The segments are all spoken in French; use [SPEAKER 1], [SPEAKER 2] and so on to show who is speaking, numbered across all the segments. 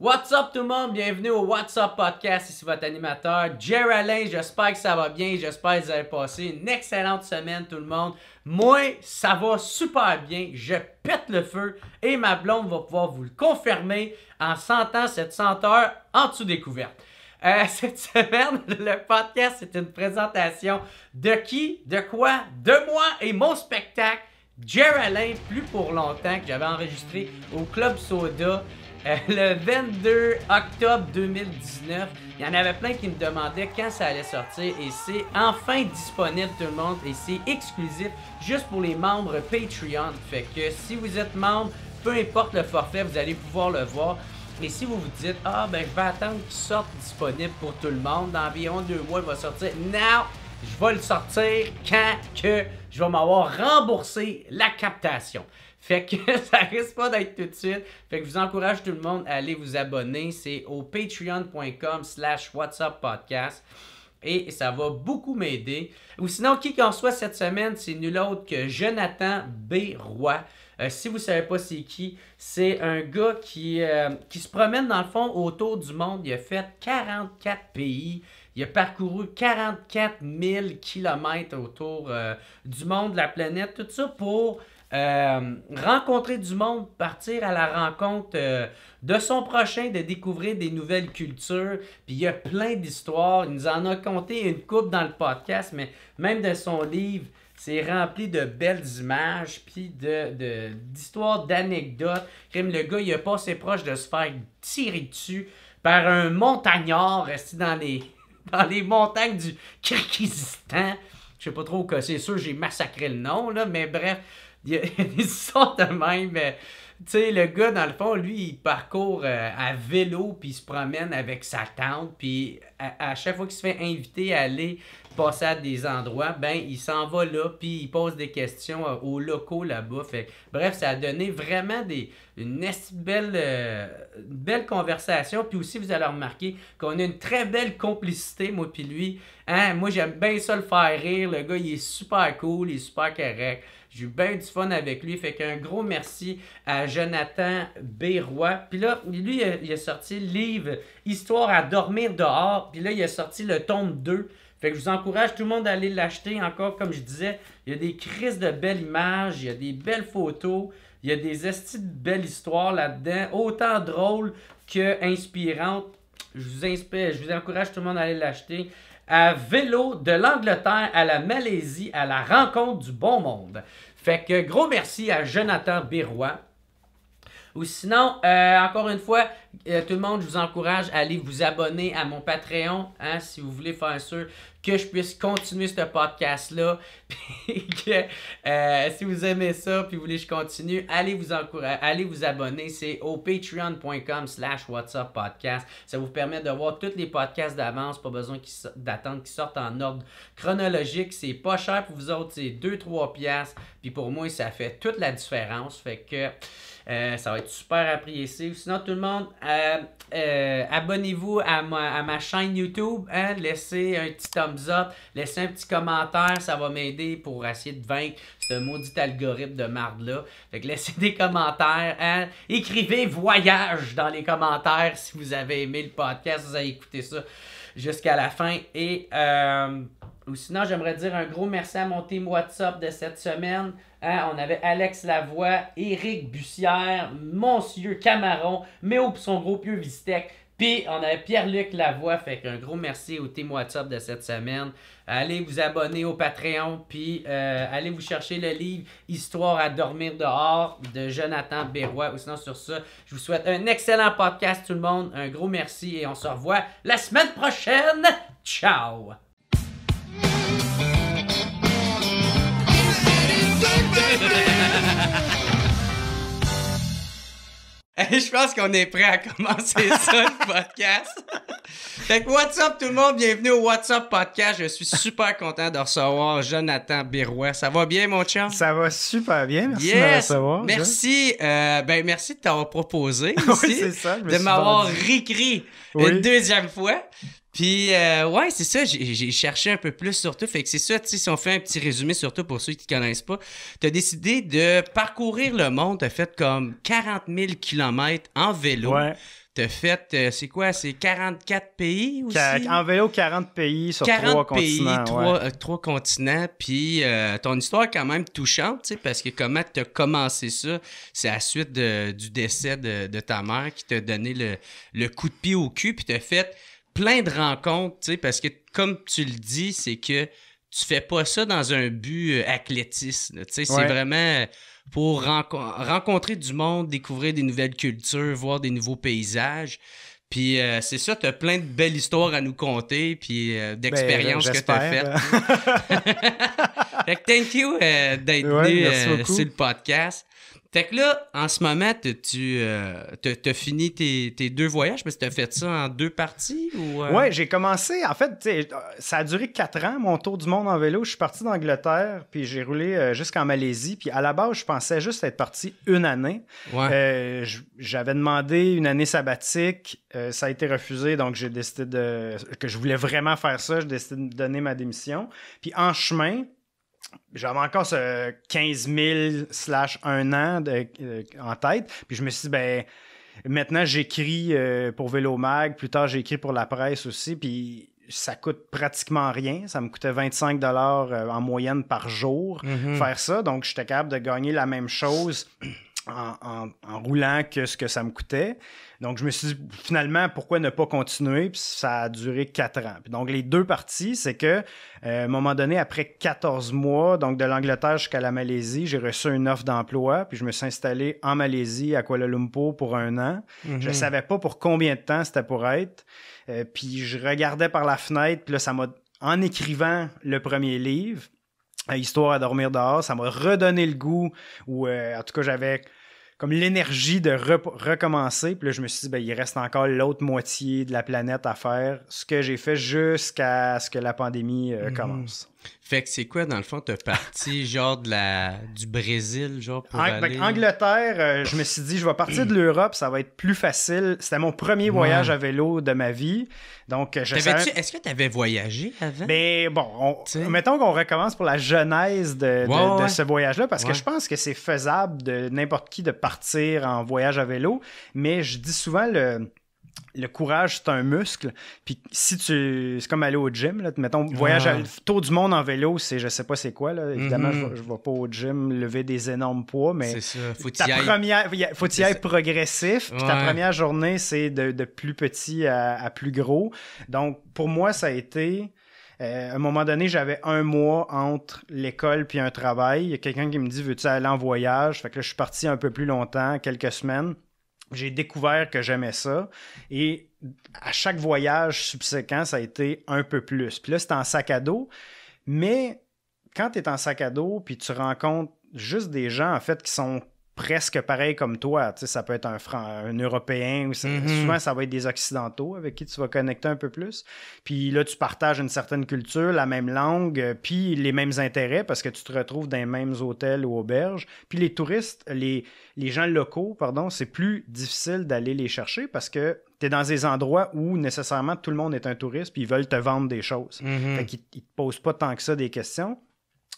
[SPEAKER 1] What's up tout le monde, bienvenue au What's Up Podcast, ici votre animateur Jerry j'espère que ça va bien, j'espère que vous avez passé une excellente semaine tout le monde. Moi, ça va super bien, je pète le feu et ma blonde va pouvoir vous le confirmer en sentant cette senteur en dessous découverte. Euh, cette semaine, le podcast c'est une présentation de qui, de quoi, de moi et mon spectacle Jerry plus pour longtemps que j'avais enregistré au Club Soda euh, le 22 octobre 2019, il y en avait plein qui me demandaient quand ça allait sortir et c'est enfin disponible tout le monde et c'est exclusif juste pour les membres Patreon. Fait que si vous êtes membre, peu importe le forfait, vous allez pouvoir le voir. Et si vous vous dites, ah ben je vais attendre qu'il sorte disponible pour tout le monde, dans environ deux mois il va sortir. Now, je vais le sortir quand que je vais m'avoir remboursé la captation. Fait que ça risque pas d'être tout de suite. Fait que je vous encourage tout le monde à aller vous abonner. C'est au patreon.com slash podcast. Et ça va beaucoup m'aider. Ou sinon, qui qu'en soit cette semaine, c'est nul autre que Jonathan B. Roy. Euh, si vous ne savez pas c'est qui, c'est un gars qui, euh, qui se promène dans le fond autour du monde. Il a fait 44 pays. Il a parcouru 44 000 kilomètres autour euh, du monde, de la planète, tout ça pour euh, rencontrer du monde, partir à la rencontre euh, de son prochain, de découvrir des nouvelles cultures. Puis il y a plein d'histoires. Il nous en a compté une coupe dans le podcast, mais même de son livre, c'est rempli de belles images, puis de, d'histoires, d'anecdotes. le gars, il a pas assez proche de se faire tirer dessus par un montagnard resté dans les, dans les montagnes du Kirghizistan. Je sais pas trop, c'est sûr, j'ai massacré le nom, là, mais bref. Il y a de même. Euh, tu sais, le gars, dans le fond, lui, il parcourt euh, à vélo, puis il se promène avec sa tante, puis à, chaque fois qu'il se fait inviter à aller passer à des endroits, ben, il s'en va là, puis il pose des questions euh, aux locaux là-bas. bref, ça a donné vraiment des, une belle, belle conversation. Puis aussi, vous allez remarquer qu'on a une très belle complicité, moi puis lui. Hein? Moi, j'aime bien ça le faire rire. Le gars, il est super cool, il est super correct. J'ai eu bien du fun avec lui. Fait qu'un gros merci à Jonathan Béroy. Puis là, lui, il a, sorti le livre Histoire à dormir dehors. Puis là, il a sorti le tome 2. Fait que je vous encourage tout le monde à aller l'acheter encore, comme je disais. Il y a des crises de belles images, il y a des belles photos, il y a des estis de belles histoires là-dedans, autant drôles que Je vous je vous encourage tout le monde à aller l'acheter. À vélo de l'Angleterre à la Malaisie, à la rencontre du bon monde. Fait que gros merci à Jonathan Birois. Ou sinon, euh, encore une fois, euh, tout le monde, je vous encourage à aller vous abonner à mon Patreon hein, si vous voulez faire sûr que je puisse continuer ce podcast-là. Puis que euh, si vous aimez ça, puis vous voulez que je continue, allez vous, allez vous abonner. C'est au patreon.com slash WhatsApp podcast. Ça vous permet de voir tous les podcasts d'avance. Pas besoin d'attendre qu'ils sortent en ordre chronologique. C'est pas cher pour vous autres. C'est 2-3 piastres. Puis pour moi, ça fait toute la différence. Fait que euh, ça va être super apprécié. Sinon, tout le monde... Euh, euh abonnez-vous à ma, chaîne YouTube. Hein? Laissez un petit thumbs up, laissez un petit commentaire. Ça va m'aider pour essayer de vaincre ce maudit algorithme de marde-là. Fait que laissez des commentaires. Hein. Écrivez voyage dans les commentaires si vous avez aimé le podcast, vous avez écouté ça jusqu'à la fin. Et. Euh, sinon, j'aimerais dire un gros merci à mon team WhatsApp de cette semaine. Hein. on avait Alex Lavoie, Éric Bussière, Monsieur Camaron, mais son gros pieux Vistec, puis, on a Pierre-Luc Lavoie. Fait qu'un gros merci au Team WhatsApp de cette semaine. Allez vous abonner au Patreon. Puis, euh, allez vous chercher le livre Histoire à dormir dehors de Jonathan Bérois. Ou sinon, sur ça, je vous souhaite un excellent podcast, tout le monde. Un gros merci et on se revoit la semaine prochaine. Ciao! Je pense qu'on est prêt à commencer ça, le podcast. fait que what's up tout le monde, bienvenue au What's Podcast. Je suis super content de recevoir Jonathan Birouet, Ça va bien, mon chum? Ça va super bien, merci de me recevoir. Merci, euh, ben, merci de t'avoir proposé de m'avoir réécrit une deuxième fois. Puis, euh, ouais, c'est ça, j'ai cherché un peu plus sur tout. Fait que c'est ça, tu sais, si on fait un petit résumé sur pour ceux qui ne connaissent pas, tu as décidé de parcourir le monde, tu as fait comme 40 000 km en vélo. Ouais. Tu as fait, euh, c'est quoi, c'est 44 pays aussi? En
[SPEAKER 2] vélo, 40 pays sur trois continents. trois
[SPEAKER 1] pays, euh, trois continents. Puis ton histoire est quand même touchante, tu sais, parce que comment tu as commencé ça, c'est à la suite du décès de, ta mère qui t'a donné le, le coup de pied au cul, puis tu as fait plein de rencontres, tu sais, parce que comme tu le dis, c'est que tu fais pas ça dans un but euh, athlétisme, tu sais, c'est vraiment euh, pour rencontrer du monde, découvrir des nouvelles cultures, voir des nouveaux paysages. Puis euh, c'est ça, tu as plein de belles histoires à nous conter, puis ben, d'expériences que tu as faites. fait thank you d'être venu sur le podcast. Fait que là, en ce moment, tu euh, as, fini tes, tes, deux voyages, mais tu as fait ça en deux parties?
[SPEAKER 2] Ou, euh? Oui, j'ai commencé. En fait, ça a duré quatre ans, mon tour du monde en vélo. Je suis parti d'Angleterre, puis j'ai roulé euh, jusqu'en Malaisie. Puis à la base, je pensais juste être parti une année. J'avais demandé une année sabbatique. ça a été refusé, donc j'ai décidé de, que je voulais vraiment faire ça. J'ai décidé de donner ma démission. Puis en chemin, j'avais encore ce 15 000 slash un an euh, en tête. Puis je me suis dit, ben, maintenant j'écris euh, pour Vélomag, plus tard j'écris pour la presse aussi. Puis ça coûte pratiquement rien. Ça me coûtait 25 dollars euh, en moyenne par jour mhm. faire ça. Donc j'étais capable de gagner la même chose en roulant que ce que ça me coûtait. Donc, je me suis dit, finalement, pourquoi ne pas continuer? Puis ça a duré quatre ans. donc, les deux parties, c'est que, euh, un moment donné, après 14 mois, donc de l'Angleterre jusqu'à la Malaisie, j'ai reçu une offre d'emploi, puis je me suis installé en Malaisie, à Kuala Lumpur, pour un an. Je mhm. ne Je savais pas pour combien de temps c'était pour être. Euh, puis je regardais par la fenêtre, puis là, ça m'a... En écrivant le premier livre, euh, Histoire à dormir dehors, ça m'a redonné le goût, ou en tout cas, j'avais comme l'énergie de recommencer. Puis là, je me suis dit, ben, il reste encore l'autre moitié de la planète à faire, ce que j'ai fait jusqu'à ce que la pandémie euh, mhm. commence.
[SPEAKER 1] Fait que c'est quoi, dans le fond, t'as parti genre de la, du Brésil, genre pour ben, aller...
[SPEAKER 2] Angleterre, euh, je me suis dit, je vais partir de l'Europe, ça va être plus facile. C'était mon premier voyage à vélo de ma vie. Donc, je Est-ce
[SPEAKER 1] que avais voyagé
[SPEAKER 2] avant? Mais ben, bon, mettons qu'on recommence pour la genèse de ce voyage-là, parce que je pense que c'est faisable de n'importe qui de partir en voyage à vélo, mais je dis souvent le le courage, c'est un muscle. Puis si tu. C'est comme aller au gym, là. Mettons, voyage ah. à du monde en vélo, c'est je sais pas c'est quoi, là. Évidemment, mm-hmm. je, ne vais pas au gym lever des énormes poids, mais. Ça. Faut y Faut aller progressif. Puis ta première journée, c'est de, plus petit à, plus gros. Donc, pour moi, ça a été. Euh, à un moment donné, j'avais un mois entre l'école puis un travail. Il y a quelqu'un qui me dit Veux-tu aller en voyage Fait que là, je suis parti un peu plus longtemps, quelques semaines j'ai découvert que j'aimais ça. Et à chaque voyage subséquent, ça a été un peu plus. Puis là, c'était en sac à dos. Mais quand tu es en sac à dos, puis tu rencontres juste des gens, en fait, qui sont presque pareil comme toi. Tu sais, ça peut être un, un Européen. Ou mhm. Souvent, ça va être des Occidentaux avec qui tu vas connecter un peu plus. Puis là, tu partages une certaine culture, la même langue, euh, puis les mêmes intérêts parce que tu te retrouves dans les mêmes hôtels ou auberges. Puis les touristes, les, gens locaux, pardon, c'est plus difficile d'aller les chercher parce que tu es dans des endroits où nécessairement tout le monde est un touriste puis ils veulent te vendre des choses. donc mhm. ils te posent pas tant que ça des questions.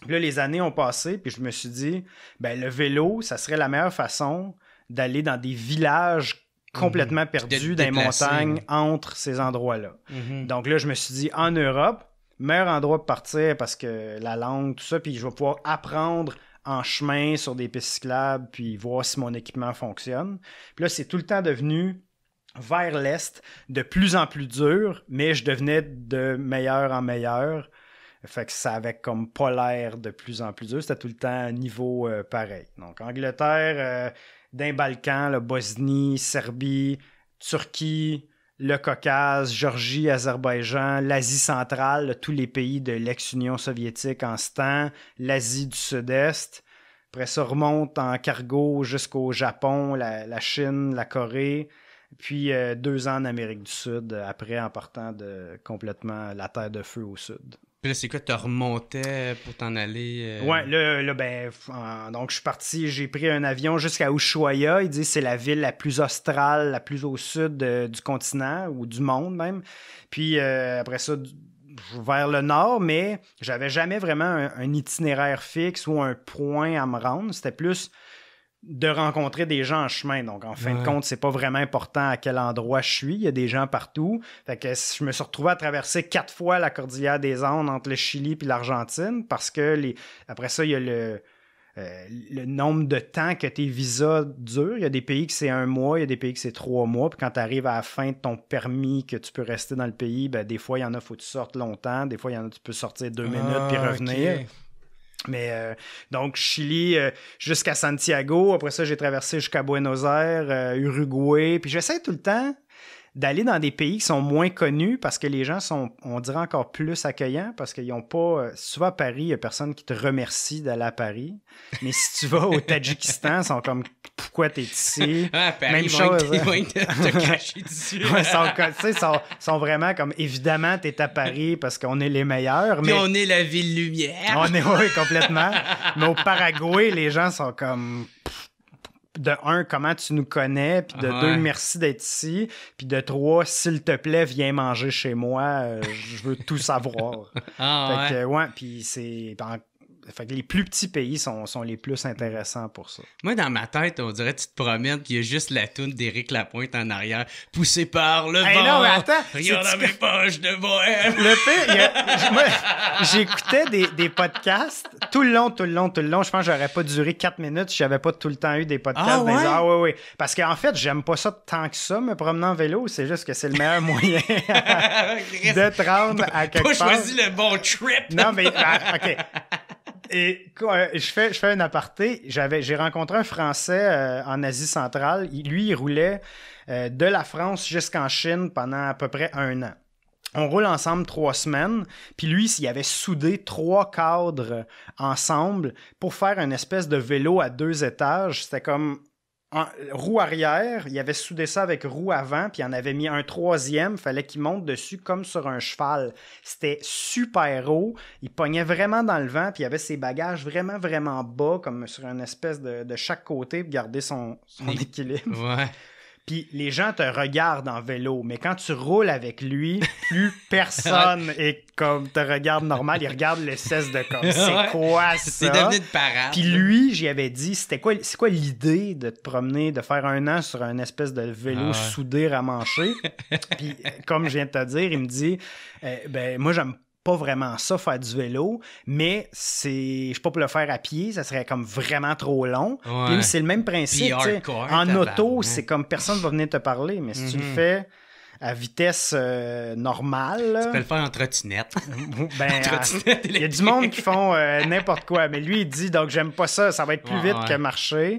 [SPEAKER 2] Puis là, les années ont passé, puis je me suis dit, ben, le vélo, ça serait la meilleure façon d'aller dans des villages mhm. complètement perdus dans les montagnes entre ces endroits-là. Mhm. Donc là, je me suis dit, en Europe, meilleur endroit pour partir parce que la langue, tout ça, puis je vais pouvoir apprendre en chemin sur des pistes puis voir si mon équipement fonctionne. Puis là, c'est tout le temps devenu vers l'Est, de plus en plus dur, mais je devenais de meilleur en meilleur fait que ça avait comme polaire de plus en plus dur. C'était tout le temps un niveau euh, pareil. Donc, Angleterre, euh, d'un Balkan, la Bosnie, Serbie, Turquie, le Caucase, Géorgie, Azerbaïdjan, l'Asie centrale, tous les pays de l'ex-Union soviétique en ce temps, l'Asie du Sud-Est. Après ça, remonte en cargo jusqu'au Japon, la, Chine, la Corée, puis euh, deux ans en Amérique du Sud, après en partant de complètement la Terre de Feu au Sud. Puis
[SPEAKER 1] là, c'est quoi, tu remontais pour t'en aller? Euh? Ouais,
[SPEAKER 2] là, ben, donc je suis parti, j'ai pris un avion jusqu'à Ushuaia. Il dit c'est la ville la plus australe, la plus au sud euh, du continent ou du monde même. Puis euh, après ça, vers le nord, mais j'avais jamais vraiment un, itinéraire fixe ou un point à me rendre. C'était plus de rencontrer des gens en chemin. Donc, en fin de compte, c'est pas vraiment important à quel endroit je suis. Il y a des gens partout. Fait que je me suis retrouvé à traverser quatre fois la cordillère des Andes entre le Chili et l'Argentine parce que les... après ça, il y a le, euh, le nombre de temps que tes visas durent. Il y a des pays que c'est un mois, il y a des pays que c'est trois mois. Puis quand tu arrives à la fin de ton permis que tu peux rester dans le pays, ben, des fois, il y en a, faut que tu sortes longtemps. Des fois, il y en a, tu peux sortir deux ah, minutes puis revenir. Mais euh, donc, Chili euh, jusqu'à Santiago. Après ça, j'ai traversé jusqu'à Buenos Aires, euh, Uruguay. Puis j'essaie tout le temps d'aller dans des pays qui sont moins connus parce que les gens sont, on dirait, encore plus accueillants parce qu'ils n'ont pas. Souvent à Paris, il n'y a personne qui te remercie d'aller à Paris. Mais si tu vas au Tadjikistan, ils sont comme pourquoi es ici. Ah, Même chose. Ils vont te, cacher dessus. ils sont, vraiment comme évidemment tu es à Paris parce qu'on est les meilleurs. Puis mais on est la ville lumière. on est oui complètement. mais au Paraguay, les gens sont comme de un, comment tu nous connais, puis de deux, merci d'être ici, puis de trois, s'il te plaît, viens manger chez moi, euh, je veux tout savoir. Ah, fait Que, ouais, puis c'est fait que les plus petits pays sont, les plus intéressants pour ça.
[SPEAKER 1] Moi, dans ma tête, on dirait que tu te promènes qu'il y a juste la toune d'Éric Lapointe en arrière, poussée
[SPEAKER 2] par le vent. vent. Non, mais attends, Rien dans mes poches
[SPEAKER 1] de bohème. Le pire,
[SPEAKER 2] j'écoutais des, podcasts tout le long, tout le long, tout le long. Je pense que j'aurais pas duré quatre minutes si j'avais pas tout le temps eu des podcasts. Ah, ouais? Parce qu'en fait, j'aime pas ça tant que ça, me promener en vélo. C'est juste que c'est le meilleur moyen de te à quelque part. Pas choisi
[SPEAKER 1] le bon trip. Non, mais, ah, OK.
[SPEAKER 2] Et je fais, je fais un aparté. J'avais, j'ai rencontré un Français euh, en Asie centrale. lui, il roulait euh, de la France jusqu'en Chine pendant à peu près un an. On roule ensemble trois semaines, puis lui, il avait soudé trois cadres euh, ensemble pour faire une espèce de vélo à deux étages, c'était comme roue arrière, il avait soudé ça avec roue avant, puis il en avait mis un troisième, fallait qu'il monte dessus comme sur un cheval. C'était super haut, il pognait vraiment dans le vent, puis il avait ses bagages vraiment, vraiment bas, comme sur une espèce de, chaque côté, pour garder son, son équilibre. Ouais puis les gens te regardent en vélo, mais quand tu roules avec lui, plus personne et comme te regarde normal, Ils regarde le cesse de comme c'est quoi ça C'est devenu de parade. Puis lui, j'y avais dit, c'était quoi c'est quoi l'idée de te promener de faire un an sur un espèce de vélo à ah soudé ramanché Puis comme je viens de te dire, il me dit eh, ben moi j'aime pas vraiment ça, faire du vélo, mais c'est. Je peux pas le faire à pied, ça serait comme vraiment trop long. c'est le même principe. en auto, c'est comme personne va venir te parler, mais si tu le mm-hmm. fais à vitesse euh, normale. Tu peux le
[SPEAKER 1] faire en trottinette. Ben,
[SPEAKER 2] il y a du monde qui font euh, n'importe quoi, mais lui, il dit donc j'aime pas ça, ça va être plus vite que marcher.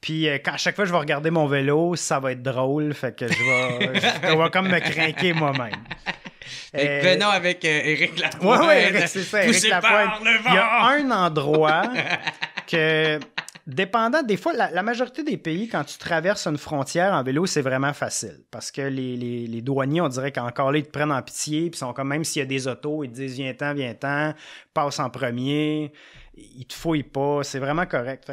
[SPEAKER 2] Puis euh, à chaque fois je vais regarder mon vélo, ça va être drôle, fait que je vais, comme me craquer moi-même
[SPEAKER 1] venant avec Eric euh, euh, Lapointe. Oui, Eric, c'est ça. Il y a
[SPEAKER 2] un endroit que dépendant, des fois, la, majorité des pays, quand tu traverses une frontière en vélo, c'est vraiment facile. Parce que les, douaniers, on dirait qu'encore là, ils te prennent en pitié, puis sont comme même s'il y a des autos, ils te disent viens-t'en, viens-t'en, passe en premier, ils te fouillent pas, c'est vraiment correct.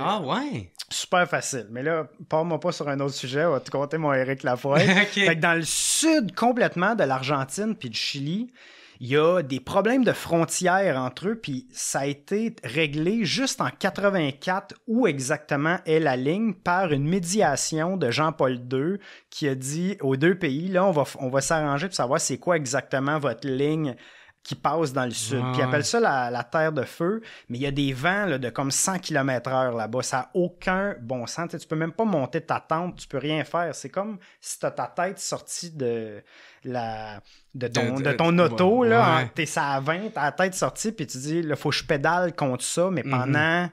[SPEAKER 2] ah ouais? Super facile. Mais là, parle-moi pas sur un autre sujet, on va te compter mon Eric Lafoy. Fait que dans le sud complètement de l'Argentine puis du Chili, il y a des problèmes de frontières entre eux, puis ça a été réglé juste en 84, où exactement est la ligne, par une médiation de Jean-Paul II qui a dit aux deux pays, là, on va, on va s'arranger pour savoir c'est quoi exactement votre ligne qui passe dans le sud. Puis ils ça la, terre de feu, mais il y a des vents de comme 100 km/h là-bas. Ça n'a aucun bon sens. Tu, peux même pas monter ta tente, tu peux rien faire. C'est comme si tu ta tête sortie de la de ton, auto. là, T'es à 20, t'as la tête sortie, puis tu dis, il faut que je pédale contre ça, mais mm-hmm. pendant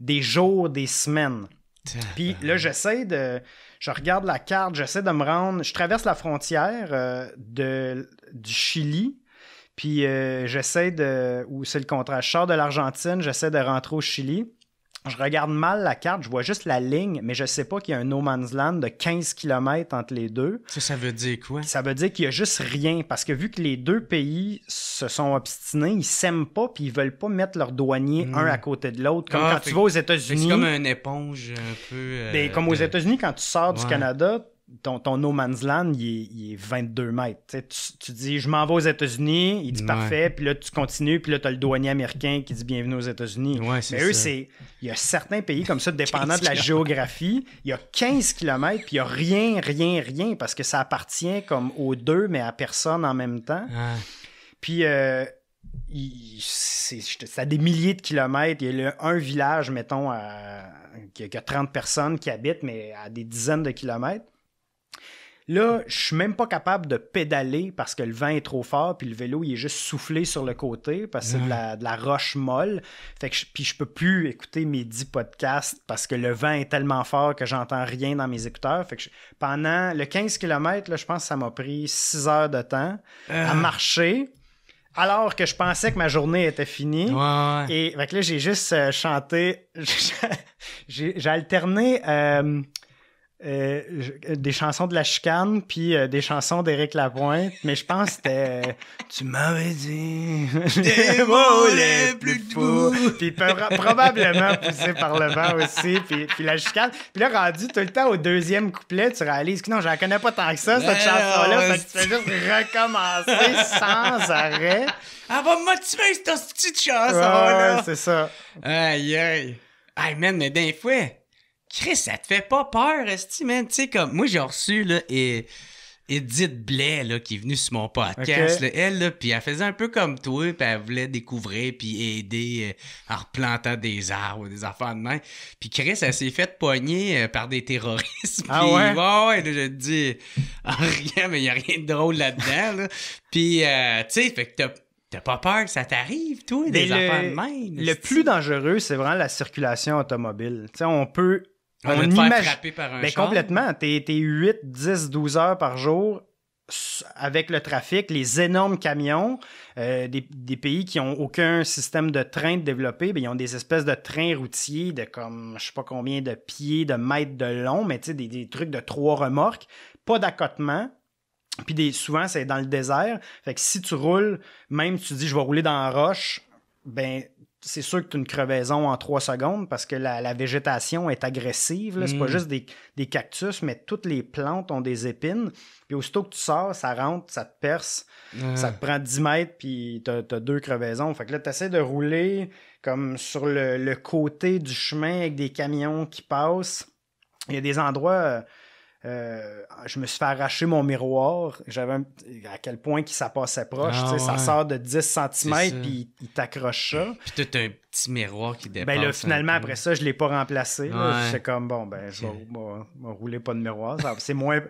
[SPEAKER 2] des jours, des semaines. Puis là, j'essaie de. Je regarde la carte, j'essaie de me rendre. Je traverse la frontière euh, de, du Chili puis euh, j'essaie de. Ou c'est le contraire. Je sors de l'Argentine, j'essaie de rentrer au Chili. Je regarde mal la carte, je vois juste la ligne, mais je sais pas qu'il y a un no man's land de 15 km entre les deux. Ça, ça veut dire quoi? Ça veut dire qu'il y a juste rien, parce que vu que les deux pays se sont obstinés, ils s'aiment pas, puis ils veulent pas mettre leurs douaniers un hmm. à côté de l'autre. Comme ah, quand tu vas aux États-Unis. C'est comme une éponge un peu. Euh, ben, comme aux États-Unis, quand tu sors du Canada, ton, ton, no man's land, il est, 22 mètres. Tu, dis, je m'en vais aux États-Unis, il dit parfait, puis là, tu continues, puis là, tu as le douanier américain qui dit bienvenue aux États-Unis. Mais eux, c'est. Il y a certains pays comme ça, dépendant de la géographie, il y a 15 km, puis il n'y a rien, rien, rien, parce que ça appartient comme aux deux, mais à personne en même temps. Ah. Puis. Euh, c'est à des milliers de kilomètres. Il y a un village, mettons, qui, a, 30 personnes qui habitent, mais à des dizaines de kilomètres. Là, je suis même pas capable de pédaler parce que le vent est trop fort, puis le vélo, il est juste soufflé sur le côté parce que c'est de la, ah. roche molle. Fait que je, puis je peux plus écouter mes 10 podcasts parce que le vent est tellement fort que j'entends rien dans mes écouteurs. Fait que pendant le 15 km, je pense que ça m'a pris 6 heures de temps à ah. marcher alors que je pensais que ma journée était finie. Et là, j'ai juste euh, chanté. j'ai alterné. Euh, euh, euh, des chansons de la chicane puis euh, des chansons d'Éric Lapointe, mais je pense que c'était tu m'avais dit des mots les plus doux. puis probablement poussé par le vent aussi puis, puis la chicane puis là rendu tout le temps au deuxième couplet tu réalises que non j'en connais pas tant que ça cette ben chanson là fait que tu
[SPEAKER 1] fais juste recommencer sans arrêt elle va me motiver cette petite chanson là ouais, c'est ça aïe aïe aïe man mais d'un fouet Chris, ça te fait pas peur, Esti, man. Tu sais, comme, moi, j'ai reçu, là, et. Edith Blais, là, qui est venue sur mon podcast, elle, là, puis elle faisait un peu comme toi, puis elle voulait découvrir, puis aider euh, en replantant des arbres, des affaires de main. Puis Chris, elle s'est faite pogner euh, par des terroristes. Ah ouais? Bon, ouais, là, je te dis, rien, mais il n'y a rien de drôle là-dedans. Puis, euh, tu sais, fait que t'as... T'as pas peur que ça t'arrive,
[SPEAKER 2] toi, des affaires de main. Le plus dangereux, c'est vraiment la circulation automobile. Tu sais, on peut on, on imagine. par un Mais ben, complètement complètement. T'es 8, 10, 12 heures par jour avec le trafic, les énormes camions, euh, des, pays qui n'ont aucun système de train développé, Ben ils ont des espèces de trains routiers de comme je sais pas combien de pieds, de mètres de long, mais des, des trucs de trois remorques, pas d'accotement. Puis des, souvent, c'est dans le désert. Fait que si tu roules, même tu dis je vais rouler dans la roche, ben c'est sûr que tu as une crevaison en trois secondes parce que la, végétation est agressive. Ce n'est pas mm. juste des, cactus, mais toutes les plantes ont des épines. Puis aussitôt que tu sors, ça rentre, ça te perce, ça te prend 10 mètres, puis tu as, deux crevaisons. Fait que là, tu essaies de rouler comme sur le, le, côté du chemin avec des camions qui passent. Il y a des endroits euh, euh, je me suis fait arracher mon miroir. J'avais à quel point que ça passait proche. Ah ça sort de 10 cm puis il t'accroche ça.
[SPEAKER 1] Puis t'as un petit miroir qui dépasse. Ben là, finalement, après
[SPEAKER 2] ça, je l'ai pas remplacé. C'est comme bon, ben, je vais rouler pas de miroir. C'est moins.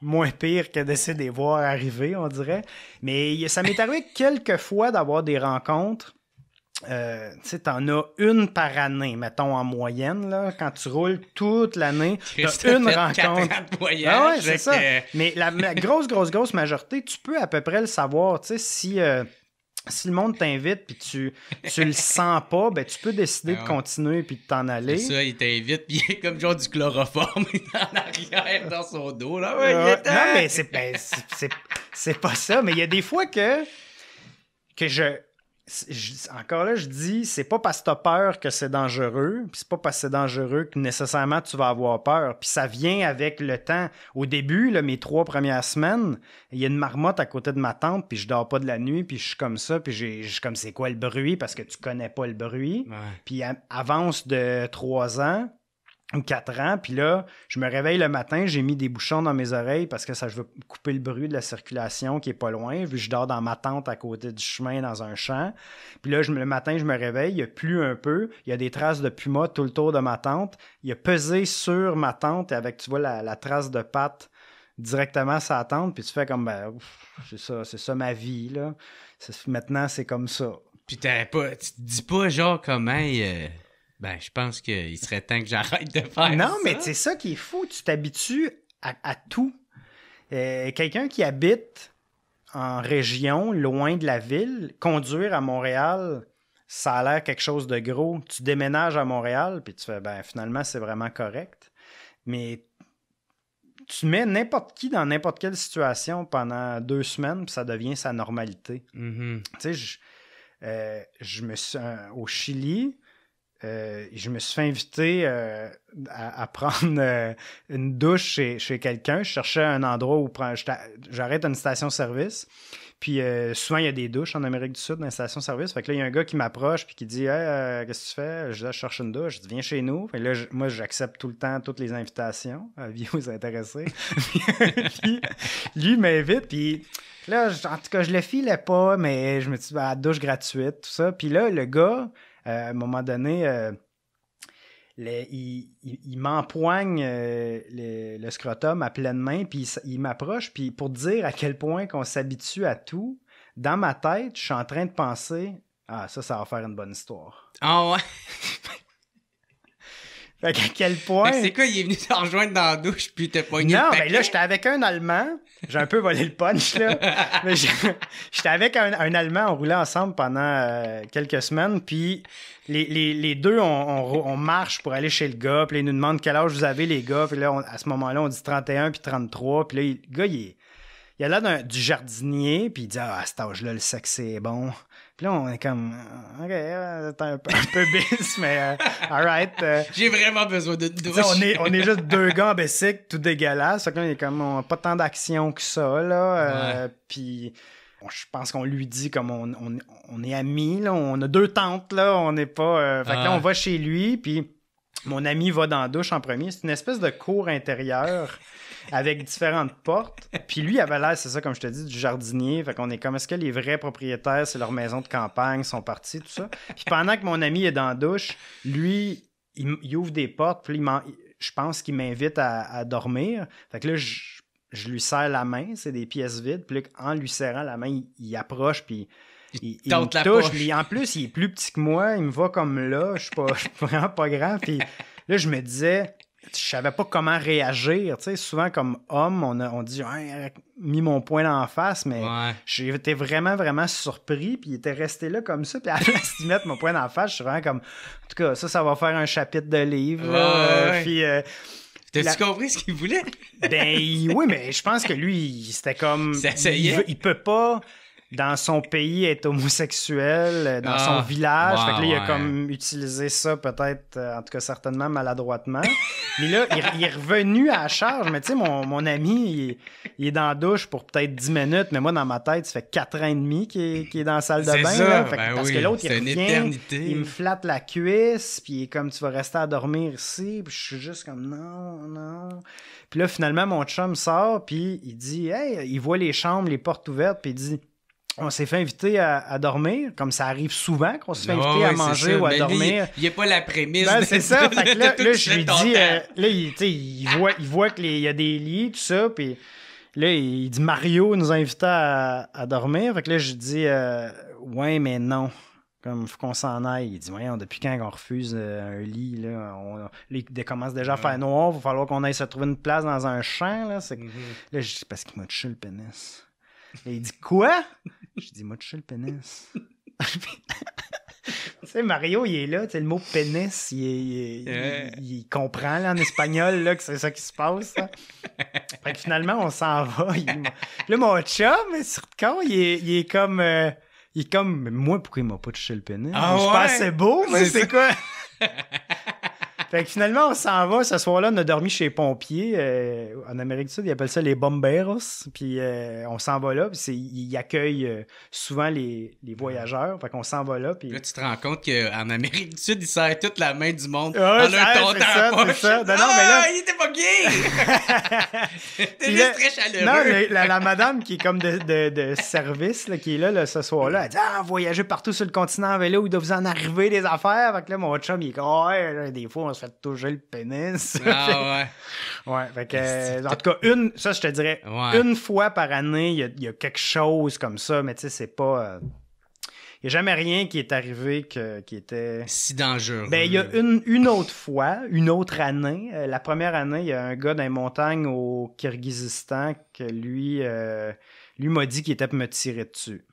[SPEAKER 2] moins pire que d'essayer de voir arriver, on dirait. Mais ça m'est arrivé quelques fois d'avoir des rencontres euh, tu en as une par année, mettons en moyenne, là, quand tu roules toute l'année, une rencontre. ah ouais, c'est ça. Mais la, grosse, grosse, grosse majorité, tu peux à peu près le savoir. Tu sais, si, euh, si le monde t'invite puis tu, tu le sens pas, ben, tu peux décider de ah continuer puis de t'en aller. C'est
[SPEAKER 1] ça, il t'invite puis il comme genre du chloroforme en arrière dans son dos. Là. Ah ouais, non, mais
[SPEAKER 2] ben, c'est pas ça. Mais il y a des fois que que je encore là, je dis, c'est pas parce que t'as peur que c'est dangereux, puis c'est pas parce que c'est dangereux que nécessairement tu vas avoir peur. Puis ça vient avec le temps. Au début, là, mes trois premières semaines, il y a une marmotte à côté de ma tente, puis je dors pas de la nuit, puis je suis comme ça, puis je suis comme c'est quoi le bruit, parce que tu connais pas le bruit. Puis avance de trois ans, 4 ans, puis là, je me réveille le matin, j'ai mis des bouchons dans mes oreilles parce que ça, je veux couper le bruit de la circulation qui est pas loin, vu je dors dans ma tente à côté du chemin dans un champ. Puis là, le matin, je me réveille, il y a plu un peu, il y a des traces de puma tout le tour de ma tente, il a pesé sur ma tente avec, tu vois, la, trace de patte directement sa tente, puis tu fais comme, ben, c'est ça, c'est ça ma vie, là. Maintenant, c'est comme ça. Puis pas, tu te dis
[SPEAKER 1] pas genre comment... Euh, ben, je pense qu'il serait temps que j'arrête de faire non, mais c'est
[SPEAKER 2] ça qui est fou. Tu t'habitues à, tout. Euh, quelqu'un qui habite en région, loin de la ville, conduire à Montréal, ça a l'air quelque chose de gros. Tu déménages à Montréal, puis tu fais, ben, finalement, c'est vraiment correct. Mais tu mets n'importe qui dans n'importe quelle situation pendant deux semaines, puis ça devient sa normalité. Mm-hmm. Tu sais, je, euh, me suis. Euh, au Chili, euh, je me suis fait inviter euh, à, prendre euh, une douche chez, quelqu'un. Je cherchais un endroit où prendre, j'arrête une station-service. Puis souvent, il y a des douches en Amérique du Sud dans les stations-service. Fait que là, il y a un gars qui m'approche puis qui dit Qu'est-ce que tu fais Je dis ah, cherche une douche. Je dis Viens chez nous. là, moi, j'accepte tout le temps toutes les invitations. Viens vous intéresser. lui m'invite. Puis. Là, en tout cas, je le filais pas, mais je me suis bah, douche gratuite, tout ça. Puis là, le gars, euh, à un moment donné, euh, il, m'empoigne euh, le, scrotum à pleine main, puis il, m'approche, puis pour dire à quel point qu'on s'habitue à tout, dans ma tête, je suis en train de penser Ah, ça, ça va faire une bonne histoire.
[SPEAKER 1] Ah ouais!
[SPEAKER 2] quel point. C'est quoi, il est venu te
[SPEAKER 1] rejoindre dans la douche puis
[SPEAKER 2] t'es pogné Non, mais là, j'étais avec un Allemand. J'ai un peu volé le punch, là. j'étais avec un, Allemand. On roulait ensemble pendant euh, quelques semaines. Puis les, deux, on, marche pour aller chez le gars. Puis il nous demande quel âge vous avez, les gars. Puis là, à ce moment-là, on dit 31 puis 33. Puis là, le gars, il, il a l'air du jardinier. Puis il dit Ah, à cet âge-là, le sexe, c'est bon. Puis là, on est comme, euh, OK, c'est t'es un, peu bis, mais euh, all alright. Euh. J'ai vraiment besoin de douche. On est, on est juste deux gars en tout dégueulasse. là, on est comme, on pas tant d'action que ça, là. Puis je pense qu'on lui dit comme on, on, on, est amis, on a deux tentes, là, on n'est pas. fait on va chez lui, puis mon ami va dans la douche en premier. C'est une espèce de cour intérieure avec différentes portes. Puis lui avait l'air, c'est ça, comme je te dis, du jardinier. Fait qu'on est comme, est-ce que les vrais propriétaires, c'est leur maison de campagne, sont partis, tout ça. Puis pendant que mon ami est dans la douche, lui, il, ouvre des portes, puis il je pense qu'il m'invite à, dormir. Fait que là, je, lui serre la main, c'est des pièces vides. Puis en lui serrant la main, il, approche, puis il, me touche, en plus, il est plus petit que moi, il me voit comme là, je suis, pas, suis vraiment pas grand, puis là, je me disais, je savais pas comment réagir. souvent, comme homme, on, on dit mis mon poing en face, mais j'étais vraiment, vraiment surpris. Puis il était resté là comme ça. Puis à la place mettre mon poing en face, je suis vraiment comme En tout cas, ça, ça va faire un chapitre de livre. Euh, euh, T'as-tu compris ce qu'il voulait? ben oui, mais je pense que lui, c'était comme. il, il peut pas dans son pays est homosexuel, euh, dans son ah, village. fait que là, il a comme utilisé ça peut-être, euh, en tout cas certainement maladroitement. mais là, il, est revenu à la charge. Mais tu sais, mon, ami, il, est dans la douche pour peut-être 10 minutes. Mais moi, dans ma tête, ça fait 4 ans et demi qu'il est, dans la salle de bain. Ben parce que l'autre, il revient, il me flatte la cuisse, puis comme, tu vas rester à dormir ici. Puis je suis juste comme, non, non. Puis là, finalement, mon chum sort, puis il dit, hey, il voit les chambres, les portes ouvertes, puis il dit on s'est fait inviter à, dormir, comme ça arrive souvent qu'on se fait ah inviter à manger ou à ben, dormir.
[SPEAKER 1] il n'y a pas la prémisse. Ben, c'est ça. là, je lui dis, euh,
[SPEAKER 2] là, il, voit, qu'il y a des lits, tout ça, puis là, il dit Mario nous invita à, à dormir. Fait que là, je dis, euh, ouais, mais non. Comme, faut qu'on s'en aille. Il dit, depuis quand on refuse euh, un lit, là, on, il commence déjà à faire noir, il va falloir qu'on aille se trouver une place dans un champ, là. Mhm. dis, parce qu'il m'a touché le pénis il dit Quoi Je dis Moi, touché le pénis. tu sais, Mario, il est là, tu sais, le mot pénis, il, comprend en espagnol là, que c'est ça qui se passe. Fait que finalement, on s'en va. là, mon chum, sur le il est, il est, comme. Euh, il est comme, moi, pourquoi il m'a pas touché le pénis? Ah, je ouais? c'est beau, mais c'est quoi? Fait que finalement, on s'en va. Ce soir-là, on a dormi chez les pompiers. Euh, en Amérique du Sud, ils appellent ça les bomberos. Puis euh, on s'en va là. Puis ils accueillent euh, souvent les, voyageurs. Fait qu'on s'en va là. Puis là, tu
[SPEAKER 1] te rends compte qu'en Amérique du Sud, ils serrent toute la main du monde. Ah, ouais, c'est ça, c'est ça. Non, mais là... Ah, il était pas gay! T'es juste très chaleureux. Non,
[SPEAKER 2] la, madame qui est comme de, service, qui est là, ce soir-là, elle dit « Ah, voyager partout sur le continent en là il doit vous en arriver des affaires. » Fait que là, mon chum, il est comme des fois, on se toujours le pénis. Ah ouais. ouais, euh, en tout cas, une, ça, je te dirais, une fois par année, il y a, quelque chose comme ça, mais tu sais, c'est pas. Euh, il n'y a jamais rien qui est arrivé qui était. Si dangereux. Ben, il y a une, une autre fois, une autre année. Euh, la première année, il y a un gars dans les montagnes au Kyrgyzstan que lui, lui m'a dit qu'il était pour me tirer dessus.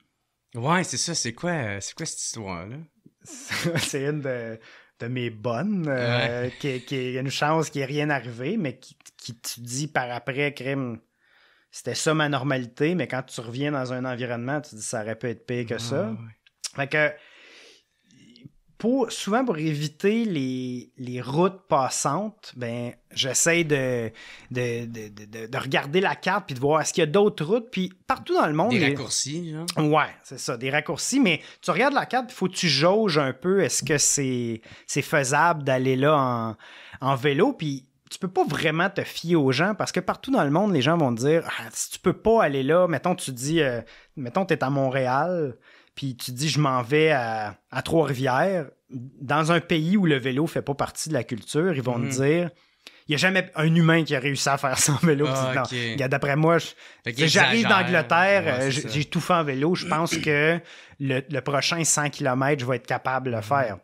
[SPEAKER 2] Ouais, c'est ça. C'est quoi, c'est quoi cette histoire-là? c'est une de mais mes bonnes, euh, qui, une chance qui est rien arrivé, mais qui, qui te dit par après, crime, c'était ça ma normalité, mais quand tu reviens dans un environnement, tu dis ça aurait pu être pire que ça. Fait que souvent pour éviter les, routes passantes, ben, j'essaie de regarder la carte puis de voir est-ce qu'il y a d'autres routes. Puis partout dans le monde. Des raccourcis. Hein? Ouais, c'est ça, des raccourcis. Mais tu regardes la carte, il faut que tu jauges un peu est-ce que c'est faisable d'aller là en, vélo. Puis tu peux pas vraiment te fier aux gens parce que partout dans le monde, les gens vont te dire ah, si tu peux pas aller là, mettons, tu dis, euh, mettons, tu es à Montréal, puis tu dis je m'en vais à, Trois-Rivières, dans un pays où le vélo fait pas partie de la culture, ils vont me mhm. dire il n'y a jamais un humain qui a réussi à faire ça en vélo. Ah, d'après moi, j'arrive d'Angleterre, euh, j'ai tout fait en vélo. Je pense que le, le, prochain 100 km, je vais être capable de le faire.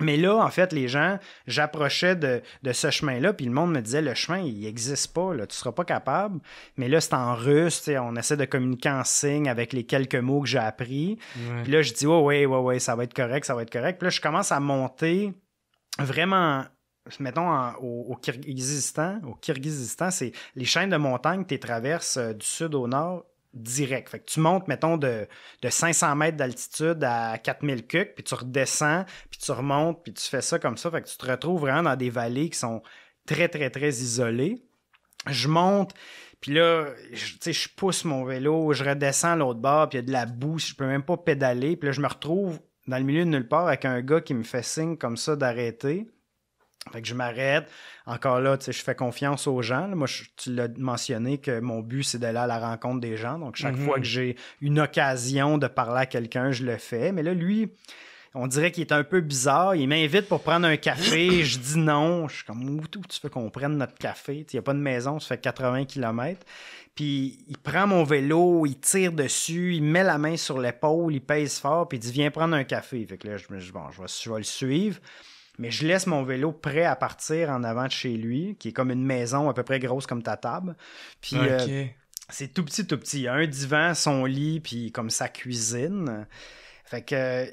[SPEAKER 2] Mais là, en fait, les gens, j'approchais de, ce chemin-là, puis le monde me disait, le chemin, il n'existe pas, là, tu ne seras pas capable. Mais là, c'est en russe, on essaie de communiquer en signe avec les quelques mots que j'ai appris. Puis là, je dis, oh, ouais, ouais, ouais, ça va être correct, ça va être correct. Puis là, je commence à monter vraiment mettons, au, au, Kyrgyzstan, au Kirghizistan c'est les chaînes de montagne que tu traverses euh, du sud au nord direct. Fait que tu montes, mettons, de, de 500 mètres d'altitude à 4000 cucs, puis tu redescends, puis tu remontes, puis tu fais ça comme ça. Fait que tu te retrouves vraiment dans des vallées qui sont très, très, très isolées. Je monte, puis là, je, je pousse mon vélo, je redescends l'autre bord, puis il y a de la boue, je peux même pas pédaler. Puis là, je me retrouve dans le milieu de nulle part avec un gars qui me fait signe comme ça d'arrêter. Fait que je m'arrête. Encore là, je fais confiance aux gens. Moi, je, tu l'as mentionné que mon but, c'est d'aller à la rencontre des gens. Donc, chaque fois mhm. que j'ai une occasion de parler à quelqu'un, je le fais. Mais là, lui, on dirait qu'il est un peu bizarre. Il m'invite pour prendre un café. je dis non. Je suis comme, où tu veux qu'on prenne notre café? Il n'y a pas de maison, ça fait 80 km. Puis il prend mon vélo, il tire dessus, il met la main sur l'épaule, il pèse fort, puis il dit, viens prendre un café. Fait que là, je bon, je vais le suivre mais je laisse mon vélo prêt à partir en avant de chez lui, qui est comme une maison à peu près grosse comme ta table. Puis euh, c'est tout petit, tout petit. Il y a un divan, son lit, puis comme sa cuisine. Fait que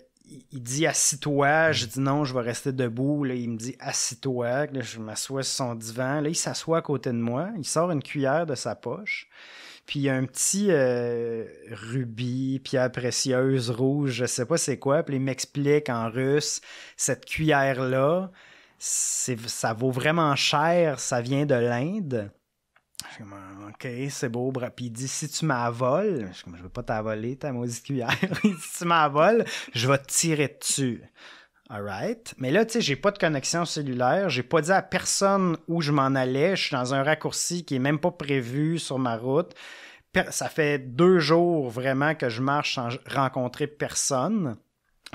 [SPEAKER 2] il dit assis-toi, je dis non, je vais rester debout. Là, il me dit assis-toi, je m'assois sur son divan. Là, il s'assoit à côté de moi, il sort une cuillère de sa poche. Puis il y a un petit euh, rubis, pierre précieuse rouge, je sais pas c'est quoi. Puis il m'explique en russe cette cuillère-là, ça vaut vraiment cher, ça vient de l'Inde. Je ah, Ok, c'est beau. Puis il dit si tu m'avoles, je, ne veux pas t'avoler ta maudite cuillère. si tu m'avoles, je vais te tirer dessus. Alright. Mais là, tu sais, j'ai pas de connexion cellulaire. J'ai pas dit à personne où je m'en allais. Je suis dans un raccourci qui est même pas prévu sur ma route. Ça fait deux jours vraiment que je marche sans rencontrer personne.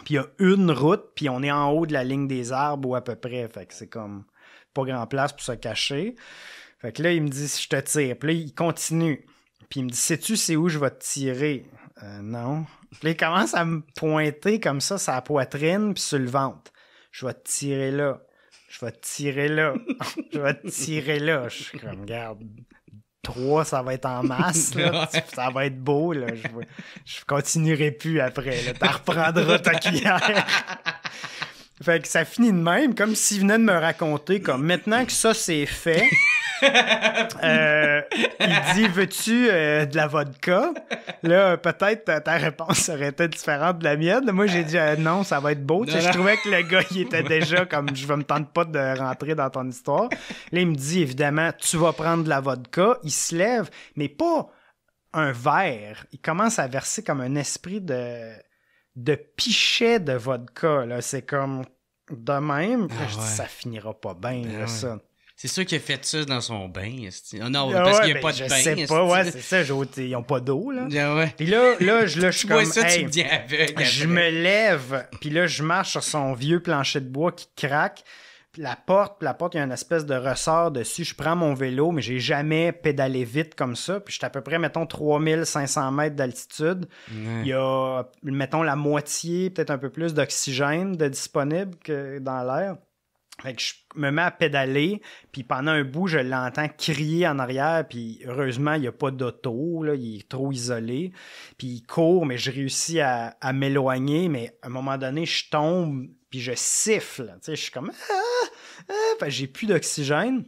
[SPEAKER 2] Puis il y a une route, puis on est en haut de la ligne des arbres ou à peu près. Fait que c'est comme pas grand place pour se cacher. Fait que là, il me dit si Je te tire. Puis là, il continue. Puis il me dit Sais-tu c'est où je vais te tirer euh, Non. Puis il commence à me pointer comme ça sa poitrine puis sur le ventre. Je vais te tirer là. Je vais te tirer là. Je vais te tirer là. Je suis comme, regarde, 3, ça va être en masse, ça va être beau, là. Je, continuerai plus après, là. T'en reprendras ta cuillère. fait que ça finit de même, comme s'il venait de me raconter, comme maintenant que ça c'est fait, euh, il dit Veux-tu euh, de la vodka Là, peut-être ta réponse aurait été différente de la mienne. Moi, j'ai dit euh, Non, ça va être beau. je trouvais que le gars, il était déjà comme Je vais me tente pas de rentrer dans ton histoire. Là, il me dit Évidemment, tu vas prendre de la vodka. Il se lève, mais pas un verre. Il commence à verser comme un esprit de, de pichet de vodka. C'est comme de même. Ah ça finira pas bien, ben ça.
[SPEAKER 1] C'est sûr qu'il a fait ça dans son bain. Ah non, ah parce qu'il n'y a ben, pas de bain. Je sais pas, ouais, c'est
[SPEAKER 2] ça. Ils n'ont pas d'eau, là. Ah puis là, là, je, suis comme... me je me lève, puis là, je marche sur son vieux plancher de bois qui craque. Puis la porte, la porte, il y a une espèce de ressort dessus. Je prends mon vélo, mais j'ai jamais pédalé vite comme ça. Puis j'étais à peu près, mettons, 3500 mètres d'altitude. Il y a, mettons, la moitié, peut-être un peu plus d'oxygène de disponible que dans l'air. Fait que je me mets à pédaler, puis pendant un bout, je l'entends crier en arrière, puis heureusement, il n'y a pas d'auto, il est trop isolé. Puis il court, mais je réussis à, m'éloigner, mais à un moment donné, je tombe, puis je siffle. Tu sais, je suis comme... Ah, ah, j'ai plus d'oxygène.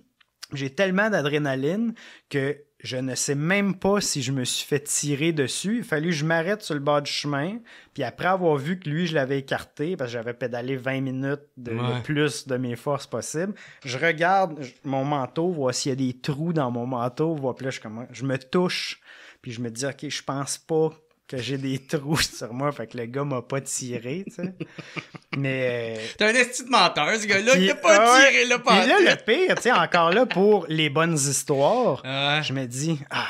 [SPEAKER 2] J'ai tellement d'adrénaline que je ne sais même pas si je me suis fait tirer dessus. Il fallu que je m'arrête sur le bas du chemin. Puis après avoir vu que lui, je l'avais écarté, parce que j'avais pédalé 20 minutes de le plus de mes forces possibles, je regarde mon manteau, vois s'il y a des trous dans mon manteau, vois, puis je, me touche. Puis je me dis, OK, je pense pas j'ai des trous sur moi, fait que le gars m'a pas tiré, tu sais. Mais. Euh,
[SPEAKER 1] T'es un esti de menteur, ce gars-là, il a pas ah tiré, là, pas là, le
[SPEAKER 2] pire, tu sais, encore là, pour les bonnes histoires, je me dis, ah,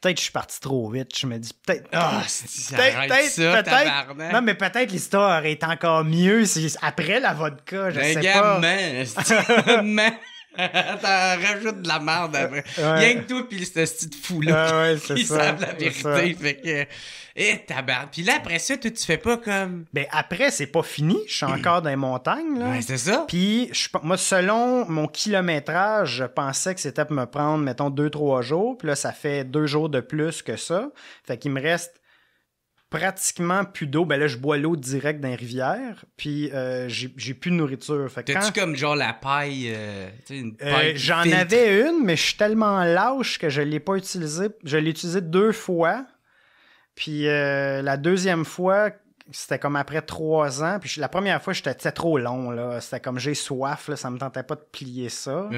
[SPEAKER 2] peut-être que je suis parti trop vite. Je me dis, peut-être. Ah, peut-être, peut-être. Non, mais peut-être l'histoire est encore mieux après la vodka, je ben,
[SPEAKER 1] sais pas. Ça rajoute de la merde euh, après. Rien que toi, pis ce de
[SPEAKER 2] fou-là ah, ouais, qui ça, savent la vérité. Fait que. Et euh, eh, tabarde. Puis là, après ça, tu, tu fais pas comme. Ben après, c'est pas fini. Je suis encore dans les montagnes. Là. Ouais, c'est ça. Puis je, moi, selon mon kilométrage, je pensais que c'était pour me prendre, mettons, deux, trois jours. Puis là, ça fait deux jours de plus que ça. Fait qu'il me reste pratiquement plus d'eau. Ben là, je bois l'eau direct dans les rivières, puis euh, j'ai plus de nourriture. T'as-tu
[SPEAKER 1] comme genre la paille, euh, euh, J'en avais
[SPEAKER 2] une, mais je suis tellement lâche que je l'ai pas utilisée. Je l'ai utilisée deux fois. Puis la deuxième fois, c'était comme après trois ans. Puis la première fois, j'étais trop long. là. C'était comme j'ai soif, là, ça me tentait pas de plier ça.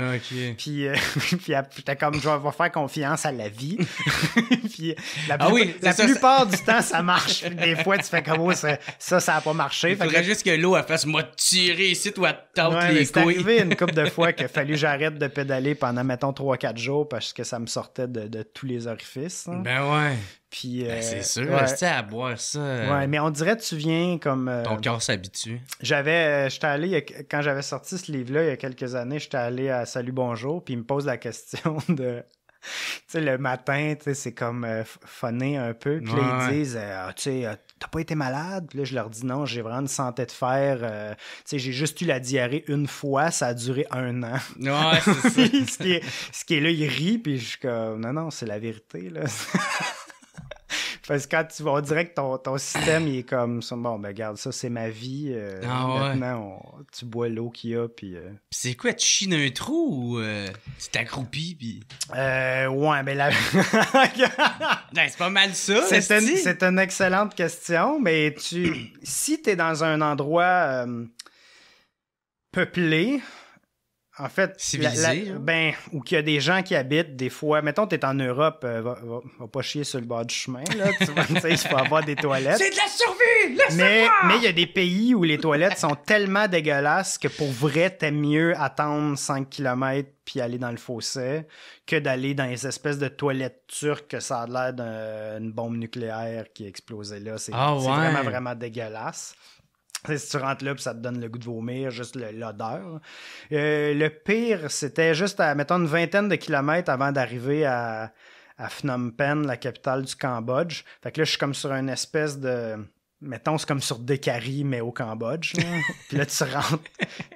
[SPEAKER 2] Puis, euh, puis j'étais comme je vais faire confiance à la vie. puis la, ah plupart du temps, ça marche. Des fois, tu fais comme oh, ça, ça a pas marché. faudrait
[SPEAKER 1] juste que l'eau elle fasse moi tirer ici, toi, tente les couilles. arrivé une
[SPEAKER 2] couple de fois qu'il a fallu j'arrête de pédaler pendant, mettons, trois, quatre jours parce que ça me sortait de, tous les orifices. Hein. Ben ouais. Puis, euh, ben, c'est sûr, à boire ça. Ouais, mais on dirait que tu viens comme. Euh, Ton corps s'habitue. J'avais, euh, j'étais allé, quand j'avais sorti ce livre-là il y a quelques années, je j'étais allé à Salut Bonjour, puis ils me posent la question de. Tu sais, le matin, c'est comme euh, un peu. ils disent, ah, tu sais, ah, t'as pas été malade? Puis là, je leur dis non, j'ai vraiment une santé de fer. tu sais, j'ai juste eu la diarrhée une fois, ça a duré un an. Ouais, c'est ce, qui est, ce là, il rit, puis je suis comme, non, non, c'est la vérité, là. Parce que quand tu vas, on dirait que ton, ton système, il est comme, bon, ben regarde, ça, c'est ma vie. Euh, ah maintenant, tu bois l'eau qu'il y a, puis... Euh. c'est quoi, tu chines un trou ou euh, tu t'accroupis, puis... Euh, ouais, mais la... Ben, c'est pas mal ça, c'est C'est une excellente question, mais tu... si t'es dans un endroit peuplé, en fait, hein? ben, ou qu'il y a des gens qui habitent des fois. Mettons, tu es en Europe, euh, va, pas chier sur le bord du chemin. Là, tu il faut avoir des toilettes. C'est de
[SPEAKER 3] la survie! laisse Mais il y a
[SPEAKER 2] des pays où les toilettes sont tellement dégueulasses que pour vrai, t'aimes mieux attendre 5 km puis aller dans le fossé que d'aller dans les espèces de toilettes turques que ça a l'air d'une bombe nucléaire qui a explosé là. C'est ah vraiment, vraiment dégueulasse si tu rentres là, puis ça te donne le goût de vomir, juste l'odeur. Euh, le pire, c'était juste à, mettons, une vingtaine de kilomètres avant d'arriver à, Phnom Penh, la capitale du Cambodge. Fait que là, je suis comme sur une espèce de mettons, c'est comme sur Décari, mais au Cambodge. puis là, tu rentres.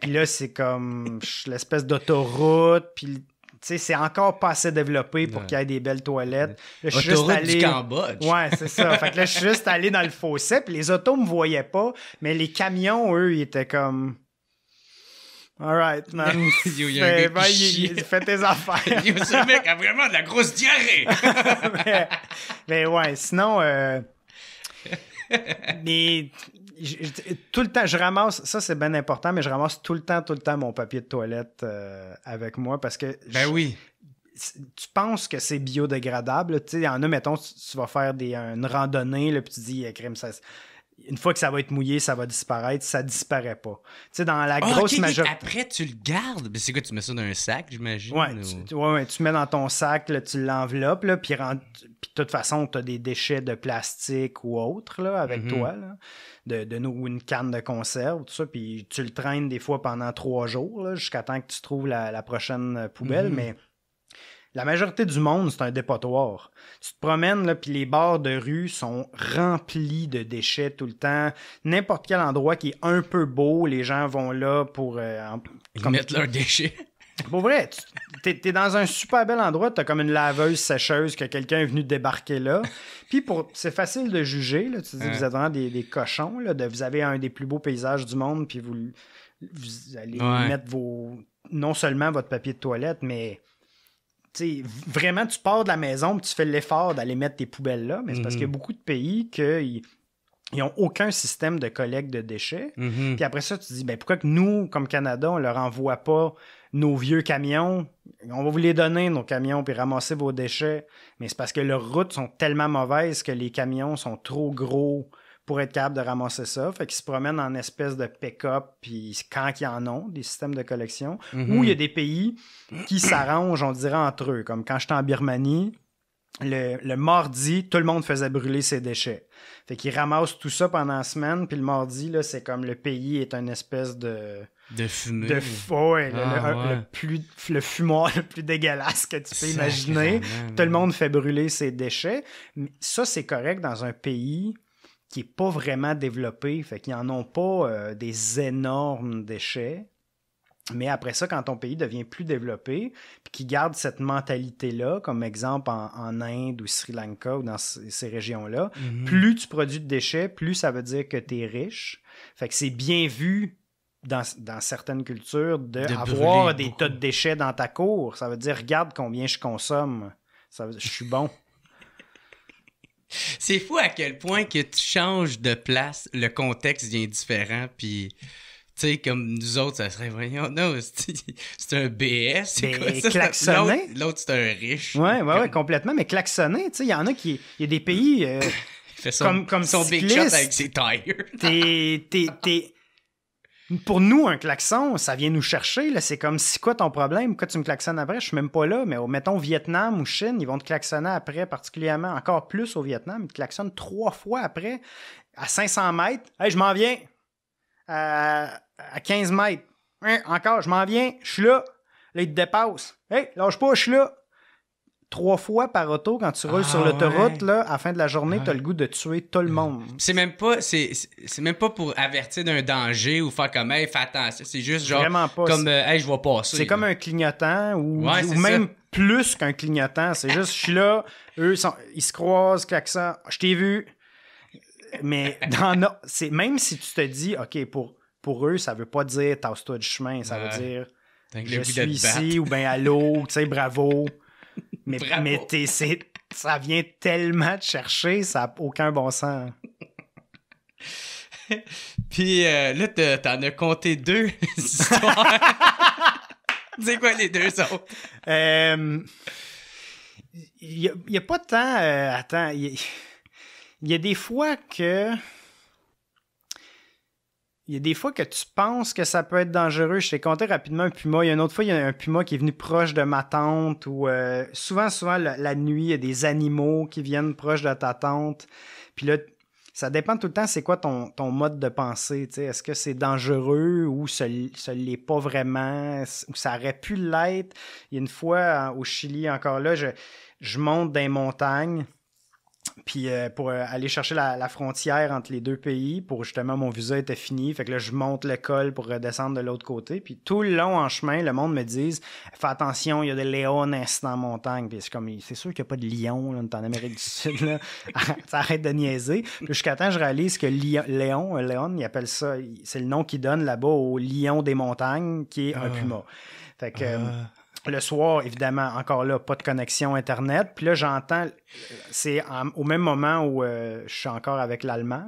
[SPEAKER 2] puis là, c'est comme l'espèce d'autoroute. Puis sais, c'est encore pas assez développé pour qu'il y ait des belles toilettes. je suis juste allé...
[SPEAKER 1] Ouais,
[SPEAKER 2] c'est ça. fait que là, je suis juste allé dans le fossé, puis les autos me voyaient pas, mais les camions, eux, ils étaient comme... Alright, man. Yo, tes affaires. ce mec a vraiment de la grosse diarrhée. mais, ouais, sinon... Euh tout le temps, je ramasse, ça c'est bien important, mais je ramasse tout le temps, tout le temps mon papier de toilette euh, avec moi parce que. Ben oui. Tu penses que c'est biodégradable. Tu sais, en a, mettons, tu, vas faire des, une randonnée, le petit tu dis, eh, crème, ça une fois que ça va être mouillé, ça va disparaître, ça disparaît pas. Tu sais, dans la ah, grosse majorité.
[SPEAKER 1] Après, tu le gardes. Mais c'est quoi, tu mets ça dans un sac, j'imagine? Ouais, tu,
[SPEAKER 2] ouais, tu mets dans ton sac, tu l'enveloppes, là, puis, de toute façon, tu as des déchets de plastique ou autre avec mhm. toi, de, de, ou une canne de conserve, tout ça, puis tu le traînes des fois pendant trois jours, jusqu'à temps que tu trouves la, prochaine poubelle, mhm. mais la majorité du monde, c'est un dépotoir. Tu te promènes, puis les bords de rue sont remplis de déchets tout le temps. N'importe quel endroit qui est un peu beau, les gens vont là pour... Euh, mettre leurs déchets. Pour vrai, tu es dans un super bel endroit, t'as comme une laveuse sécheuse que quelqu'un est venu débarquer là. Puis pour, c'est facile de juger, là, tu dis, vous êtes vraiment des, cochons, là, de, vous avez un des plus beaux paysages du monde, puis vous, allez mettre vos, non seulement votre papier de toilette, mais vraiment, tu pars de la maison tu fais l'effort d'aller mettre tes poubelles là, mais c'est parce qu'il y a mhm. beaucoup de pays qui n'ont aucun système de collecte de déchets. Mhm. Puis après ça, tu te dis, ben, pourquoi que nous, comme Canada, on leur envoie pas nos vieux camions? On va vous les donner, nos camions, puis ramasser vos déchets. Mais c'est parce que leurs routes sont tellement mauvaises que les camions sont trop gros pour être capable de ramasser ça. Fait qu'ils se promènent en espèce de pick-up, puis quand ils en ont, des systèmes de collection, mhm. où il y a des pays qui s'arrangent, on dirait, entre eux. Comme quand j'étais en Birmanie, le, mardi, tout le monde faisait brûler ses déchets. Fait qu'ils ramassent tout ça pendant la semaine, puis le mardi, c'est comme le pays est une espèce de... De fumée. De le, ah, plus, le fumoir le plus dégueulasse que tu peux imaginer. Tout le monde fait brûler ses déchets. Mais ça, c'est correct dans un pays qui n'est pas vraiment développé, fait qu'ils n'en ont pas euh, des énormes déchets. Mais après ça, quand ton pays devient plus développé, puis qui garde cette mentalité-là, comme exemple en, Inde ou Sri Lanka ou dans ces régions-là, mhm. plus tu produis de déchets, plus ça veut dire que tu es riche. Fait que c'est bien vu dans, certaines cultures d'avoir de avoir des tas de déchets dans ta cour. Ça veut dire, regarde combien je consomme. Ça veut dire, je suis bon.
[SPEAKER 1] C'est fou à quel point que tu changes de place, le contexte devient différent, puis tu sais, comme nous autres, ça serait voyons, non, c'est un BS, c'est ben, quoi L'autre, c'est un riche. Ouais,
[SPEAKER 2] ouais, ouais, complètement, mais klaxonné, tu sais, il y en a qui, il y a des pays... Euh, il fait son, comme, comme son big shot avec
[SPEAKER 1] ses tires. t'es
[SPEAKER 2] pour nous, un klaxon, ça vient nous chercher. C'est comme, si quoi ton problème? Quand tu me klaxonnes après? Je suis même pas là. Mais mettons Vietnam ou Chine, ils vont te klaxonner après, particulièrement encore plus au Vietnam. Ils te klaxonnent trois fois après, à 500 mètres. Hey, je m'en viens. Euh, à 15 mètres. Hein, encore, je m'en viens. Je suis là. Là, ils te dépassent. Hey, lâche pas, je suis là trois fois par auto quand tu roules sur ah, l'autoroute là à la fin de la journée, tu as le goût de tuer tout le mm. monde.
[SPEAKER 1] C'est même pas c'est même pas pour avertir d'un danger ou faire comme hey, fais attention, c'est juste genre comme euh, hey, je vais passer. C'est comme
[SPEAKER 2] un clignotant ou, même plus qu'un clignotant, c'est juste je suis là, eux ils se croisent, ça. « je t'ai vu. Mais dans c'est même si tu te dis OK pour pour eux, ça veut pas dire tasse-toi du chemin, ça veut dire je suis ici ou ben allô, tu sais bravo. Mais, ça vient tellement de chercher, ça n'a aucun bon sens.
[SPEAKER 1] Puis euh,
[SPEAKER 2] là, t'en as compté deux histoires. C'est quoi les deux autres? Il euh, n'y a, pas de euh, temps. attends, il y, a des fois que il y a des fois que tu penses que ça peut être dangereux. Je t'ai compté rapidement un puma. Il y a une autre fois, il y a un puma qui est venu proche de ma tante. Ou euh, souvent, souvent, la, nuit, il y a des animaux qui viennent proche de ta tante. Puis là, ça dépend tout le temps, c'est quoi ton, ton, mode de pensée. Est-ce que c'est dangereux ou ça ne l'est pas vraiment? Ou ça aurait pu l'être? Il y a une fois, hein, au Chili, encore là, je, je monte des montagnes. Puis euh, pour euh, aller chercher la, frontière entre les deux pays, pour justement mon visa était fini, fait que là je monte le col pour redescendre de l'autre côté. Puis tout le long en chemin, le monde me dit fais attention, il y a des Léones dans la montagne. Puis c'est comme c'est sûr qu'il n'y a pas de lion, en Amérique du Sud, là. arrête de niaiser. Puis jusqu'à temps je réalise que Léon, euh, Léon, il appelle ça, c'est le nom qu'il donne là-bas au lion des montagnes, qui est un ah. puma. Fait que ah le soir, évidemment, encore là, pas de connexion Internet. Puis là, j'entends, c'est au même moment où euh, je suis encore avec l'Allemand.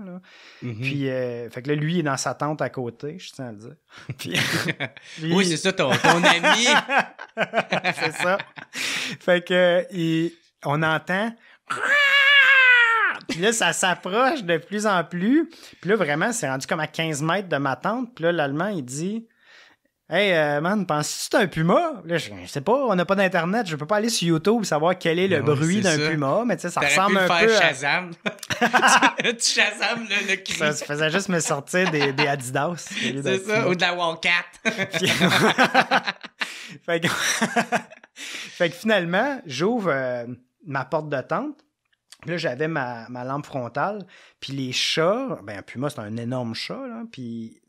[SPEAKER 2] Mm-hmm. Puis, euh, fait que là, lui, est dans sa tente à côté, je tiens à le dire. oui, c'est ça, ton, ton ami. c'est ça. Fait que, on entend. Puis là, ça s'approche de plus en plus. Puis là, vraiment, c'est rendu comme à 15 mètres de ma tente. Puis là, l'Allemand, il dit Hey, euh, man, penses-tu que c'est un puma? Là, je, sais pas, on n'a pas d'internet, je peux pas aller sur YouTube savoir quel est le ben bruit d'un puma, mais tu sais, ça ressemble un peu. À... tu,
[SPEAKER 1] tu Shazam, le, cri. Ça, faisait juste
[SPEAKER 2] me sortir des, Adidas. C'est ça, ou de
[SPEAKER 1] la Wonkat.
[SPEAKER 2] fait, que... fait que finalement, j'ouvre euh, ma porte de tente. là, j'avais ma, ma lampe frontale, puis les chats, ben un puma, c'est un énorme chat, là, puis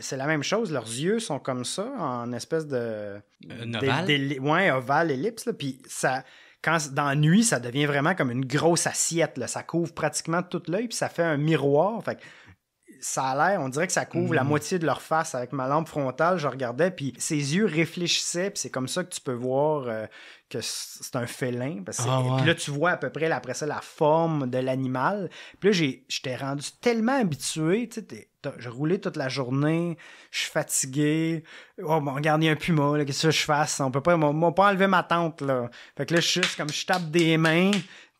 [SPEAKER 2] c'est la même chose. Leurs yeux sont comme ça, en espèce de. Un euh, ovale. ovale, ellipse. puis ça. Quand, dans la nuit, ça devient vraiment comme une grosse assiette. Là, ça couvre pratiquement tout l'œil, puis ça fait un miroir. Fait ça a l'air, on dirait que ça couvre la mhm. moitié de leur face. Avec ma lampe frontale, je regardais, puis ses yeux réfléchissaient, puis c'est comme ça que tu peux voir euh, que c'est un félin. Parce que ah, Puis là, tu vois à peu près, après ça, la forme de l'animal. Puis là, j'étais rendu tellement habitué, tu sais, j'ai roulé toute la journée, je suis fatigué. Oh, bon, regarde, un puma, qu'est-ce que je fasse? On peut pas, on m'a pas enlevé ma tente, là. Fait que là, je suis comme, je tape des mains,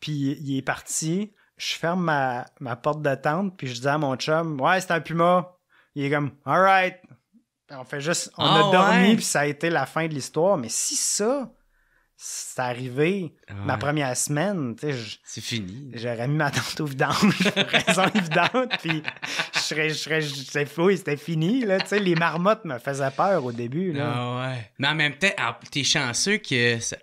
[SPEAKER 2] puis il est parti. Je ferme ma, porte de tente, puis je dis à mon chum, ouais, c'est un puma. Il est comme, alright. On fait juste, on a ah, dormi, puis ça a été la fin de l'histoire. Mais si ça, c'est arrivé ma première semaine. C'est fini. J'aurais mis ma tente au vidange, raison évidente. Puis fou, c'était fini, là. les marmottes me faisaient peur au début, ah
[SPEAKER 1] Mais en même temps, t'es chanceux que ça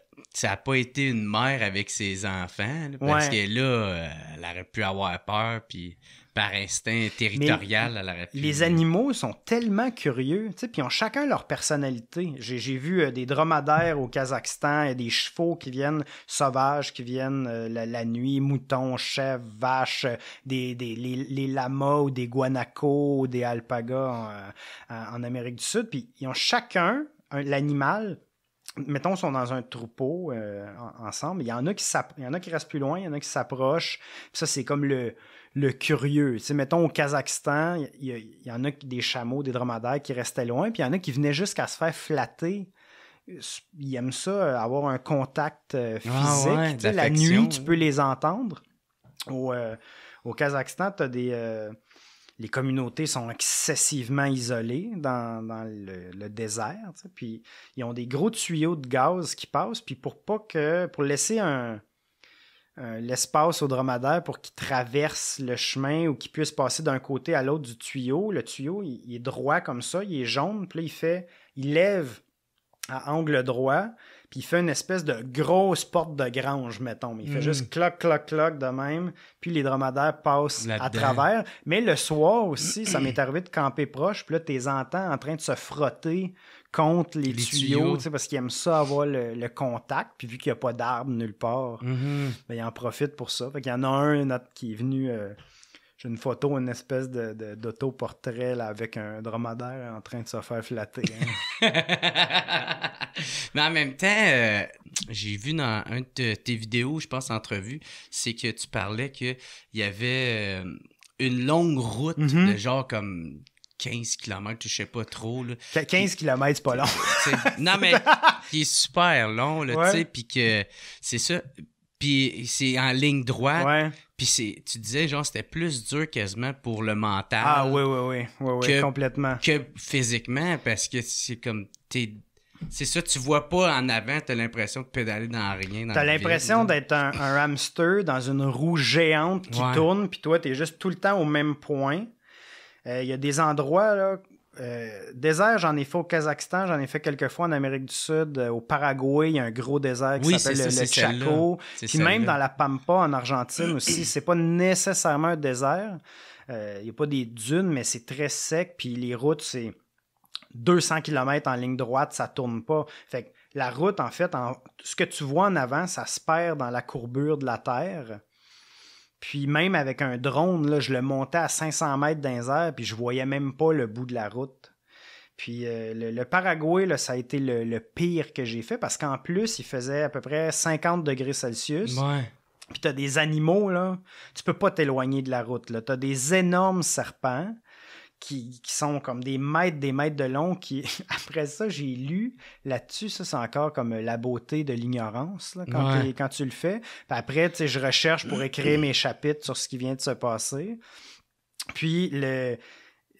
[SPEAKER 1] n'a pas été une mère avec ses enfants. parce que là, euh, elle aurait pu avoir peur. Puis par instinct territorial à la rapide. Les
[SPEAKER 2] animaux sont tellement curieux, puis ils ont chacun leur personnalité. J'ai vu euh, des dromadaires au Kazakhstan des chevaux qui viennent sauvages, qui viennent euh, la, nuit, moutons, chèvres, vaches, euh, des, les, lamas ou des guanacos des alpagas en, Amérique du Sud. Puis ils ont chacun l'animal mettons, sont dans un troupeau ensemble. Il y en a qui il y en a qui reste plus loin, il y en a qui s'approche. Ça, c'est comme le, le curieux. Tu sais, mettons, au Kazakhstan, il y, en a des chameaux, des dromadaires qui restaient loin, puis il y en a qui venaient jusqu'à se faire flatter. Ils aiment ça, euh, avoir un contact euh, ah physique. la nuit, tu peux les entendre. Au, euh, Kazakhstan, tu as des... les communautés sont excessivement isolées dans, le, désert, puis ils ont des gros tuyaux de gaz qui passent, puis pour pas que... pour laisser un euh, l'espace au dromadaire pour qu'il traverse le chemin ou qu'il puisse passer d'un côté à l'autre du tuyau. Le tuyau, il, est droit comme ça, il est jaune, puis il fait, il lève à angle droit, puis il fait une espèce de grosse porte de grange, mettons. Mais il fait hmm. juste cloc, cloc, cloc de même, puis les dromadaires passent à travers. Mais le soir aussi, ça m'est arrivé de camper proche, puis là, t'es entends en train de se frotter contre les, tuyaux, parce qu'ils aiment ça avoir le, contact. Puis vu qu'il n'y a pas d'arbre nulle part, ils mhm. ben, il en profite pour ça. Fait qu'il y en a un autre qui est venu. Euh, j'ai une photo, une espèce de, d'autoportrait avec un dromadaire en train de se faire flatter. Hein. Mais en
[SPEAKER 1] même temps, euh, j'ai vu dans une de tes vidéos, je pense, entrevue, c'est que tu parlais qu'il y avait euh, une longue route mhm. de genre comme 15 km, je sais pas trop. Là.
[SPEAKER 2] 15 km, c'est pas long.
[SPEAKER 1] non, mais il est super long, là, puis que c'est ça. Puis c'est en ligne droite. Puis tu disais, genre, c'était plus dur quasiment pour le mental. Ah oui,
[SPEAKER 2] oui, oui, oui, oui
[SPEAKER 1] complètement. Que physiquement, parce que c'est comme, t'es c'est ça, tu vois pas en avant, t'as l'impression de pédaler dans rien. T'as l'impression
[SPEAKER 2] d'être un, hamster dans une roue géante qui tourne, puis toi, t'es juste tout le temps au même point. Euh, il y a des endroits, euh, désert, j'en ai fait au Kazakhstan, j'en ai fait quelques fois en Amérique du Sud, euh, au Paraguay, il y a un gros désert qui s'appelle le, Chaco. Puis même dans la Pampa en Argentine aussi, c'est pas nécessairement un désert. Il n'y a pas des dunes, mais c'est très sec. Puis les routes, c'est 200 km en ligne droite, ça tourne pas. Fait que la route, en fait, ce que tu vois en avant, ça se perd dans la courbure de la terre. Puis même avec un drone, je le montais à 500 mètres dans les puis je voyais même pas le bout de la route. Puis euh, le, Paraguay, ça a été le, pire que j'ai fait parce qu'en plus, il faisait à peu près 50 degrés Celsius. Ouais. Puis t'as des animaux, là. Tu peux pas t'éloigner de la route, là. T'as des énormes serpents qui, sont comme des mètres, des mètres de long, qui, après ça, j'ai lu là-dessus, ça c'est encore comme la beauté de l'ignorance, quand, quand tu le fais. après, tu sais, je recherche pour écrire mes chapitres sur ce qui vient de se passer. Puis le,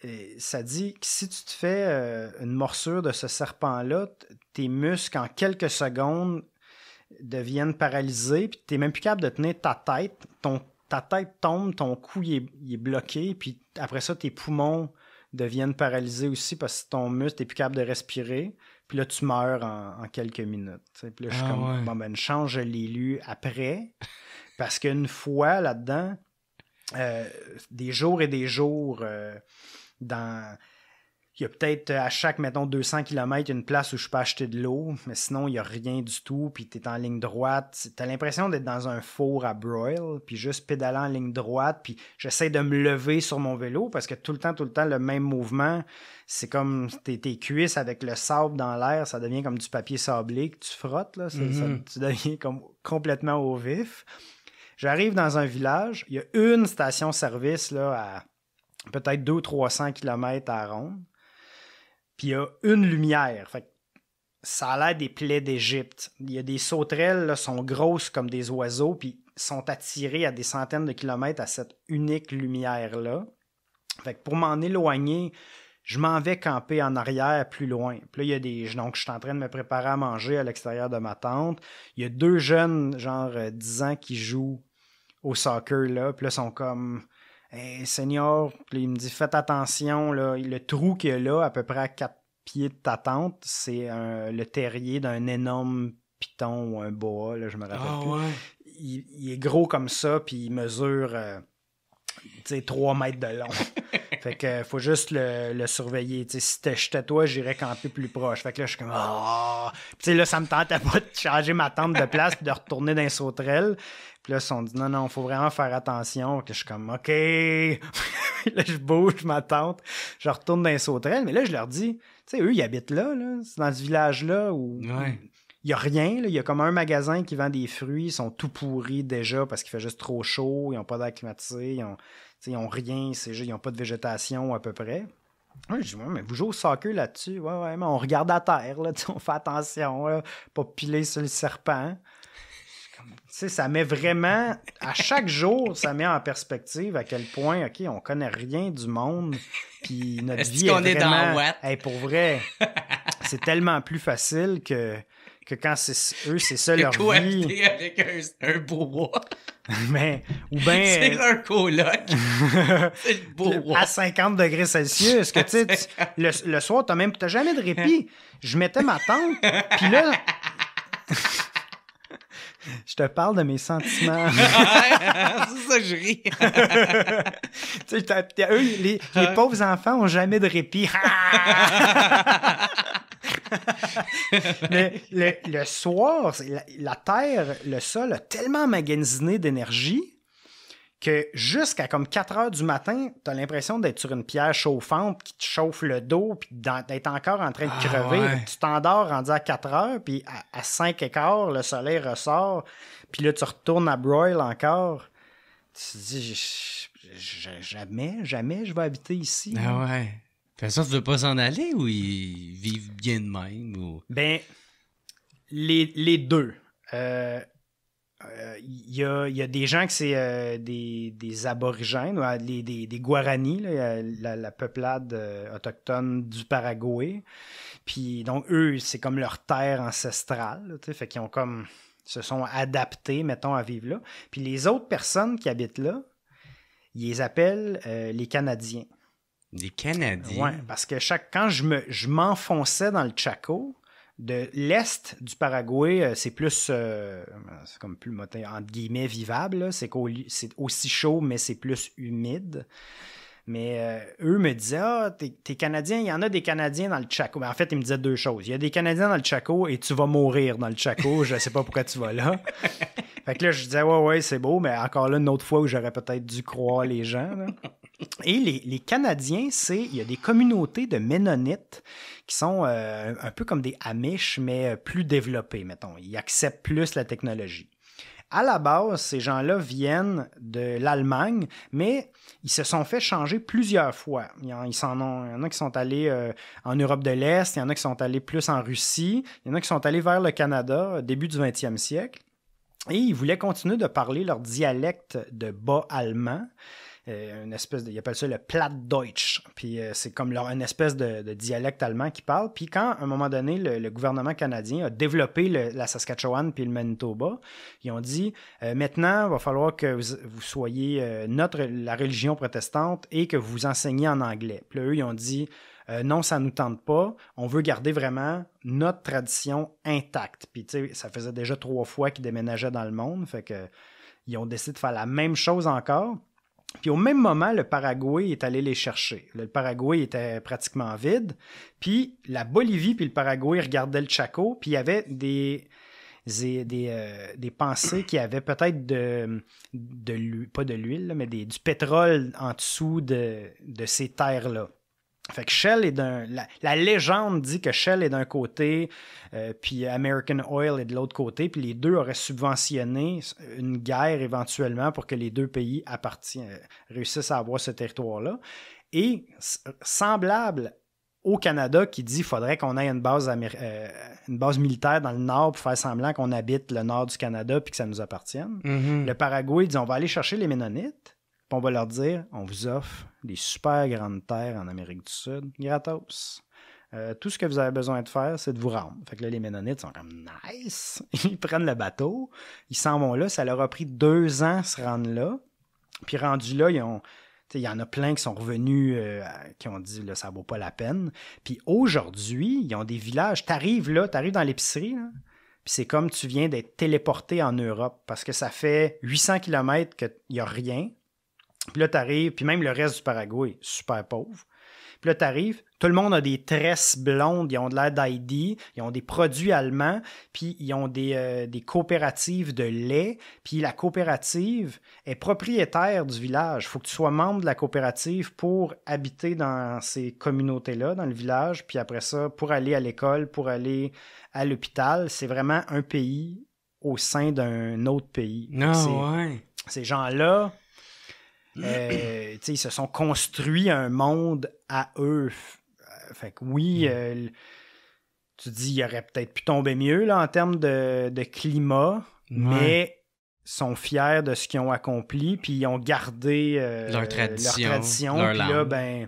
[SPEAKER 2] euh, ça dit que si tu te fais euh, une morsure de ce serpent-là, tes muscles en quelques secondes deviennent paralysés, puis n'es même plus capable de tenir ta tête, ton ta tête tombe, ton cou il est, bloqué, puis après ça, tes poumons deviennent paralysés aussi parce que ton muscle, n'est plus capable de respirer. Puis là, tu meurs en, quelques minutes. Puis là, je suis ah comme, bon, ben, une chance, après. Parce qu'une fois là-dedans, euh, des jours et des jours euh, dans il y a peut-être euh, à chaque, mettons, 200 km, une place où je peux acheter de l'eau, mais sinon, il n'y a rien du tout, puis tu es en ligne droite. Tu as l'impression d'être dans un four à broil, puis juste pédalant en ligne droite, puis j'essaie de me lever sur mon vélo parce que tout le temps, tout le temps, le même mouvement, c'est comme tes, cuisses avec le sable dans l'air, ça devient comme du papier sablé que tu frottes, là. Mm-hmm. tu deviens comme complètement au vif. J'arrive dans un village, il y a une station-service là, à peut-être 200-300 km à Ronde. Puis il y a une lumière. Fait ça a l'air des plaies d'Égypte. Il y a des sauterelles, là, sont grosses comme des oiseaux, puis sont attirées à des centaines de kilomètres à cette unique lumière-là. Fait pour m'en éloigner, je m'en vais camper en arrière plus loin. Puis il y a des. Donc, je suis en train de me préparer à manger à l'extérieur de ma tente. Il y a deux jeunes, genre 10 euh, ans, qui jouent au soccer, là. Puis là, sont comme hey, Seigneur, il me dit Faites attention, là, le trou qu'il est là, à peu près à quatre pieds de ta tente, c'est le terrier d'un énorme piton ou un boa, là, je me rappelle ah, plus. Il, est gros comme ça, puis il mesure euh, 3 mètres de long. fait que faut juste le, surveiller. Si si chez toi, j'irais camper plus proche. Fait que là, je suis comme Ah! là, ça me tentait pas de changer ma tente de place puis de retourner dans les sauterelles. Puis là, ils sont dit non, non, faut vraiment faire attention. Que je suis comme OK. là, je bouge je m'attends Je retourne dans les sauterelles. Mais là, je leur dis, tu sais, eux, ils habitent là, là. dans ce village-là où. Il n'y a rien, il y a comme un magasin qui vend des fruits, ils sont tout pourris déjà parce qu'il fait juste trop chaud, ils n'ont pas d'air climatisé, ils ont, rien, c'est juste, ils n'ont pas de végétation à peu près. je dis, mais vous jouez au soccer là-dessus, ouais, ouais, mais on regarde à terre, là, on fait attention, pas piler sur le serpent. Tu sais, ça met vraiment, à chaque jour, ça met en perspective à quel point, OK, on connaît rien du monde, puis notre vie est, est Dans pour vrai, c'est tellement plus facile que, que quand c'est eux, c'est ça leur vie.
[SPEAKER 1] avec un,
[SPEAKER 2] Mais, ben, ou bien... c'est leur coloc. le À 50 degrés Celsius. Que, tu le, le soir, t'as même t'as jamais de répit. Je mettais ma tente, puis là je te parle de mes sentiments. c'est ça, je ris. les, pauvres enfants ont jamais de répit. Mais le, soir, la, la, terre, le sol a tellement magasiné d'énergie que jusqu'à comme 4 heures du matin, tu as l'impression d'être sur une pierre chauffante qui te chauffe le dos, puis d'être encore en train de ah, crever. Tu t'endors rendu à 4 heures, puis à, 5 et quart, le soleil ressort, puis là, tu retournes à Broil encore. Tu te dis, jamais, jamais je vais habiter ici. Ah ouais.
[SPEAKER 1] Fait ça, tu veux pas s'en aller ou ils vivent bien de même? Ou...
[SPEAKER 2] Ben, les, les deux. Euh, il euh, y a, des gens que c'est euh, des, des, aborigènes, euh, des, des Guaranis, la, peuplade autochtone du Paraguay. Puis donc, eux, c'est comme leur terre ancestrale. Là, fait qu'ils ont comme se sont adaptés, mettons, à vivre là. Puis les autres personnes qui habitent là, ils les appellent les Canadiens. Les Canadiens? Oui, parce que chaque, quand je m'enfonçais dans le Chaco, de l'est du Paraguay, euh, c'est plus, euh, c'est comme plus entre guillemets vivable. C'est c'est aussi chaud, mais c'est plus humide. Mais euh, eux me disaient, ah, t'es, Canadien, il y en a des Canadiens dans le Chaco. Mais ben, en fait, ils me disaient deux choses. Il y a des Canadiens dans le Chaco et tu vas mourir dans le Chaco. Je sais pas pourquoi tu vas là. fait que là, je disais, ouais, ouais, c'est beau, mais encore là, une autre fois où j'aurais peut-être dû croire les gens. Et les, Canadiens, c'est il y a des communautés de mennonites qui sont euh, un peu comme des Amish, mais euh, plus développés, mettons. Ils acceptent plus la technologie. À la base, ces gens-là viennent de l'Allemagne, mais ils se sont fait changer plusieurs fois. Il y en, en a qui sont allés euh, en Europe de l'Est, il y en a qui sont allés plus en Russie, il y en a qui sont allés vers le Canada début du 20e siècle. Et ils voulaient continuer de parler leur dialecte de bas allemand, euh, une espèce de, ils appellent ça le Plattdeutsch. Puis euh, c'est comme leur, une espèce de, dialecte allemand qui parle. Puis quand, à un moment donné, le, gouvernement canadien a développé la Saskatchewan puis le Manitoba, ils ont dit euh, maintenant, il va falloir que vous, soyez notre, la religion protestante et que vous enseigniez en anglais. Puis eux, ils ont dit non, ça ne nous tente pas. On veut garder vraiment notre tradition intacte. Puis, tu sais, ça faisait déjà trois fois qu'ils déménageaient dans le monde. Fait que, ils ont décidé de faire la même chose encore. Puis au même moment, le Paraguay est allé les chercher. Le Paraguay était pratiquement vide. Puis la Bolivie puis le Paraguay regardaient le Chaco. Puis il y avait des, des, euh, pensées qui avaient peut-être de, de, pas de l'huile, mais des, du pétrole en dessous de ces terres-là. Fait que Shell est d'un. La, légende dit que Shell est d'un côté, euh, puis American Oil est de l'autre côté, puis les deux auraient subventionné une guerre éventuellement pour que les deux pays appartiennent, euh, réussissent à avoir ce territoire-là. Et semblable au Canada qui dit qu'il faudrait qu'on ait euh, une base, militaire dans le nord pour faire semblant qu'on habite le nord du Canada puis que ça nous appartienne. Mm-hmm. Le Paraguay dit on va aller chercher les Ménonites on va leur dire, on vous offre des super grandes terres en Amérique du Sud, gratos. Euh, tout ce que vous avez besoin de faire, c'est de vous rendre. Fait que là, les Ménonites sont comme nice. Ils prennent le bateau, ils s'en vont là. Ça leur a pris deux ans se rendre là. Puis rendus là, ils ont. Il y en a plein qui sont revenus, euh, qui ont dit là, ça vaut pas la peine. Puis aujourd'hui, ils ont des villages. Tu arrives là, tu arrives dans l'épicerie, hein, puis c'est comme tu viens d'être téléporté en Europe parce que ça fait 800 km qu'il n'y a rien. Puis là, arrives, puis même le reste du Paraguay, est super pauvre. Puis là, arrives, tout le monde a des tresses blondes, ils ont de l'air d'ID, ils ont des produits allemands, puis ils ont euh, des, coopératives de lait, puis la coopérative est propriétaire du village. Il faut que tu sois membre de la coopérative pour habiter dans ces communautés-là, dans le village, puis après ça, pour aller à l'école, pour aller à l'hôpital. C'est vraiment un pays au sein d'un autre pays. Ah ces gens-là euh, ils se sont construits un monde à eux. Euh, fait oui, mm. euh, tu dis, il aurait peut-être pu tomber mieux là, en termes de, climat, mais mais sont fiers de ce qu'ils ont accompli, puis ils ont gardé leur tradition. puis là, ben,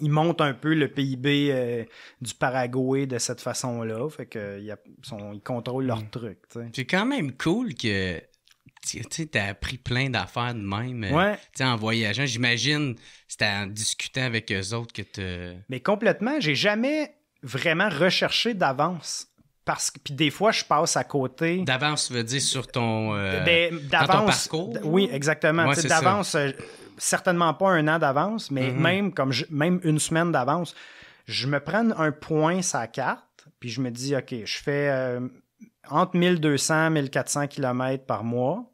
[SPEAKER 2] ils montent un peu le PIB du Paraguay de cette façon-là. Fait que, ils, ils contrôlent leur mm. truc.
[SPEAKER 1] C'est quand même cool que tu sais, t'as appris plein d'affaires de même. Euh, en voyageant, j'imagine, c'était en discutant avec eux autres que tu.
[SPEAKER 2] Mais complètement, j'ai jamais vraiment recherché d'avance. Parce que, puis des fois, je passe à côté.
[SPEAKER 1] D'avance, tu veux dire sur ton,
[SPEAKER 2] euh, ben, parcours? Oui, exactement. d'avance, euh, certainement pas un an d'avance, mais mm-hmm. même, comme même une semaine d'avance, je me prends un point sa carte, puis je me dis, OK, je fais entre 1200 et 1400 km par mois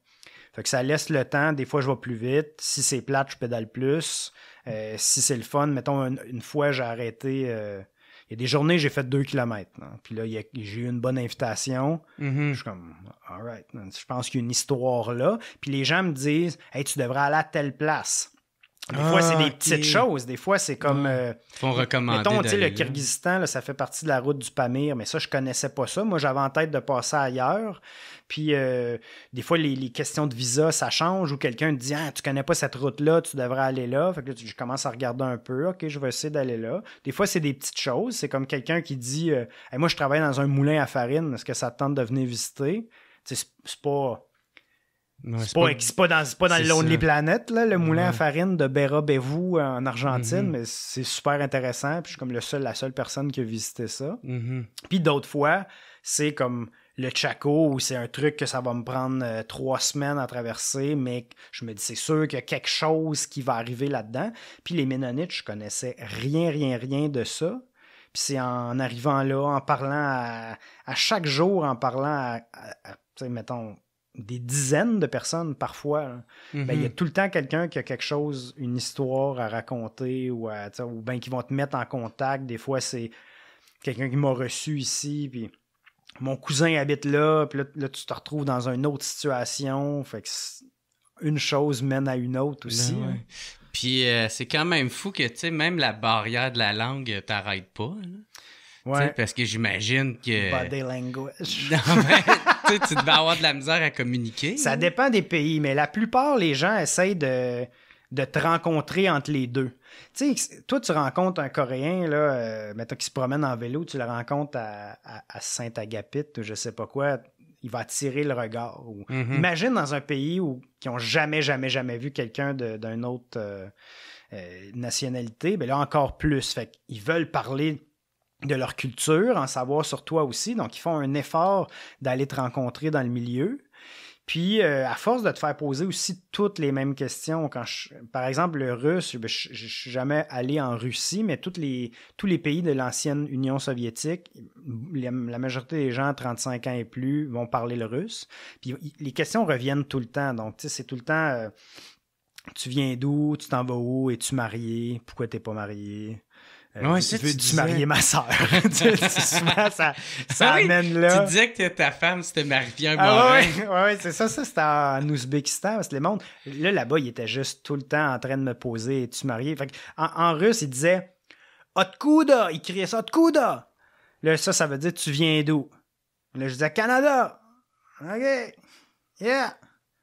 [SPEAKER 2] que ça laisse le temps. Des fois, je vais plus vite. Si c'est plate, je pédale plus. Euh, si c'est le fun, mettons, une, fois, j'ai arrêté. Euh, il y a des journées, j'ai fait 2 km. Hein. Puis là, j'ai eu une bonne invitation. Mm-hmm. Je suis comme, right. Je pense qu'il y a une histoire là. Puis les gens me disent, hey, tu devrais aller à telle place. Des fois, c'est ah, des petites choses. Des fois, c'est comme. Ouais. Euh, recommander. Mettons, tu sais, le Kyrgyzstan, ça fait partie de la route du Pamir, mais ça, je connaissais pas ça. Moi, j'avais en tête de passer ailleurs. Puis, euh, des fois, les, questions de visa, ça change ou quelqu'un dit Ah, tu connais pas cette route-là, tu devrais aller là. Fait que là, je commence à regarder un peu. OK, je vais essayer d'aller là. Des fois, c'est des petites choses. C'est comme quelqu'un qui dit euh, Moi, je travaille dans un moulin à farine. Est-ce que ça te tente de venir visiter? c'est pas c'est, pas, dans, le Lonely Planet, là, le moulin à farine de béra vous euh, en Argentine, mm-hmm. mais c'est super intéressant. Puis je suis comme le seul, la seule personne qui a visité ça. Mm-hmm. Puis d'autres fois, c'est comme le Chaco où c'est un truc que ça va me prendre euh, trois semaines à traverser, mais je me dis c'est sûr qu'il y a quelque chose qui va arriver là-dedans. Puis les Ménonites, je connaissais rien, rien, rien de ça. Puis c'est en arrivant là, en parlant à, chaque jour, en parlant à, à mettons, des dizaines de personnes parfois. Hein. Ben, il y a mhm. tout le temps quelqu'un qui a quelque chose, une histoire à raconter ou, à, ben, qui vont te mettre en contact. Des fois, c'est quelqu'un qui m'a reçu ici, puis mon cousin habite là, puis là, tu te retrouves dans une autre situation. Fait une chose mène à une autre ben aussi. Hein.
[SPEAKER 1] Puis euh, c'est quand même fou que, tu sais, même la barrière de la langue t'arrête pas. Parce que j'imagine que. Body
[SPEAKER 2] language. non, tu, tu devais
[SPEAKER 1] avoir de la misère à communiquer. Ça dépend
[SPEAKER 2] des pays, mais la plupart, les gens essayent de, te rencontrer entre les deux. Tu sais, toi, tu rencontres un Coréen, là, euh, mettons, qui se promène en vélo, tu le rencontres à, Saint-Agapit ou je sais pas quoi, il va attirer le regard. Mhm. Imagine dans un pays où qui n'ont jamais, jamais, jamais vu quelqu'un d'un autre euh, euh, nationalité, mais ben là encore plus. Fait qu'ils veulent parler de leur culture, en savoir sur toi aussi. Donc, ils font un effort d'aller te rencontrer dans le milieu. Puis, euh, à force de te faire poser aussi toutes les mêmes questions, quand par exemple le russe, ben, je, ne suis jamais allé en Russie, mais les, tous les pays de l'ancienne Union soviétique, la, majorité des gens 35 ans et plus vont parler le russe. Puis les questions reviennent tout le temps. Donc, tu sais, c'est tout le temps, euh, tu viens d'où, tu t'en vas où, es-tu marié, pourquoi t'es pas marié, euh, veux-tu marier ma soeur?
[SPEAKER 1] souvent, ça, ça ben amène là. Tu disais que ta femme s'était mariée un ah, Oui,
[SPEAKER 2] ouais, c'est ça, ça c'était en Ouzbékistan, parce que le monde, là, là-bas, il était juste tout le temps en train de me poser, tu marié? Fait en, en, russe, il disait, Otkouda! Il criait ça, Otkouda! Là, ça, ça veut dire, tu viens d'où? Là, je disais, Canada! OK! Yeah!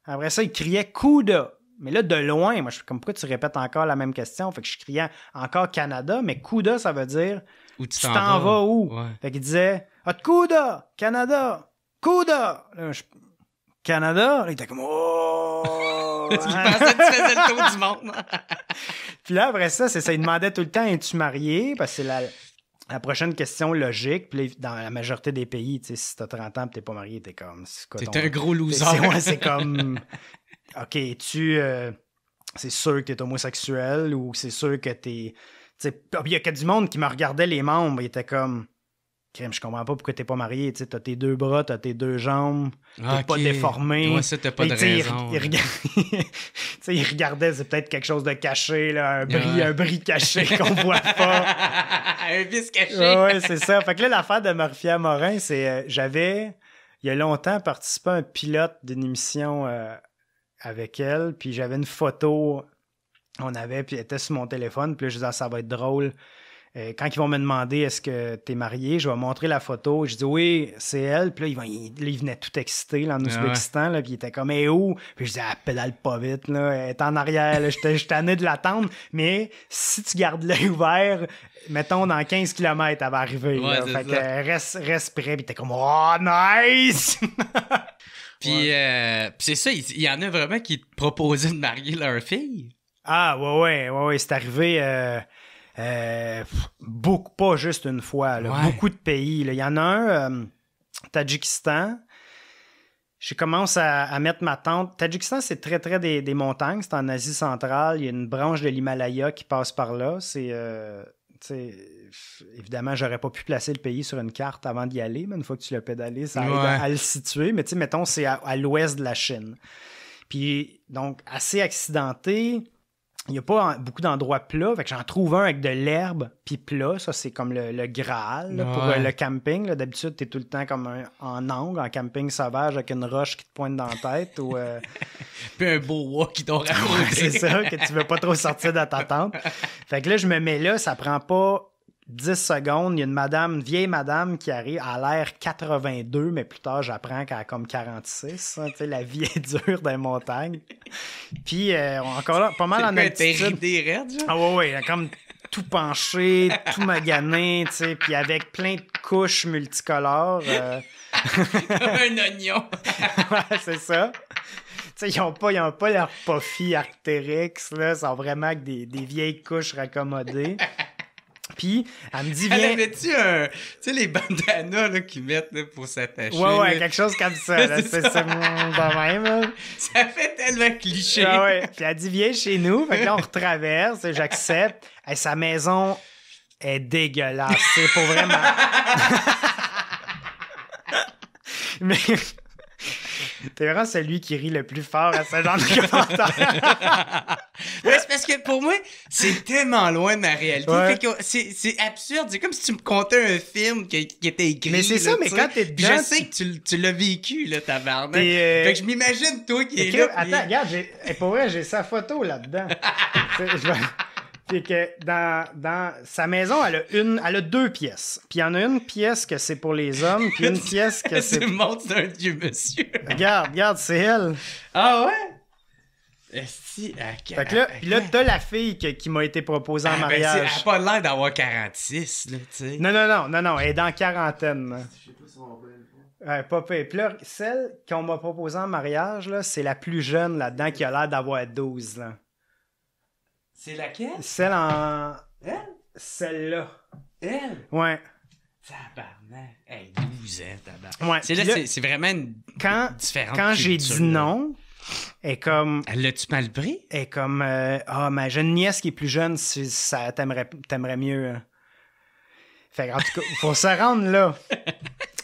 [SPEAKER 2] Après ça, il criait kuda ». Mais là, de loin, moi, je suis comme, pourquoi tu répètes encore la même question? Fait que je criais encore Canada, mais Kuda, ça veut dire où tu t'en vas. où? Fait qu'il disait, ah, Kuda, Canada, Kuda! Canada, il était comme, oh! Hein? pensais que
[SPEAKER 3] tu faisais le tour du monde.
[SPEAKER 2] Puis là, après ça, c'est ça, il demandait tout le temps, es-tu marié? Parce que c'est la, la prochaine question logique, puis dans la majorité des pays, tu si t'as 30 ans et t'es pas marié, t'es comme. C'est un gros loser. C'est comme. OK, tu. Euh, c'est sûr que t'es homosexuel ou c'est sûr que t'es. Il y a que du monde qui me regardait les membres, il était comme. Crème, je comprends pas pourquoi t'es pas marié. Tu t'as tes deux bras, t'as tes deux jambes,
[SPEAKER 1] t'es ah, pas déformé. Moi, c'était pas de raison.
[SPEAKER 2] Il, regardait, c'est peut-être quelque chose de caché, là, un, bris, un bris caché qu'on voit pas.
[SPEAKER 1] un vice caché.
[SPEAKER 2] Oui, c'est ça. Fait que là, l'affaire de Marfia Morin, c'est euh, j'avais, il y a longtemps, participé à un pilote d'une émission euh, avec elle, puis j'avais une photo, on avait, puis elle était sur mon téléphone, puis là, je disais, ah, ça va être drôle. Euh, quand ils vont me demander est-ce que tu es marié, je vais montrer la photo. Je dis oui, c'est elle. Puis là, ils, venaient tout excité, là, en Ouzbékistan. Là, puis il était comme, et eh, où? Puis je disais « Appelle pédale pas vite. Là, est en arrière. je suis tanné de l'attendre. Mais si tu gardes l'œil ouvert, mettons, dans 15 km, elle va arriver. fait que reste, reste prêt. Puis t'es comme, oh, nice!
[SPEAKER 1] Euh, puis, c'est ça, il, y en a vraiment qui te proposaient de marier leur
[SPEAKER 2] fille. Ah, ouais, ouais, ouais, c'est arrivé. Euh, euh, beaucoup, pas juste une fois, beaucoup de pays. Il y en a un, Tadjikistan. Je commence à, mettre ma tente. Tadjikistan, c'est très, très des, montagnes. C'est en Asie centrale. Il y a une branche de l'Himalaya qui passe par là. C'est évidemment, j'aurais pas pu placer le pays sur une carte avant d'y aller, mais une fois que tu l'as pédalé, ça aide à, le situer. Mais tu sais, mettons, c'est à, l'ouest de la Chine. Puis, donc, assez accidenté. Il n'y a pas beaucoup d'endroits plats. Fait que j'en trouve un avec de l'herbe, puis plat. Ça, c'est comme le, Graal pour euh, le camping. D'habitude, tu es tout le temps comme un, en angle, en camping sauvage, avec une roche qui te pointe dans la tête. ou, euh, puis un beau bois qui c'est ça, que tu veux pas trop sortir de ta tente. Fait que là, je me mets là, ça prend pas 10 secondes, il y a une madame, vieille madame qui arrive à l'air 82, mais plus tard, j'apprends qu'elle a comme 46. Hein, la vie est dure dans les montagnes. Puis, euh, encore là, pas mal en altitude. Des ah ouais, ouais, comme tout penché, tout magané, tu puis avec plein de couches multicolores. Comme euh.
[SPEAKER 1] Un oignon.
[SPEAKER 2] ouais, c'est ça. sais ils n'ont pas, ont pas leur puffy Arcteryx, là. Ils sont vraiment avec des, des vieilles couches raccommodées. Puis, elle me dit, viens. Elle avait-tu Tu
[SPEAKER 1] sais, les bandanas là, qu'ils mettent pour s'attacher. Ouais, ouais, quelque chose comme ça. c'est ça. de
[SPEAKER 2] même. Ça fait tellement cliché. Puis, elle dit, viens chez nous. Fait que là, on retraverse. J'accepte. sa maison est dégueulasse. C'est pour vraiment. Mais. T'es vraiment celui qui rit le plus fort à ce genre de commentaire. ouais, c'est parce que pour moi, c'est tellement loin de ma réalité.
[SPEAKER 1] c'est, absurde. C'est comme si tu me contais un film qui, était écrit. Mais c'est ça, mais quand t'es dedans. je sais que tu, l'as vécu, là, ta barbe. Euh, fait que je m'imagine, toi, qui es là. Attends, regarde,
[SPEAKER 2] j'ai, eh, pour vrai, j'ai sa photo là-dedans. je vais c'est que dans, dans sa maison, elle a une, elle a deux pièces. Puis il y en a une pièce que c'est pour les hommes, puis une pièce que c'est. c'est d'un dieu, monsieur. regarde, regarde, c'est elle. Ah ouais? Esti, à... Fait que là, pis là t'as la fille qui m'a été proposée en ah, ben, mariage. elle a
[SPEAKER 1] pas l'air d'avoir 46, là, tu sais. Non,
[SPEAKER 2] non, non, non, non, elle est dans quarantaine. Je sais pas si on va Ouais, pas Puis là, celle qu'on m'a proposée en mariage, là, c'est la plus jeune là-dedans qui a l'air d'avoir 12 ans. C'est laquelle? Celle en. Elle? Celle-là. Elle? Ouais. Tabarnak. Elle
[SPEAKER 1] 12 ans, tabarnak. Ouais. C'est là,
[SPEAKER 2] c'est vraiment une quand, Quand j'ai dit non, et comme. Elle l'a-tu mal pris? Et comme. Euh, ah, ma jeune nièce qui est plus jeune, ça t'aimerait mieux. Hein. Fait en tout cas, il faut se rendre là.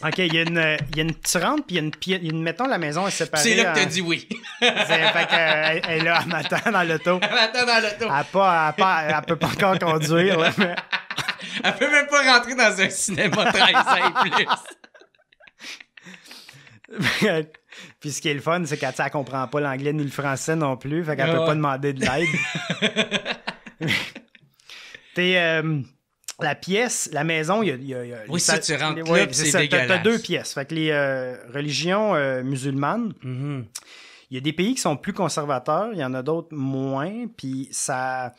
[SPEAKER 2] OK, il y, a une, il y a une puis il y a une, pièce, mettons, la maison est séparée. C'est là que tu as euh, dit oui. fait qu'elle elle, là, elle m'attend dans l'auto. Elle m'attend dans l'auto. Elle, pas, pas, elle, peut pas encore conduire, Elle ne
[SPEAKER 1] Elle peut même pas rentrer dans un cinéma très simple.
[SPEAKER 2] Puis ce qui est le fun, c'est qu'elle ne comprend pas l'anglais ni le français non plus, fait qu'elle ne peut ah pas demander de l'aide. T'es... Euh, la pièce, la maison, il y a. oui, tu rentres c'est deux pièces. Fait que les euh, religions euh, musulmanes, mm-hmm. il y a des pays qui sont plus conservateurs, il y en a d'autres moins, puis ça.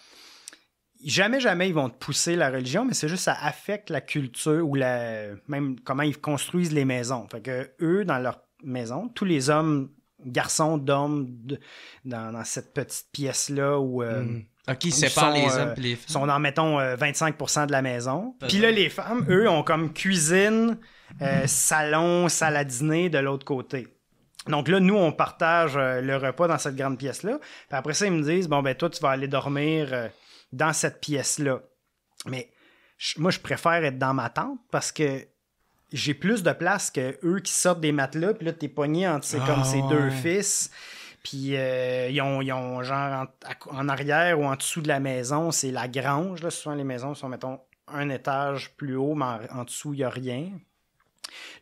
[SPEAKER 2] Jamais, jamais ils vont te pousser la religion, mais c'est juste ça affecte la culture ou la même comment ils construisent les maisons. Fait que eux, dans leur maison, tous les hommes, garçons, d'hommes, dans, cette petite pièce-là où euh, mm. OK, ils séparent les hommes euh, les femmes. sont dans, mettons, 25 euh, de la maison. Puis là, les femmes, eux, ont comme cuisine, euh, salon, salle à dîner de l'autre côté. Donc là, nous, on partage le repas dans cette grande pièce-là. Puis après ça, ils me disent, bon, ben toi, tu vas aller dormir dans cette pièce-là. Mais moi, je préfère être dans ma tente parce que j'ai plus de place que eux qui sortent des matelas. Puis là, t'es pogné entre comme, ah, ces deux fils. Puis euh, ils, ont, genre en, arrière ou en dessous de la maison, c'est la grange. Là. Souvent les maisons sont, mettons, un étage plus haut, mais en, dessous, il n'y a rien.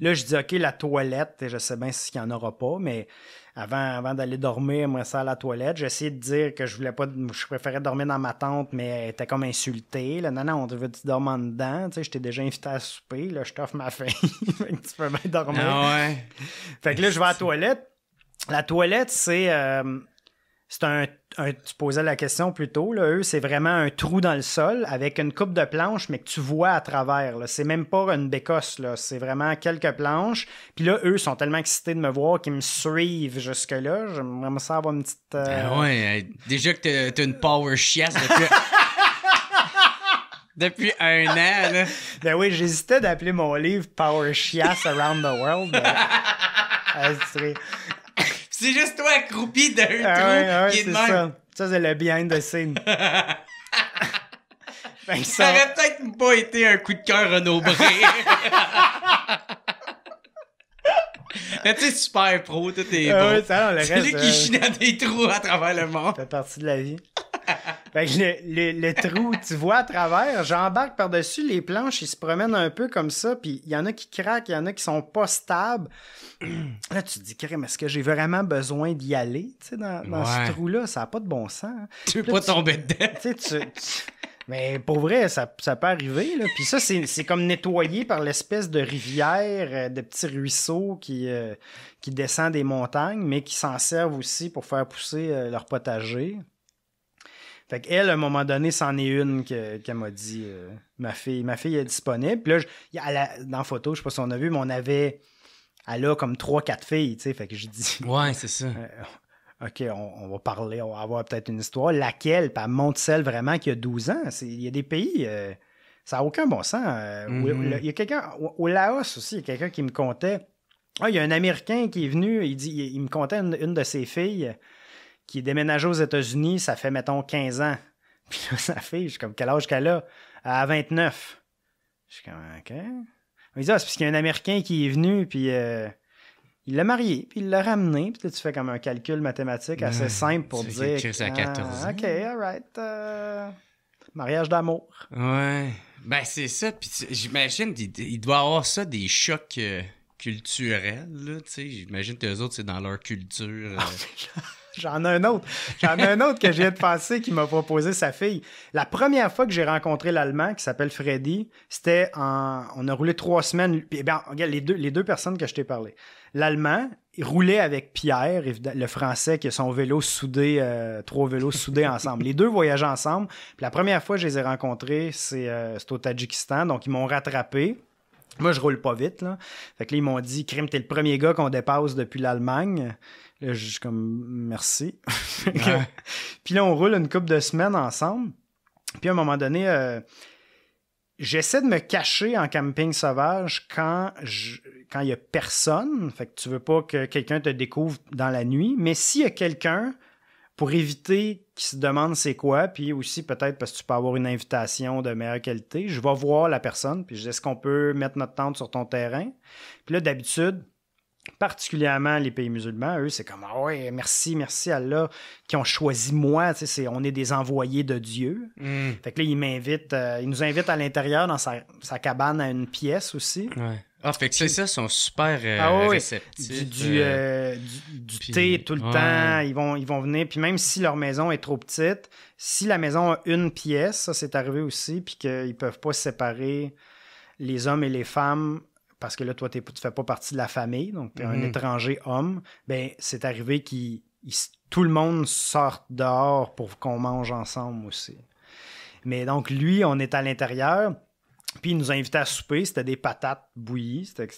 [SPEAKER 2] Là, je dis, OK, la toilette, je sais bien s'il n'y en aura pas, mais avant, avant d'aller dormir, moi, ça à la toilette, essayé de dire que je voulais pas, je préférais dormir dans ma tente, mais elle était comme insultée. Là, non, non, on devait tu dormir en dedans. Tu sais, je t'ai déjà invité à souper. Là, je t'offre ma faim. tu peux bien dormir. Ah ouais. fait que là, je vais à la toilette, la toilette, c'est. Euh, c'est un, Tu posais la question plus tôt, là. Eux, c'est vraiment un trou dans le sol avec une coupe de planches, mais que tu vois à travers, là. C'est même pas une bécosse, là. C'est vraiment quelques planches. Puis là, eux sont tellement excités de me voir qu'ils me suivent jusque-là. J'aimerais ça avoir une petite. Euh, ah
[SPEAKER 1] hein. déjà
[SPEAKER 2] que t'as une power chiasse depuis. un an, là. Ben oui, j'hésitais d'appeler mon livre Power Chias Around the World. Euh,
[SPEAKER 1] c'est juste toi accroupi d'un ah, trou ouais, ah ouais, qui est, de même.
[SPEAKER 2] Ça, c'est le behind the scene.
[SPEAKER 1] Ben, ça aurait peut-être pas été un coup de cœur renobré. Mais tu es super pro, tout est ah euh, bon. Ouais, c'est lui qui chine des trous à
[SPEAKER 2] travers le monde. Ça fait partie de la vie. Ben, le, le, trou, tu vois à travers, j'embarque par-dessus les planches, ils se promènent un peu comme ça, puis il y en a qui craquent, il y en a qui sont pas stables. Là, tu te dis, crème, est-ce que j'ai vraiment besoin d'y aller, tu sais, dans, dans ce trou-là? Ça n'a pas de bon sens. Hein. Tu veux pas tomber dedans. Tu, mais pour vrai, ça, ça peut arriver. Là. Puis ça, c'est comme nettoyé par l'espèce de rivière, euh, de petits ruisseaux qui, euh, qui descend des montagnes, mais qui s'en servent aussi pour faire pousser euh, leur potager. Fait qu'elle, à un moment donné, c'en est une qu'elle m'a dit euh, ma fille ma fille est disponible. Puis là, dans la photo, je sais pas si on a vu, mais on avait. Elle a comme trois, quatre filles, tu sais. Fait que j'ai dit. Ouais, c'est ça. Euh, OK, on, va parler, on va avoir peut-être une histoire. Laquelle? Puis elle monte celle vraiment qui a 12 ans. Il y a des pays. Euh, ça n'a aucun bon sens. Mhm. il y a quelqu'un. Au Laos aussi, il y a quelqu'un qui me comptait. Ah, il y a un Américain qui est venu, il, dit, il, me comptait une de ses filles qui est déménagé aux États-Unis, ça fait, mettons, 15 ans. Puis là, sa fille, je suis comme, quel âge qu'elle a? À 29. Je suis comme, OK. Il dit, ah, c'est parce qu'il y a un Américain qui est venu, puis euh, il l'a marié, puis il l'a ramené. Puis là, tu fais comme un calcul mathématique assez ah, simple pour dire. Que, à 14 ah, ans. OK, all right. Euh, mariage d'amour.
[SPEAKER 1] Ouais. Ben, c'est ça. Puis j'imagine, il doit avoir ça des chocs. Euh, culturels, là, tu sais, j'imagine que les autres, c'est dans leur culture. Ah,
[SPEAKER 2] J'en ai un autre. J'en ai un autre que j'ai de passer qui m'a proposé sa fille. La première fois que j'ai rencontré l'Allemand, qui s'appelle Freddy, c'était en. On a roulé trois semaines. Eh ben, regarde, les deux, les deux personnes que je t'ai parlé. L'Allemand roulait avec Pierre, le Français, qui a son vélo soudé, euh, trois vélos soudés ensemble. Les deux voyageaient ensemble. la première fois que je les ai rencontrés, euh, c'est au Tadjikistan. Donc, ils m'ont rattrapé. Moi, je roule pas vite, Fait que ils m'ont dit, Crime, t'es le premier gars qu'on dépasse depuis l'Allemagne je suis comme merci. puis là, on roule une couple de semaines ensemble. Puis à un moment donné, euh, j'essaie de me cacher en camping sauvage quand je, quand il n'y a personne. Fait que tu veux pas que quelqu'un te découvre dans la nuit. Mais s'il y a quelqu'un, pour éviter qu'il se demande c'est quoi, puis aussi peut-être parce que tu peux avoir une invitation de meilleure qualité, je vais voir la personne, puis je dis est-ce qu'on peut mettre notre tente sur ton terrain? Puis là, d'habitude, particulièrement les pays musulmans, eux, c'est comme, ah ouais, merci, merci Allah, qui ont choisi moi, tu sais, on est des envoyés de Dieu. Mm. Fait que là, il m'invite, euh, il nous invite à l'intérieur dans sa, cabane à une pièce aussi.
[SPEAKER 1] Ah, fait que c'est ça, ils sont super Du, thé tout le temps,
[SPEAKER 2] ils vont, ils vont venir. Puis même si leur maison est trop petite, si la maison a une pièce, ça c'est arrivé aussi, puis qu'ils peuvent pas séparer les hommes et les femmes parce que là, toi, tu ne fais pas partie de la famille, donc un mm-hmm. étranger homme, ben c'est arrivé qu'il tout le monde sorte dehors pour qu'on mange ensemble aussi. Mais donc, lui, on est à l'intérieur. Puis il nous invitait à souper, c'était des patates bouillies, c'était,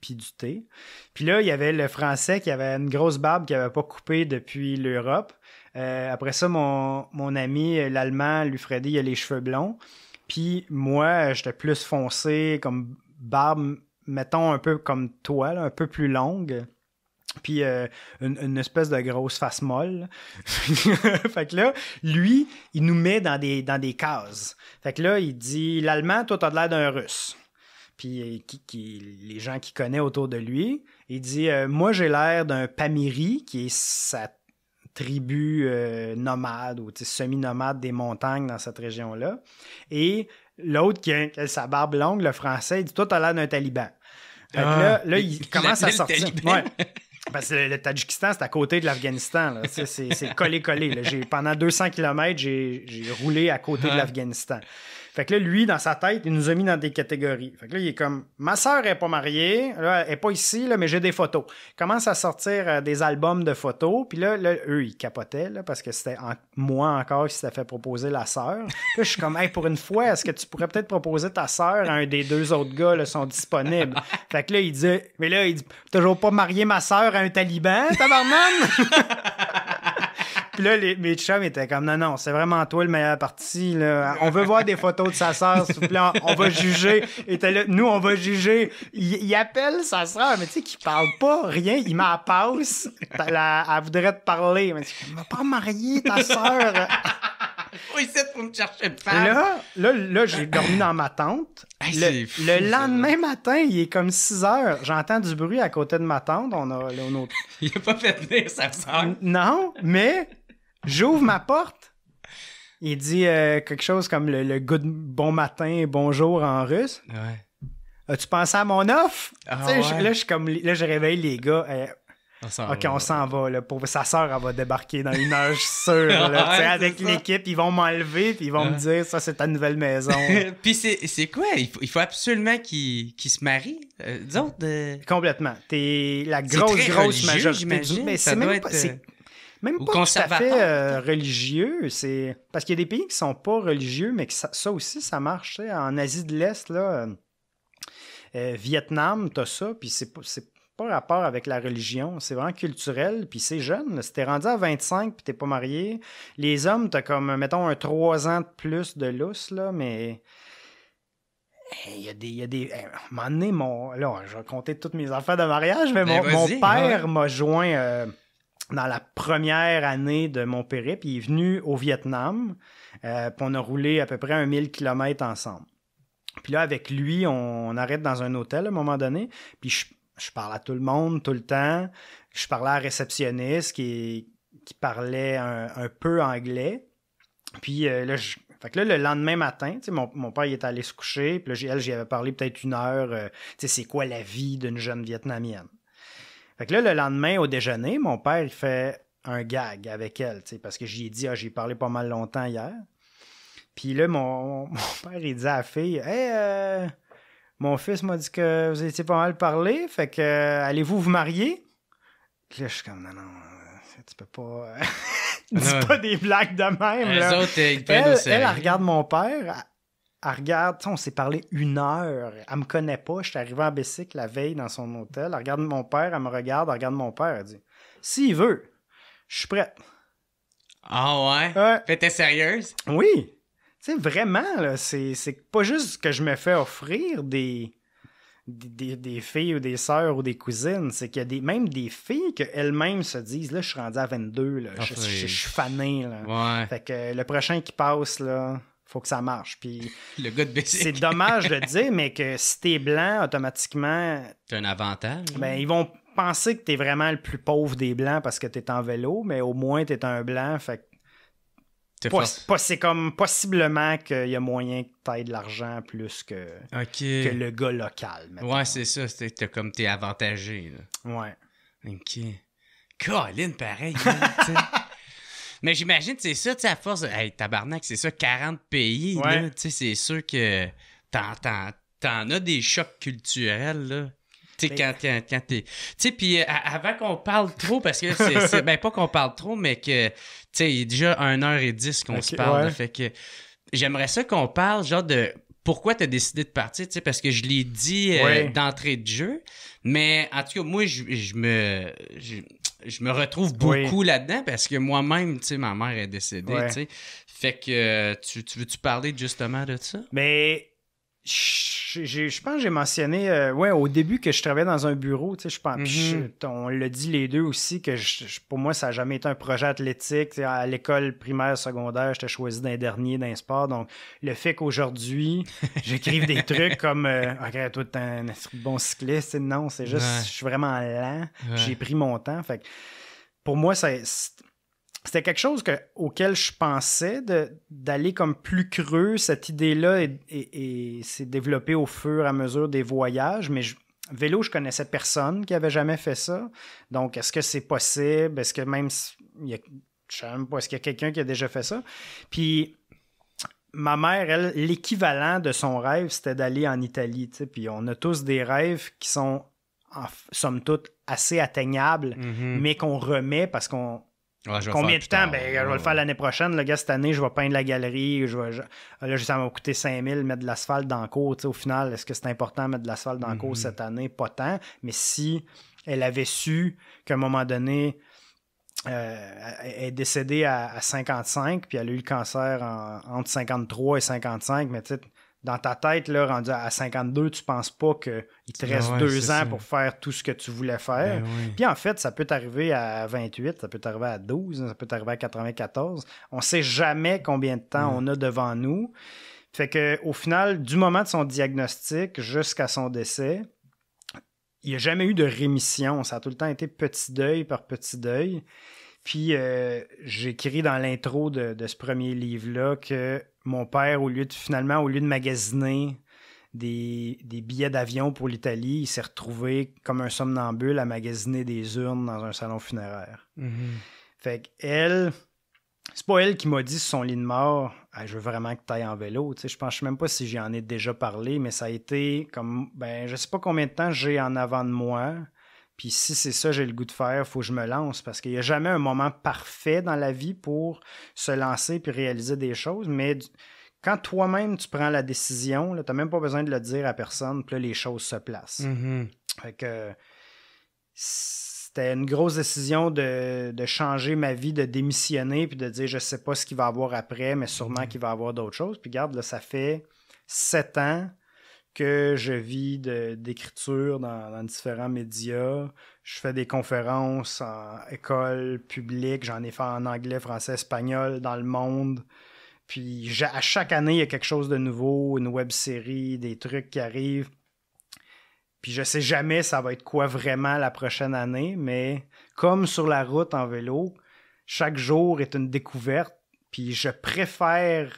[SPEAKER 2] puis, du thé. Puis là, il y avait le français qui avait une grosse barbe qui n'avait pas coupé depuis l'Europe. Euh, après ça, mon, mon ami, l'allemand, lui Freddy, il a les cheveux blonds. Puis moi, j'étais plus foncé, comme barbe mettons un peu comme toi, un peu plus longue puis euh, une, espèce de grosse face molle. fait que là, lui, il nous met dans des, dans des cases. Fait que là, il dit l'allemand, toi, t'as l'air d'un russe. Puis euh, qui, les gens qui connaît autour de lui, il dit euh, moi, j'ai l'air d'un Pamiri, qui est sa tribu nomade ou semi-nomade des montagnes dans cette région-là. Et L'autre qui a, sa barbe longue, le français, il dit Toi, t'as l'air d'un taliban. Ah. là, il commence à sortir. Parce que le Tadjikistan, c'est à côté de l'Afghanistan. C'est collé-collé. Pendant 200 km, j'ai roulé à côté de l'Afghanistan. Fait que là, lui, dans sa tête, il nous a mis dans des catégories. Fait que là, il est comme Ma sœur est pas mariée, là, elle est pas ici, mais j'ai des photos. commence à sortir euh, des albums de photos. Puis là, là, eux, ils capotaient parce que c'était moi encore qui s'était fait proposer la sœur. là, je suis comme Hey, pour une fois, est-ce que tu pourrais peut-être proposer ta sœur à un des deux autres gars là, sont disponibles? Fait que là, il dit Mais là, il dit Toujours pas marié ma sœur à un taliban, tabarnane! Puis là, les, mes chums étaient comme, non, non, c'est vraiment toi le meilleur parti. Là. On veut voir des photos de sa sœur, s'il vous plaît. On, va juger. Et là, nous, on va juger. Il, appelle sa sœur, mais tu sais, qu'il parle pas, rien. Il m'en passe. Elle, voudrait te parler. Mais elle m'a pas marier, ta sœur. Oui, oh, c'est pour me chercher une femme. Là, là, là j'ai dormi dans ma tente. le, lendemain matin, il est comme 6 heures. J'entends du bruit à côté de ma tente. On a, là, on a...
[SPEAKER 1] il n'a pas fait venir sa sœur.
[SPEAKER 2] Non, mais J'ouvre ma porte. Il dit euh, quelque chose comme le, le good, bon matin, bonjour en russe. As-tu pensé à mon offre? Ah là, je comme, là, je réveille les gars. ok, euh, on s'en va. pour... Sa soeur elle va débarquer dans une heure sûre. avec l'équipe, ils vont m'enlever puis ils vont me dire ça, c'est ta nouvelle maison.
[SPEAKER 1] puis c'est quoi il faut,
[SPEAKER 2] absolument qu'ils se marient. Euh, Complètement. T'es la grosse, grosse majorité. Mais c'est même pas. Même pas tout à fait euh, religieux. C'est... Parce qu'il y a des pays qui sont pas religieux, mais que ça, aussi, ça marche. En Asie de l'Est, là, euh, euh, Vietnam, t'as ça, puis c'est pas, pas rapport avec la religion, c'est vraiment culturel, puis c'est jeune. t'es rendu à 25 puis t'es pas marié, les hommes, t'as comme, mettons, un 3 ans de plus de lousse, là, mais... Eh, il y a des. y a eh, à mon, là, je vais compter toutes mes affaires de mariage, mais, ben, mon, père ah m'a joint dans la première année de mon périple. Il est venu au Vietnam, euh, puis on a roulé à peu près un mille km ensemble. Puis là, avec lui, on, arrête dans un hôtel à un moment donné, puis je, parle à tout le monde tout le temps. Je parlais à la réceptionniste qui, qui parlait un, peu anglais. Puis euh, là, le lendemain matin, mon, mon, père il est allé se coucher, puis là, elle, j'y avais parlé peut-être une heure, euh, c'est quoi la vie d'une jeune Vietnamienne. Fait que là, le lendemain, au déjeuner, mon père, il fait un gag avec elle, parce que j'y ai dit, ah, j'ai parlé pas mal longtemps hier. Puis là, mon, père, il dit à la fille, hey, euh, mon fils m'a dit que vous étiez pas mal parlé, fait que euh, allez-vous vous marier? là, je suis comme, non, non, euh, tu peux pas. Dis pas des blagues de même. elle, regarde mon père, elle regarde, on s'est parlé une heure, elle me connaît pas, je suis arrivé en bicycle la veille dans son hôtel, elle regarde mon père, elle me regarde, elle regarde mon père, elle dit S'il veut, je suis prête.
[SPEAKER 1] Ah ouais? Euh, sérieuse?
[SPEAKER 2] Oui! Tu sais, vraiment, là, c'est, pas juste que je me fais offrir des. Des, filles ou des sœurs ou des cousines, c'est qu'il y a des, même des filles elles mêmes se disent là, je suis rendu à 22, ah, je, suis fané. Fait que le prochain qui passe, là, faut que ça marche. Puis
[SPEAKER 1] le gars de C'est dommage de dire,
[SPEAKER 2] mais que si t'es blanc, automatiquement.
[SPEAKER 1] T'as un avantage. Ben,
[SPEAKER 2] ils vont penser que t'es vraiment le plus pauvre des blancs parce que t'es en vélo, mais au moins t'es un blanc, fait que c'est comme possiblement qu'il y a moyen que tu de l'argent plus que, le gars local.
[SPEAKER 1] Ouais, c'est ça. T'es comme t'es avantagé. Ouais. Ok. Colin, pareil. Hein, sais. Mais j'imagine, c'est ça, tu à force. Hey, tabarnak, c'est ça, 40 pays, là. tu sais, c'est sûr que t'en as des chocs culturels, là. Tu sais, ben, quand, quand, t'es. Tu sais, puis euh, avant qu'on parle trop, parce que c'est. ben, pas qu'on parle trop, mais que. Tu sais, il est déjà 1h10 qu'on se parle. fait que. J'aimerais ça qu'on parle, genre, de pourquoi tu as décidé de partir, tu sais, parce que je l'ai dit euh, d'entrée de jeu, mais en tout cas, moi, je, me je me retrouve beaucoup là-dedans parce que moi-même, tu sais, ma mère est décédée, tu sais. Fait que euh, tu, tu veux-tu parler justement de ça? Mais
[SPEAKER 2] je pense que j'ai mentionné euh, ouais, au début que je travaillais dans un bureau. Tu sais, je pense, mm-hmm. on l'a dit les deux aussi que pour moi, ça n'a jamais été un projet athlétique. à l'école primaire, secondaire, j'étais choisi d'un dernier d'un sport. Donc, le fait qu'aujourd'hui, j'écrive des trucs comme euh, OK, toi, t'es un, bon cycliste. Non, c'est juste, je suis vraiment lent. J'ai pris mon temps. Fait que pour moi, c'est c'était quelque chose auquel je pensais d'aller comme plus creux. Cette idée-là et, s'est développée au fur et à mesure des voyages, mais vélo, je connaissais personne qui avait jamais fait ça. Donc, est-ce que c'est possible? Est-ce que même. Il je même pas, est-ce qu'il y a quelqu'un qui a déjà fait ça? Puis ma mère, elle, l'équivalent de son rêve, c'était d'aller en Italie. Puis on a tous des rêves qui sont, en somme toute, assez atteignables, mm-hmm. mais qu'on remet parce qu'on Combien de temps? je vais ben, le faire l'année prochaine. Le gars, cette année, je vais peindre la galerie. Je vais, ah, ça m'a coûté 5000 mettre de l'asphalte dans le cours. Au final, est-ce que c'est important de mettre de l'asphalte dans le mm-hmm. cette année? Pas tant. Mais si elle avait su qu'à un moment donné, euh, elle est décédée à, 55, puis elle a eu le cancer entre 53 et 55, mais tu sais, dans ta tête, là, rendu à 52, tu penses pas qu'il te reste deux ans pour faire tout ce que tu voulais faire. Ben Puis en fait, ça peut t'arriver à 28, ça peut t'arriver à 12, ça peut t'arriver à 94. On sait jamais combien de temps mm. on a devant nous. Fait que au final, du moment de son diagnostic jusqu'à son décès, il n'y a jamais eu de rémission. Ça a tout le temps été petit deuil par petit deuil. Puis euh, j'écris dans l'intro de, de ce premier livre-là que mon père, au lieu de finalement, au lieu de magasiner des, billets d'avion pour l'Italie, il s'est retrouvé comme un somnambule à magasiner des urnes dans un salon funéraire. Mm-hmm. Fait qu'elle, c'est pas elle qui m'a dit son lit de mort, ah, je veux vraiment que tu ailles en vélo. Tu sais, je pense même pas si j'y en ai déjà parlé, mais ça a été comme, ben, je sais pas combien de temps j'ai en avant de moi. Puis si c'est ça, j'ai le goût de faire, faut que je me lance parce qu'il n'y a jamais un moment parfait dans la vie pour se lancer puis réaliser des choses. Mais quand toi-même tu prends la décision, tu n'as même pas besoin de le dire à personne, puis là, les choses se placent. Mm-hmm. c'était une grosse décision de, changer ma vie, de démissionner, puis de dire je sais pas ce qu'il va avoir après, mais sûrement mm-hmm. qu'il va avoir d'autres choses. Puis garde, là, ça fait sept ans que je vis d'écriture dans, différents médias. Je fais des conférences en école publique, j'en ai fait en anglais, français, espagnol, dans le monde. Puis à chaque année, il y a quelque chose de nouveau, une web série, des trucs qui arrivent. Puis je sais jamais ça va être quoi vraiment la prochaine année, mais comme sur la route en vélo, chaque jour est une découverte. Puis je préfère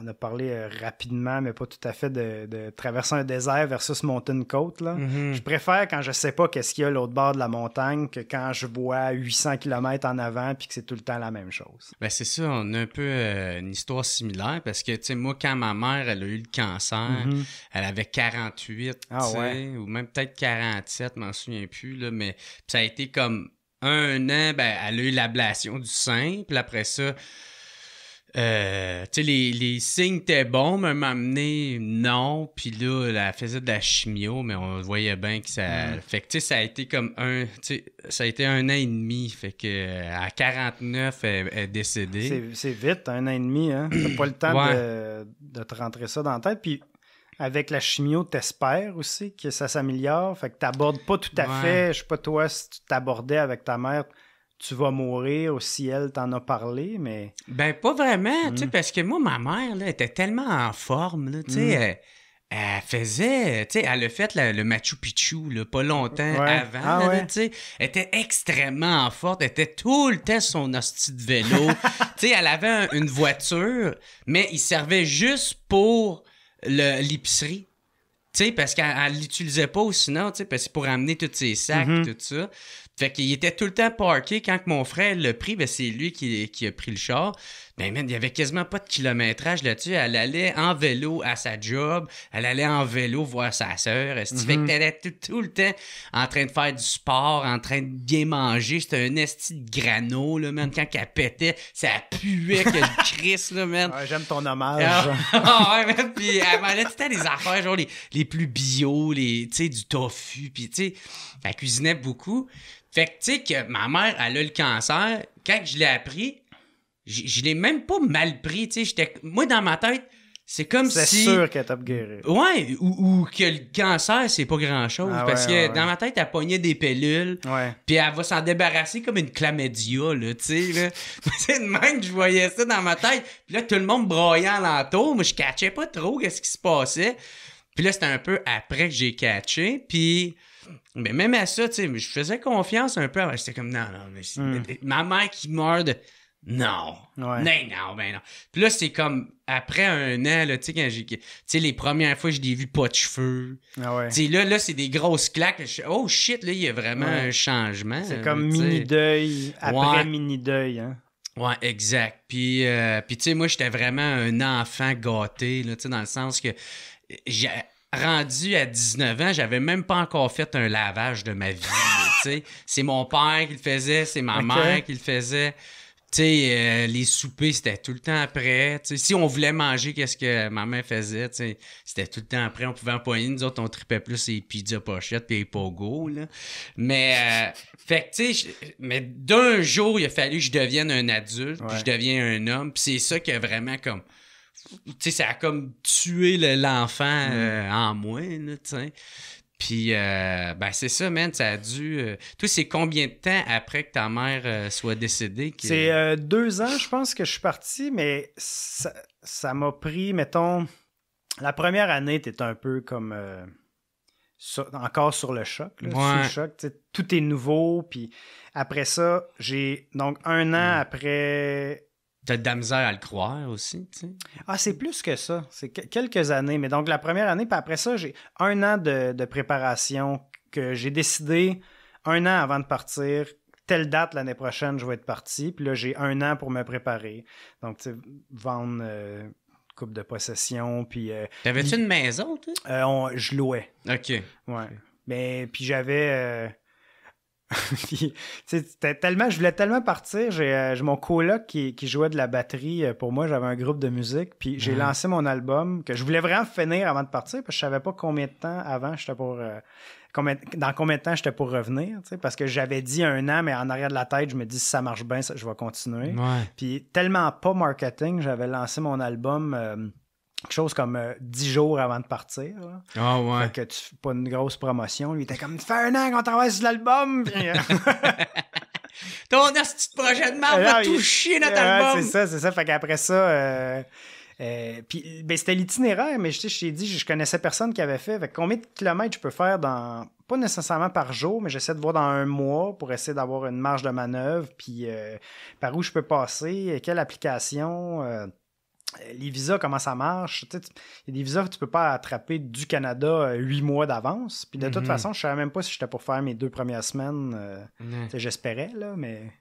[SPEAKER 2] on a parlé euh, rapidement, mais pas tout à fait, de, traverser un désert versus monter une côte. Là. Mm-hmm. Je préfère quand je sais pas qu'est-ce qu'il y a l'autre bord de la montagne que quand je vois 800 km en avant puis que c'est tout le temps la même chose.
[SPEAKER 1] Ben c'est ça, on a un peu euh, une histoire similaire parce que, moi, quand ma mère, elle a eu le cancer, mm-hmm. elle avait 48, ah ou même peut-être 47, je m'en souviens plus, mais ça a été comme un an, ben, elle a eu l'ablation du sein, puis après ça euh, tu les, signes étaient bons, mais m'amener, non. Puis là, elle faisait de la chimio, mais on voyait bien que ça. Mm. Fait que, tu sais, ça a été comme un. ça a été un an et demi. Fait que, euh, à 49, elle, est décédée.
[SPEAKER 2] C'est vite, un an et demi, hein. T'as pas le temps de, te rentrer ça dans la tête. Puis. Avec la chimio, t'espères aussi que ça s'améliore. Fait que t'abordes pas tout à fait. Je sais pas toi si tu t'abordais avec ta mère tu vas mourir au ciel, t'en a parlé, mais.
[SPEAKER 1] Ben, pas vraiment, tu sais, mm. parce que moi, ma mère, là, était tellement en forme, là, tu sais. Mm. Elle, faisait, tu sais, elle a fait le Machu Picchu, là, pas longtemps avant, ah tu sais. Elle était extrêmement forte, elle était tout le temps son hostie de vélo. tu sais, elle avait une voiture, mais il servait juste pour l'épicerie. Tu sais, parce qu'elle l'utilisait pas sinon, tu sais, parce que pour amener tous ses sacs, mm-hmm. tout ça. Fait qu'il était tout le temps parké. Quand mon frère l'a pris, ben, c'est lui qui, qui, a pris le char ben man, il y avait quasiment pas de kilométrage là-dessus. Elle allait en vélo à sa job, elle allait en vélo voir sa sœur. Mm Fait que mhm. t'allais tout, le temps en train de faire du sport, en train de bien manger. C'était un esti de grano, là, man. Quand qu'elle pétait, ça puait que le Chris,
[SPEAKER 2] là, man. J'aime ton hommage. Ah,
[SPEAKER 1] ah ouais, Puis elle m'allait tout le temps des affaires, genre les, les plus bio, les, tu sais, du tofu. Puis, tu sais, elle cuisinait beaucoup. Fait que, tu sais, que ma mère, elle a le cancer. Quand je l'ai appris, je, l'ai même pas mal pris, tu sais. Moi, dans ma tête, c'est comme si. C'est sûr
[SPEAKER 2] qu'elle t'a guéri.
[SPEAKER 1] Ouais, ou, que le cancer, c'est pas grand-chose. Ah parce que dans ma tête, elle pognait des pellules. Puis elle va s'en débarrasser comme une clamédia, là, tu sais. c'est de même que je voyais ça dans ma tête. Puis là, tout le monde broyait alentour. Moi, je catchais pas trop qu'est-ce qui se passait. Puis là, c'était un peu après que j'ai catché. Puis. Mais même à ça, tu sais, je faisais confiance un peu. C'était ah, comme, non, non, hmm. mais ma mère qui meurt de non. Non, non, ben non. Puis là, c'est comme après un an, tu sais, quand j'ai. les premières fois, je l'ai vu pas de
[SPEAKER 2] cheveux. Ah
[SPEAKER 1] là, là c'est des grosses claques. Oh shit, là, il y a vraiment un changement. C'est comme mini-deuil après
[SPEAKER 2] mini-deuil, hein.
[SPEAKER 1] Ouais, exact. Euh, puis, tu sais, moi, j'étais vraiment un enfant gâté, là, dans le sens que. J'ai rendu à 19 ans, j'avais même pas encore fait un lavage de ma vie. c'est mon père qui le faisait, c'est ma mère qui le faisait tu euh, les soupers, c'était tout le temps après. si on voulait manger, qu'est-ce que maman faisait, c'était tout le temps après. On pouvait empoigner, nous autres, on tripait plus les pizzas pochettes et les pogo, là. Mais, euh, fait que, mais d'un jour, il a fallu que je devienne un adulte, puis je deviens un homme. Puis c'est ça qui a vraiment comme... Tu ça a comme tué l'enfant mm. euh, en moi, tu sais. Puis, euh, ben, c'est ça, man. Ça a dû. Euh... Toi, c'est combien de temps après que ta mère euh, soit décédée? C'est
[SPEAKER 2] euh, deux ans, je pense, que je suis parti, mais ça m'a pris, mettons. La première année, t'es un peu comme. encore sur le choc, le choc. tout est nouveau. Puis après ça, j'ai. Donc, un an mm. après T'as de la misère à le croire aussi, tu sais. Ah, c'est plus que ça. C'est quelques années. Mais donc, la première année, puis après ça, j'ai un an de, préparation que j'ai décidé un an avant de partir telle date l'année prochaine, je vais être parti. Puis là, j'ai un an pour me préparer. Donc, tu sais, vendre euh, une coupe de possession. Puis. Euh, T'avais-tu une maison, tu euh, Je louais. OK. Ouais. Mais puis j'avais. Euh, c'était tellement, je voulais tellement partir. Euh, j'ai mon coloc qui, qui, jouait de la batterie euh, pour moi. J'avais un groupe de musique. Puis j'ai ah. lancé mon album que je voulais vraiment finir avant de partir parce que je savais pas combien de temps avant j'étais pour. Euh, combien, dans combien de temps j'étais pour revenir, parce que j'avais dit un an, mais en arrière de la tête, je me dis si ça marche bien, je vais continuer. Puis tellement pas marketing, j'avais lancé mon album quelque chose comme 10 euh, jours avant de partir. Ah ouais. Fait que tu fais pas une grosse promotion. Lui, était comme, Fais un an qu'on travaille sur l'album. Euh,
[SPEAKER 1] Ton petit projet de marque va ah, tout chier notre ah, album. c'est ça,
[SPEAKER 2] c'est ça. Fait qu'après ça. Euh, puis ben, c'était l'itinéraire, mais je, je t'ai dit, je, connaissais personne qui avait fait. fait combien de kilomètres je peux faire dans. Pas nécessairement par jour, mais j'essaie de voir dans un mois pour essayer d'avoir une marge de manœuvre, puis par où je peux passer, quelle application. Euh, les visas, comment ça marche. il y a des visas que tu peux pas attraper du Canada euh, huit mois d'avance. Puis de toute mhm. façon, je savais même pas si j'étais pour faire mes deux premières semaines. Euh, j'espérais, là, mais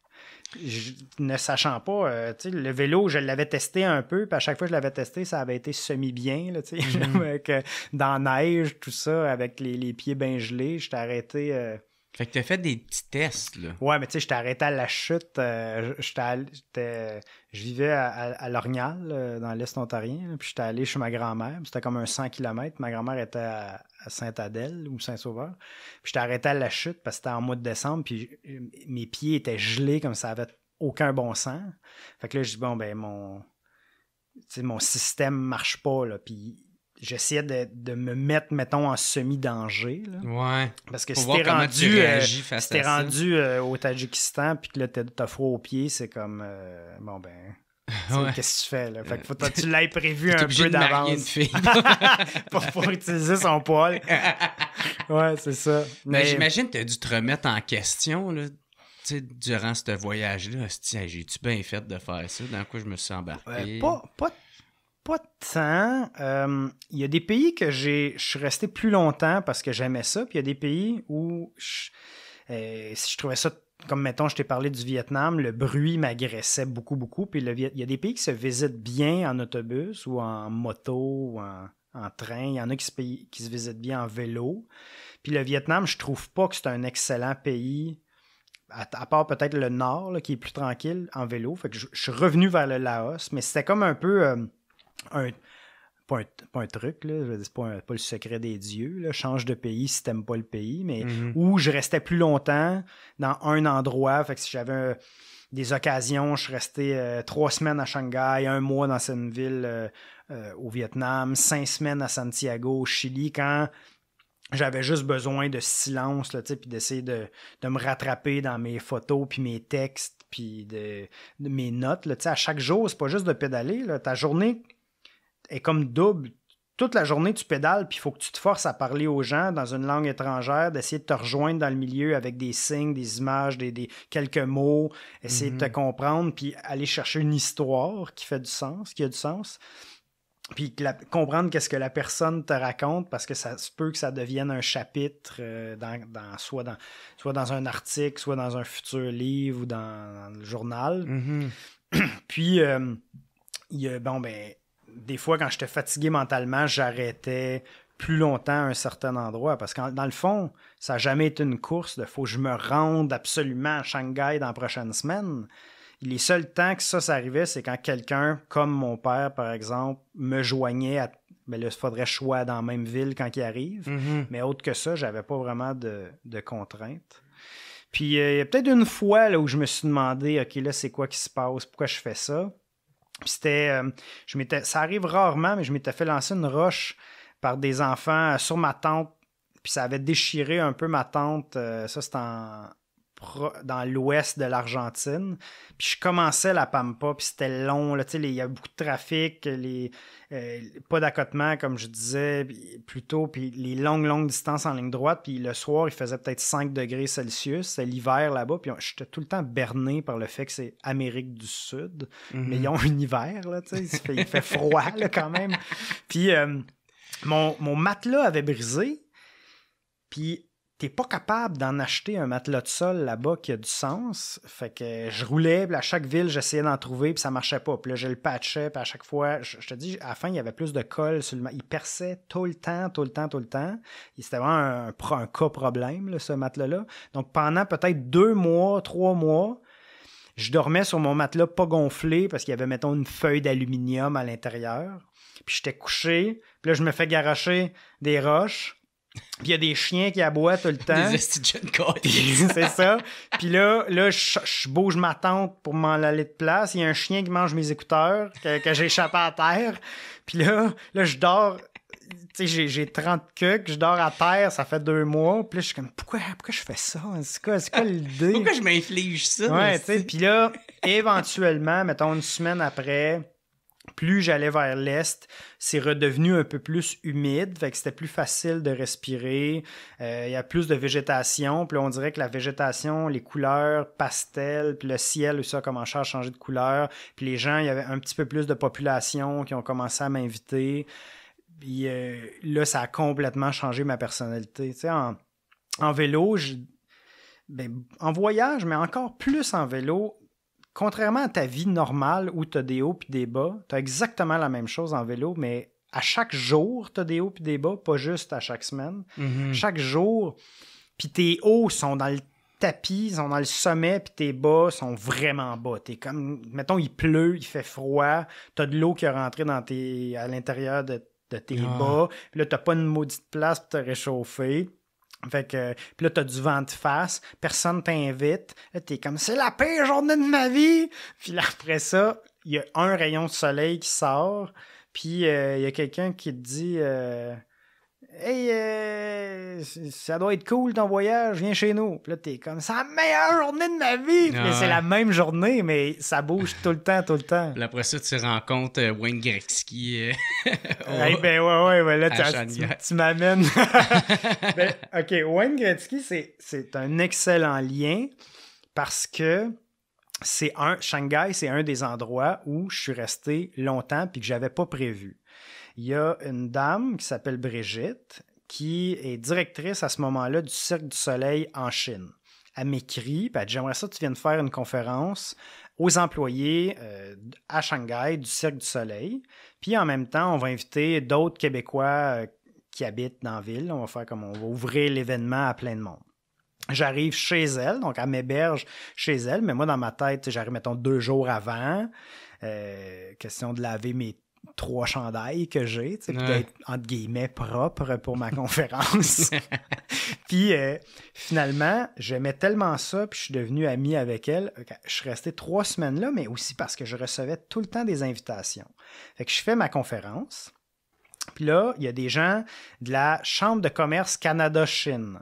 [SPEAKER 2] ne sachant pas, le vélo, je l'avais testé un peu, puis à chaque fois que je l'avais testé, ça avait été semi-bien, mhm. dans la neige, tout ça, avec les, les pieds bien gelés. J'étais arrêté fait que t'as fait des petits
[SPEAKER 1] tests, là.
[SPEAKER 2] Ouais, mais tu sais, j'étais arrêté à la chute. Euh, je vivais à, à, euh, dans l'Est ontarien. puis j'étais allé chez ma grand-mère. C'était comme un 100 km. Ma grand-mère était à, Sainte-Adèle ou Saint-Sauveur. Puis j'étais arrêté à la chute parce que c'était en mois de décembre. Puis euh, mes pieds étaient gelés comme ça avait aucun bon sens. Fait que là, je dis, bon, ben, mon, sais, mon système marche pas, là. Puis j'essayais de, de, me mettre, mettons, en semi-danger. Ouais. Parce que c'est si t'es rendu, euh, si t'es rendu euh, au Tadjikistan puis que là, t'as froid aux pieds, c'est comme, euh, bon ben... Qu'est-ce que tu fais là? Fait que faut que tu l'as prévu un peu d'avance. pour, pouvoir utiliser son poil.
[SPEAKER 1] ouais, c'est ça. Ben, Mais, j'imagine que tu as dû te remettre en question là, sais durant ce voyage-là, j'ai-tu bien fait de faire ça? Dans quoi je me suis embarqué? pas,
[SPEAKER 2] pas pas tant. Euh, il y a des pays que j'ai, je suis resté plus longtemps parce que j'aimais ça, puis il y a des pays où euh, si je trouvais ça comme mettons, je t'ai parlé du Vietnam, le bruit m'agressait beaucoup, beaucoup. Puis il y a des pays qui se visitent bien en autobus ou en moto ou en, train. Il y en a qui se, qui se visitent bien en vélo. Puis le Vietnam, je trouve pas que c'est un excellent pays, à, part peut-être le nord, qui est plus tranquille en vélo. Fait que je, suis revenu vers le Laos, mais c'était comme un peu. Euh, un, pas un, truc, là, je pas, le secret des dieux, là, change de pays si t'aimes pas le pays, mais mhm. où je restais plus longtemps dans un endroit, fait si j'avais des occasions, je restais euh, trois semaines à Shanghai, un mois dans une ville euh, euh, au Vietnam, cinq semaines à Santiago, au Chili, quand j'avais juste besoin de silence, là, puis d'essayer de, me rattraper dans mes photos, puis mes textes, puis de, mes notes. à chaque jour, c'est pas juste de pédaler. ta journée et comme double. Toute la journée, tu pédales, puis il faut que tu te forces à parler aux gens dans une langue étrangère, d'essayer de te rejoindre dans le milieu avec des signes, des images, des, quelques mots, essayer de te mhm. comprendre, puis aller chercher une histoire qui fait du sens, qui a du sens puis comprendre qu'est-ce que la personne te raconte parce que ça se peut que ça devienne un chapitre euh, dans, soit dans soit dans un article soit dans un futur livre ou dans, le journal mhm. puis euh, il y a, bon ben des fois, quand j'étais fatigué mentalement, j'arrêtais plus longtemps à un certain endroit. Parce que dans le fond, ça n'a jamais été une course de faut que je me rende absolument à Shanghai dans la prochaine semaine. Les seuls temps que ça, ça arrivait, c'est quand quelqu'un, comme mon père, par exemple, me joignait à. Mais ben il faudrait choix dans la même ville quand il arrive. Mm-hmm. Mais autre que ça, j'avais pas vraiment de, contraintes. Puis euh, il y a peut-être une fois là, où je me suis demandé, OK, là, c'est quoi qui se passe? Pourquoi je fais ça? C'était, euh, je m'étais, ça arrive rarement, mais je m'étais fait lancer une roche par des enfants euh, sur ma tente, puis ça avait déchiré un peu ma tente. Euh, ça, c'est en, dans l'ouest de l'Argentine. Puis je commençais la Pampa, puis c'était long, là, il y a beaucoup de trafic, les, euh, pas d'accotement, comme je disais plutôt, puis les longues, longues distances en ligne droite. Puis le soir, il faisait peut-être 5 degrés Celsius, c'est l'hiver là-bas, puis j'étais tout le temps berné par le fait que c'est Amérique du Sud, mhm. mais ils ont un hiver, là, il, fait, froid quand même. Puis euh, mon, mon matelas avait brisé, puis t'es pas capable d'en acheter un matelas de sol là-bas qui a du sens. Fait que je roulais, à chaque ville, j'essayais d'en trouver, puis ça marchait pas. Puis là, je le patchais, puis à chaque fois, je, te dis, à la fin, il y avait plus de colle sur le Il perçait tout le temps, tout le temps, tout le temps. C'était vraiment un, cas problème, ce matelas-là. Donc pendant peut-être deux mois, trois mois, je dormais sur mon matelas pas gonflé parce qu'il y avait, mettons, une feuille d'aluminium à l'intérieur. Puis j'étais couché, puis là, je me fais garocher des roches puis il y a des chiens qui aboient tout le temps. Des C'est ça. Puis là, là je, bouge ma tente pour m'en aller de place. Il y a un chien qui mange mes écouteurs que, j'ai échappé à terre. Puis là, là je dors. j'ai 30 queues, je dors à terre, ça fait deux mois. Puis là, je suis comme, pourquoi, je fais ça? C'est quoi, l'idée? pourquoi je
[SPEAKER 1] m'inflige ça? Ouais, tu sais.
[SPEAKER 2] Puis là, éventuellement, mettons une semaine après, plus j'allais vers l'est, c'est redevenu un peu plus humide, fait que c'était plus facile de respirer. Euh, il y a plus de végétation, puis on dirait que la végétation, les couleurs pastel, puis le ciel, ça a commencé à changer de couleur. Puis les gens, il y avait un petit peu plus de population qui ont commencé à m'inviter. Puis euh, là, ça a complètement changé ma personnalité. en, vélo, ben, en voyage, mais encore plus en vélo, contrairement à ta vie normale où tu as des hauts et des bas, tu as exactement la même chose en vélo, mais à chaque jour, tu as des hauts puis des bas, pas juste à chaque semaine. Mm-hmm. Chaque jour, puis tes hauts sont dans le tapis, ils sont dans le sommet, puis tes bas sont vraiment bas. T'es comme, mettons, il pleut, il fait froid, t'as de l'eau qui est rentrée dans tes, à l'intérieur de, tes ah. bas, puis là, t'as pas une maudite place pour te réchauffer. Fait que, puis là, t'as du vent de face, personne t'invite. t'es comme, c'est la pire journée de ma vie! Puis là, après ça, il y a un rayon de soleil qui sort, puis euh, il y a quelqu'un qui te dit, euh, Hey, euh, ça doit être cool ton voyage, viens chez nous. Puis là, t'es comme, c'est la meilleure journée de ma vie. mais c'est la même journée, mais ça bouge tout le temps, tout le temps.
[SPEAKER 1] Puis après ça, tu rencontres euh, Wayne Gretzky. Euh, hey, ben ouais, ouais, là, tu,
[SPEAKER 2] m'amènes. Ben, ok, Wayne Gretzky, c'est un excellent lien parce que c'est un, Shanghai, c'est un des endroits où je suis resté longtemps puis que j'avais pas prévu il y a une dame qui s'appelle Brigitte, qui est directrice à ce moment-là du Cirque du Soleil en Chine. Elle m'écrit, puis elle dit J'aimerais ça que tu viennes faire une conférence aux employés euh, à Shanghai du Cirque du Soleil. Puis en même temps, on va inviter d'autres Québécois euh, qui habitent dans la ville. On va faire comme on va ouvrir l'événement à plein de monde. J'arrive chez elle, donc elle m'héberge chez elle, mais moi dans ma tête, j'arrive mettons deux jours avant. Euh, question de laver mes trois chandails que j'ai, puis entre guillemets propre pour ma conférence. puis euh, finalement, j'aimais tellement ça, puis je suis devenu ami avec elle. Je suis resté trois semaines là, mais aussi parce que je recevais tout le temps des invitations. Fait que je fais ma conférence. Puis là, il y a des gens de la Chambre de commerce Canada-Chine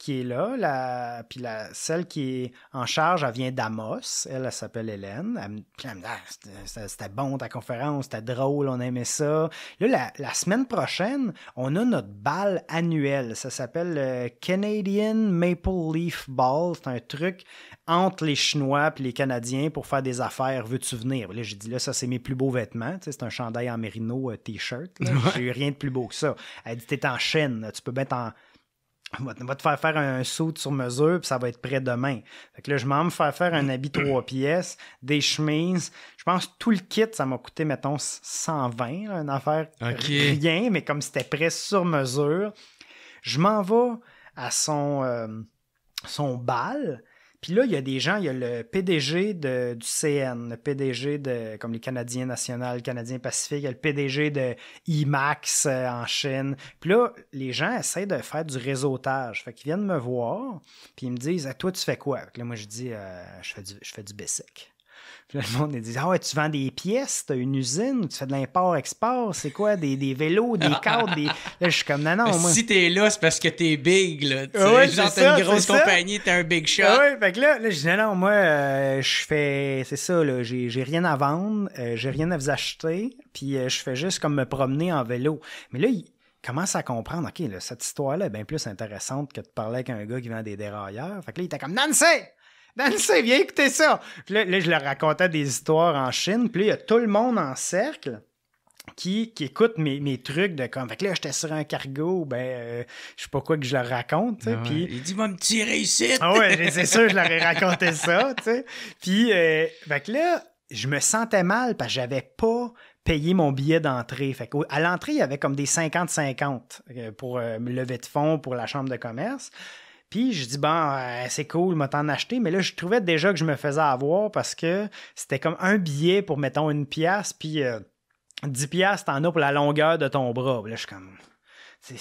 [SPEAKER 2] qui est là. La, puis celle qui est en charge, elle vient d'Amos. Elle, elle s'appelle Hélène. Ah, c'était bon ta conférence, c'était drôle, on aimait ça. Là, la, semaine prochaine, on a notre bal annuel. Ça s'appelle le Canadian Maple Leaf Ball. C'est un truc entre les Chinois et les Canadiens pour faire des affaires. Veux-tu venir Là, j'ai dit Là, ça, c'est mes plus beaux vêtements. c'est un chandail en mérino euh, T-shirt. J'ai eu rien de plus beau que ça. Elle dit T'es en Chine. tu peux mettre en on va, te faire faire un saut sur mesure, puis ça va être prêt demain. Fait que là, je m'en me faire faire un habit trois pièces, des chemises. Je pense tout le kit, ça m'a coûté, mettons, 120, une affaire rien, mais comme c'était prêt sur mesure, je m'en vais à son, euh, son bal. Puis là, il y a des gens, il y a le PDG de, du CN, le PDG de, comme les Canadiens nationaux, Canadiens Canadien Pacifique, il y a le PDG de IMAX euh, en Chine. Puis là, les gens essaient de faire du réseautage. Fait qu'ils viennent me voir, puis ils me disent, à ah, toi, tu fais quoi? là, moi, je dis, je euh, fais je fais du BSEC. Puis le monde dit Ah ouais, tu vends des pièces, tu as une usine, tu fais de l'import-export, c'est quoi des, vélos, des cadres, des. Là, je suis comme Non, non, moi. Si t'es là,
[SPEAKER 1] c'est parce que t'es big, là. Tu ah ouais, genre, t'as une grosse compagnie, t'es un big ah shot. Ouais,
[SPEAKER 2] fait que là, là je dis Non, moi, euh, je fais. C'est ça, là, j'ai rien à vendre, euh, j'ai rien à vous acheter, puis euh, je fais juste comme me promener en vélo. Mais là, il commence à comprendre, OK, cette histoire-là est bien plus intéressante que de parler avec un gars qui vend des dérailleurs. Fait que là, il était comme Nancy! sein, viens écouter ça. Puis là, je leur racontais des histoires en Chine. Puis là, il y a tout le monde en cercle. Qui, qui écoute mes, trucs de comme. Fait que là, j'étais sur un cargo, ben, euh, je sais pas quoi que je leur raconte. Ah Puis... Il dit, va me tirer ici. Ah ouais, c'est sûr, je leur ai raconté ça. Puis, euh, là, je me sentais mal parce que j'avais pas payé mon billet d'entrée. Fait à l'entrée, il y avait comme des 50-50 euh, pour me lever de fonds pour la chambre de commerce. Puis je dis, bon, euh, c'est cool, m'a t'en acheté, mais là, je trouvais déjà que je me faisais avoir parce que c'était comme un billet pour, mettons, une pièce, puis 10 euh, pièces, t'en as pour la longueur de ton bras. là, je suis comme, Je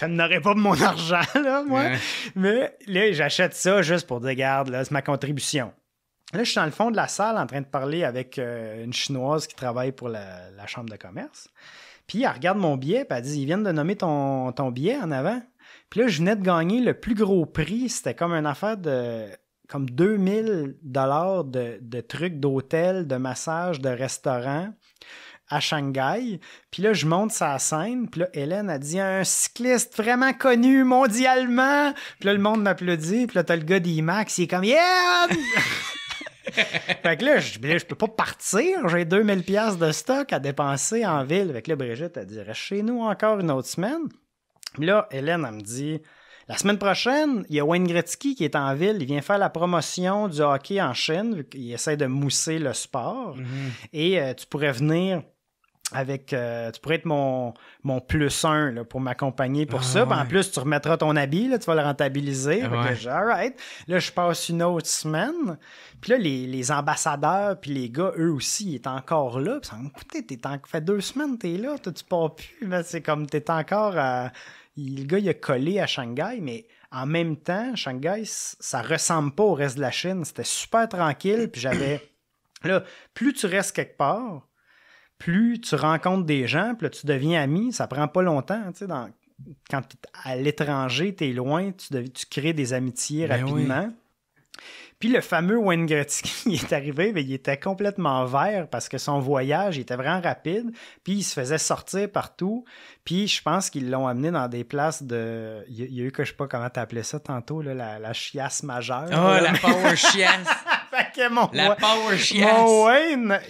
[SPEAKER 2] je n'aurais pas mon argent, là, moi. Mais là, j'achète ça juste pour dire, garde, là, c'est ma contribution. Là, je suis dans le fond de la salle en train de parler avec euh, une Chinoise qui travaille pour la, chambre de commerce. Puis elle regarde mon billet, puis elle dit, ils viennent de nommer ton, ton billet en avant. Puis là, je venais de gagner le plus gros prix. C'était comme une affaire de comme 2000 dollars de, trucs d'hôtel, de massage, de restaurant à Shanghai. Puis là, je monte sa scène. Puis là, Hélène a dit un cycliste vraiment connu mondialement. Puis là, le monde m'applaudit. Puis là, t'as le gars d'IMAX. Il est comme Yeah! fait que là, je, peux pas partir. J'ai 2000 pièces de stock à dépenser en ville. Fait que là, Brigitte, elle dit Reste chez nous encore une autre semaine. Là, Hélène, elle me dit La semaine prochaine, il y a Wayne Gretzky qui est en ville. Il vient faire la promotion du hockey en Chine. Il essaie de mousser le sport. Mhm. Et euh, tu pourrais venir avec euh, tu pourrais être mon mon plus un pour m'accompagner pour ah ça en plus tu remettras ton habit tu vas le rentabiliser Je dis, all right. là je passe une autre semaine puis là les, ambassadeurs puis les gars eux aussi ils étaient encore là puis ça écoutez t'es en... fait deux semaines tu es là toi, tu pas plus mais c'est comme tu es encore à le gars, il a collé à Shanghai, mais en même temps, Shanghai, ça ressemble pas au reste de la Chine. C'était super tranquille, puis j'avais... Là, plus tu restes quelque part, plus tu rencontres des gens, puis tu deviens ami, ça prend pas longtemps, tu sais, quand à l'étranger, tu es loin, tu, crées des amitiés ben rapidement. Puis le fameux Wayne Gretzky, est arrivé, mais il était complètement vert parce que son voyage était vraiment rapide. Puis il se faisait sortir partout. Puis je pense qu'ils l'ont amené dans des places de. Il y a eu que je sais pas comment t'appelais ça tantôt, là, la, chiasse majeure. Oh, la power chiasse! mon, la Wayne,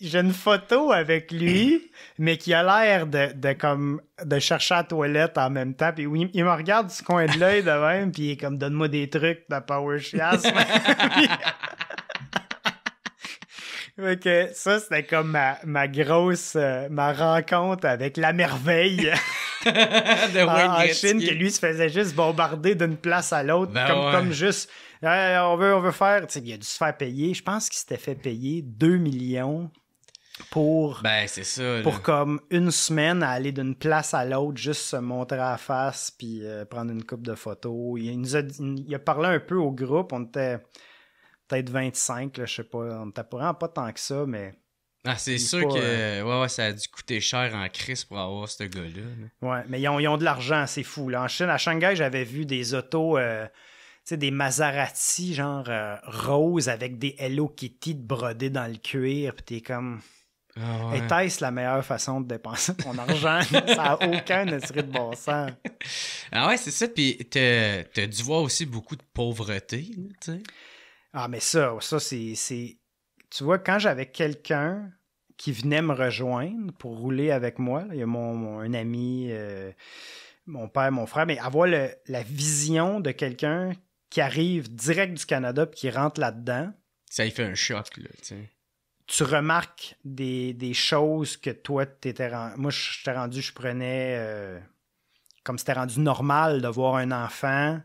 [SPEAKER 2] j'ai une photo avec lui, mais qui a l'air de, comme de chercher à la toilette en même temps. Puis il, il me regarde du coin de l'œil de même, puis il est comme donne-moi des trucs de power chiasse. Ok, ça c'était comme ma, grosse euh, ma rencontre avec la merveille de en, Chine que lui se faisait juste bombarder d'une place à l'autre ben comme juste on veut on veut faire il a dû se faire payer je pense qu'il s'était fait payer 2 millions pour ben,
[SPEAKER 1] ça, pour
[SPEAKER 2] comme une semaine à aller d'une place à l'autre juste se montrer à face puis euh, prendre une coupe de photos il nous a, il a parlé un peu au groupe on était peut-être 25, je sais pas. On vraiment pas tant que ça, mais.
[SPEAKER 1] Ah, c'est sûr que euh, ouais, ouais, ça a dû coûter cher en crise pour avoir ce gars-là.
[SPEAKER 2] Ouais, mais ils ont, ils ont de l'argent, c'est fou. Là. En Chine, à Shanghai, j'avais vu des autos, euh, sais, des Maserati, genre euh, roses rose avec des Hello Kitty de brodés dans le cuir, puis t'es comme.
[SPEAKER 3] Ah ouais. Était-ce
[SPEAKER 2] la meilleure façon de dépenser ton argent? ça n'a aucun intérêt de bon sens. Ah
[SPEAKER 1] ouais, c'est ça. Puis t'as dû voir aussi beaucoup de pauvreté.
[SPEAKER 2] sais ah, mais ça, ça, c'est. Tu vois, quand j'avais quelqu'un qui venait me rejoindre pour rouler avec moi, il y a mon, un ami, euh, mon père, mon frère, mais avoir la vision de quelqu'un qui arrive direct du Canada puis qui rentre là-dedans.
[SPEAKER 1] Ça lui fait un choc, là, tu
[SPEAKER 2] tu remarques des, choses que toi, t'étais rendu. Moi, t'ai rendu, je prenais. Euh, comme c'était rendu normal de voir un enfant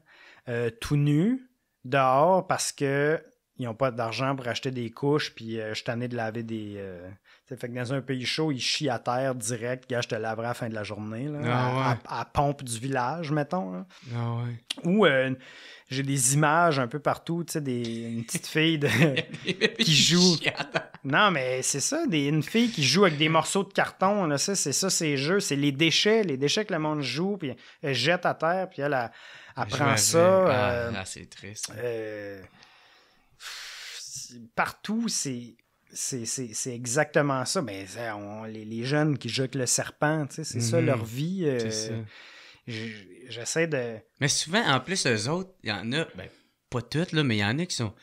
[SPEAKER 2] euh, tout nu dehors parce que ils n'ont pas d'argent pour acheter des couches, puis euh, je suis tanné de laver des, euh, fait que dans un pays chaud, il chie à terre direct, gars, je te laverai à la fin de la journée, ah à, pompe du village, mettons. Ah Ou euh, j'ai des images un peu partout, tu sais, des, une petite fille qui joue. Non, mais c'est ça, des, une fille qui joue avec des morceaux de carton, là, c'est ça, ces jeux, c'est les déchets, les déchets que le monde joue, puis elle jette à terre, puis elle, apprend ça. Ah, euh, c'est triste. Euh, partout, c'est c'est exactement ça. Mais les, jeunes qui jettent le serpent, c'est ça leur mhm. vie. Euh, j'essaie de.
[SPEAKER 1] Mais souvent, en plus, eux autres, il y en a, ben, pas toutes, là, mais il y en a qui sont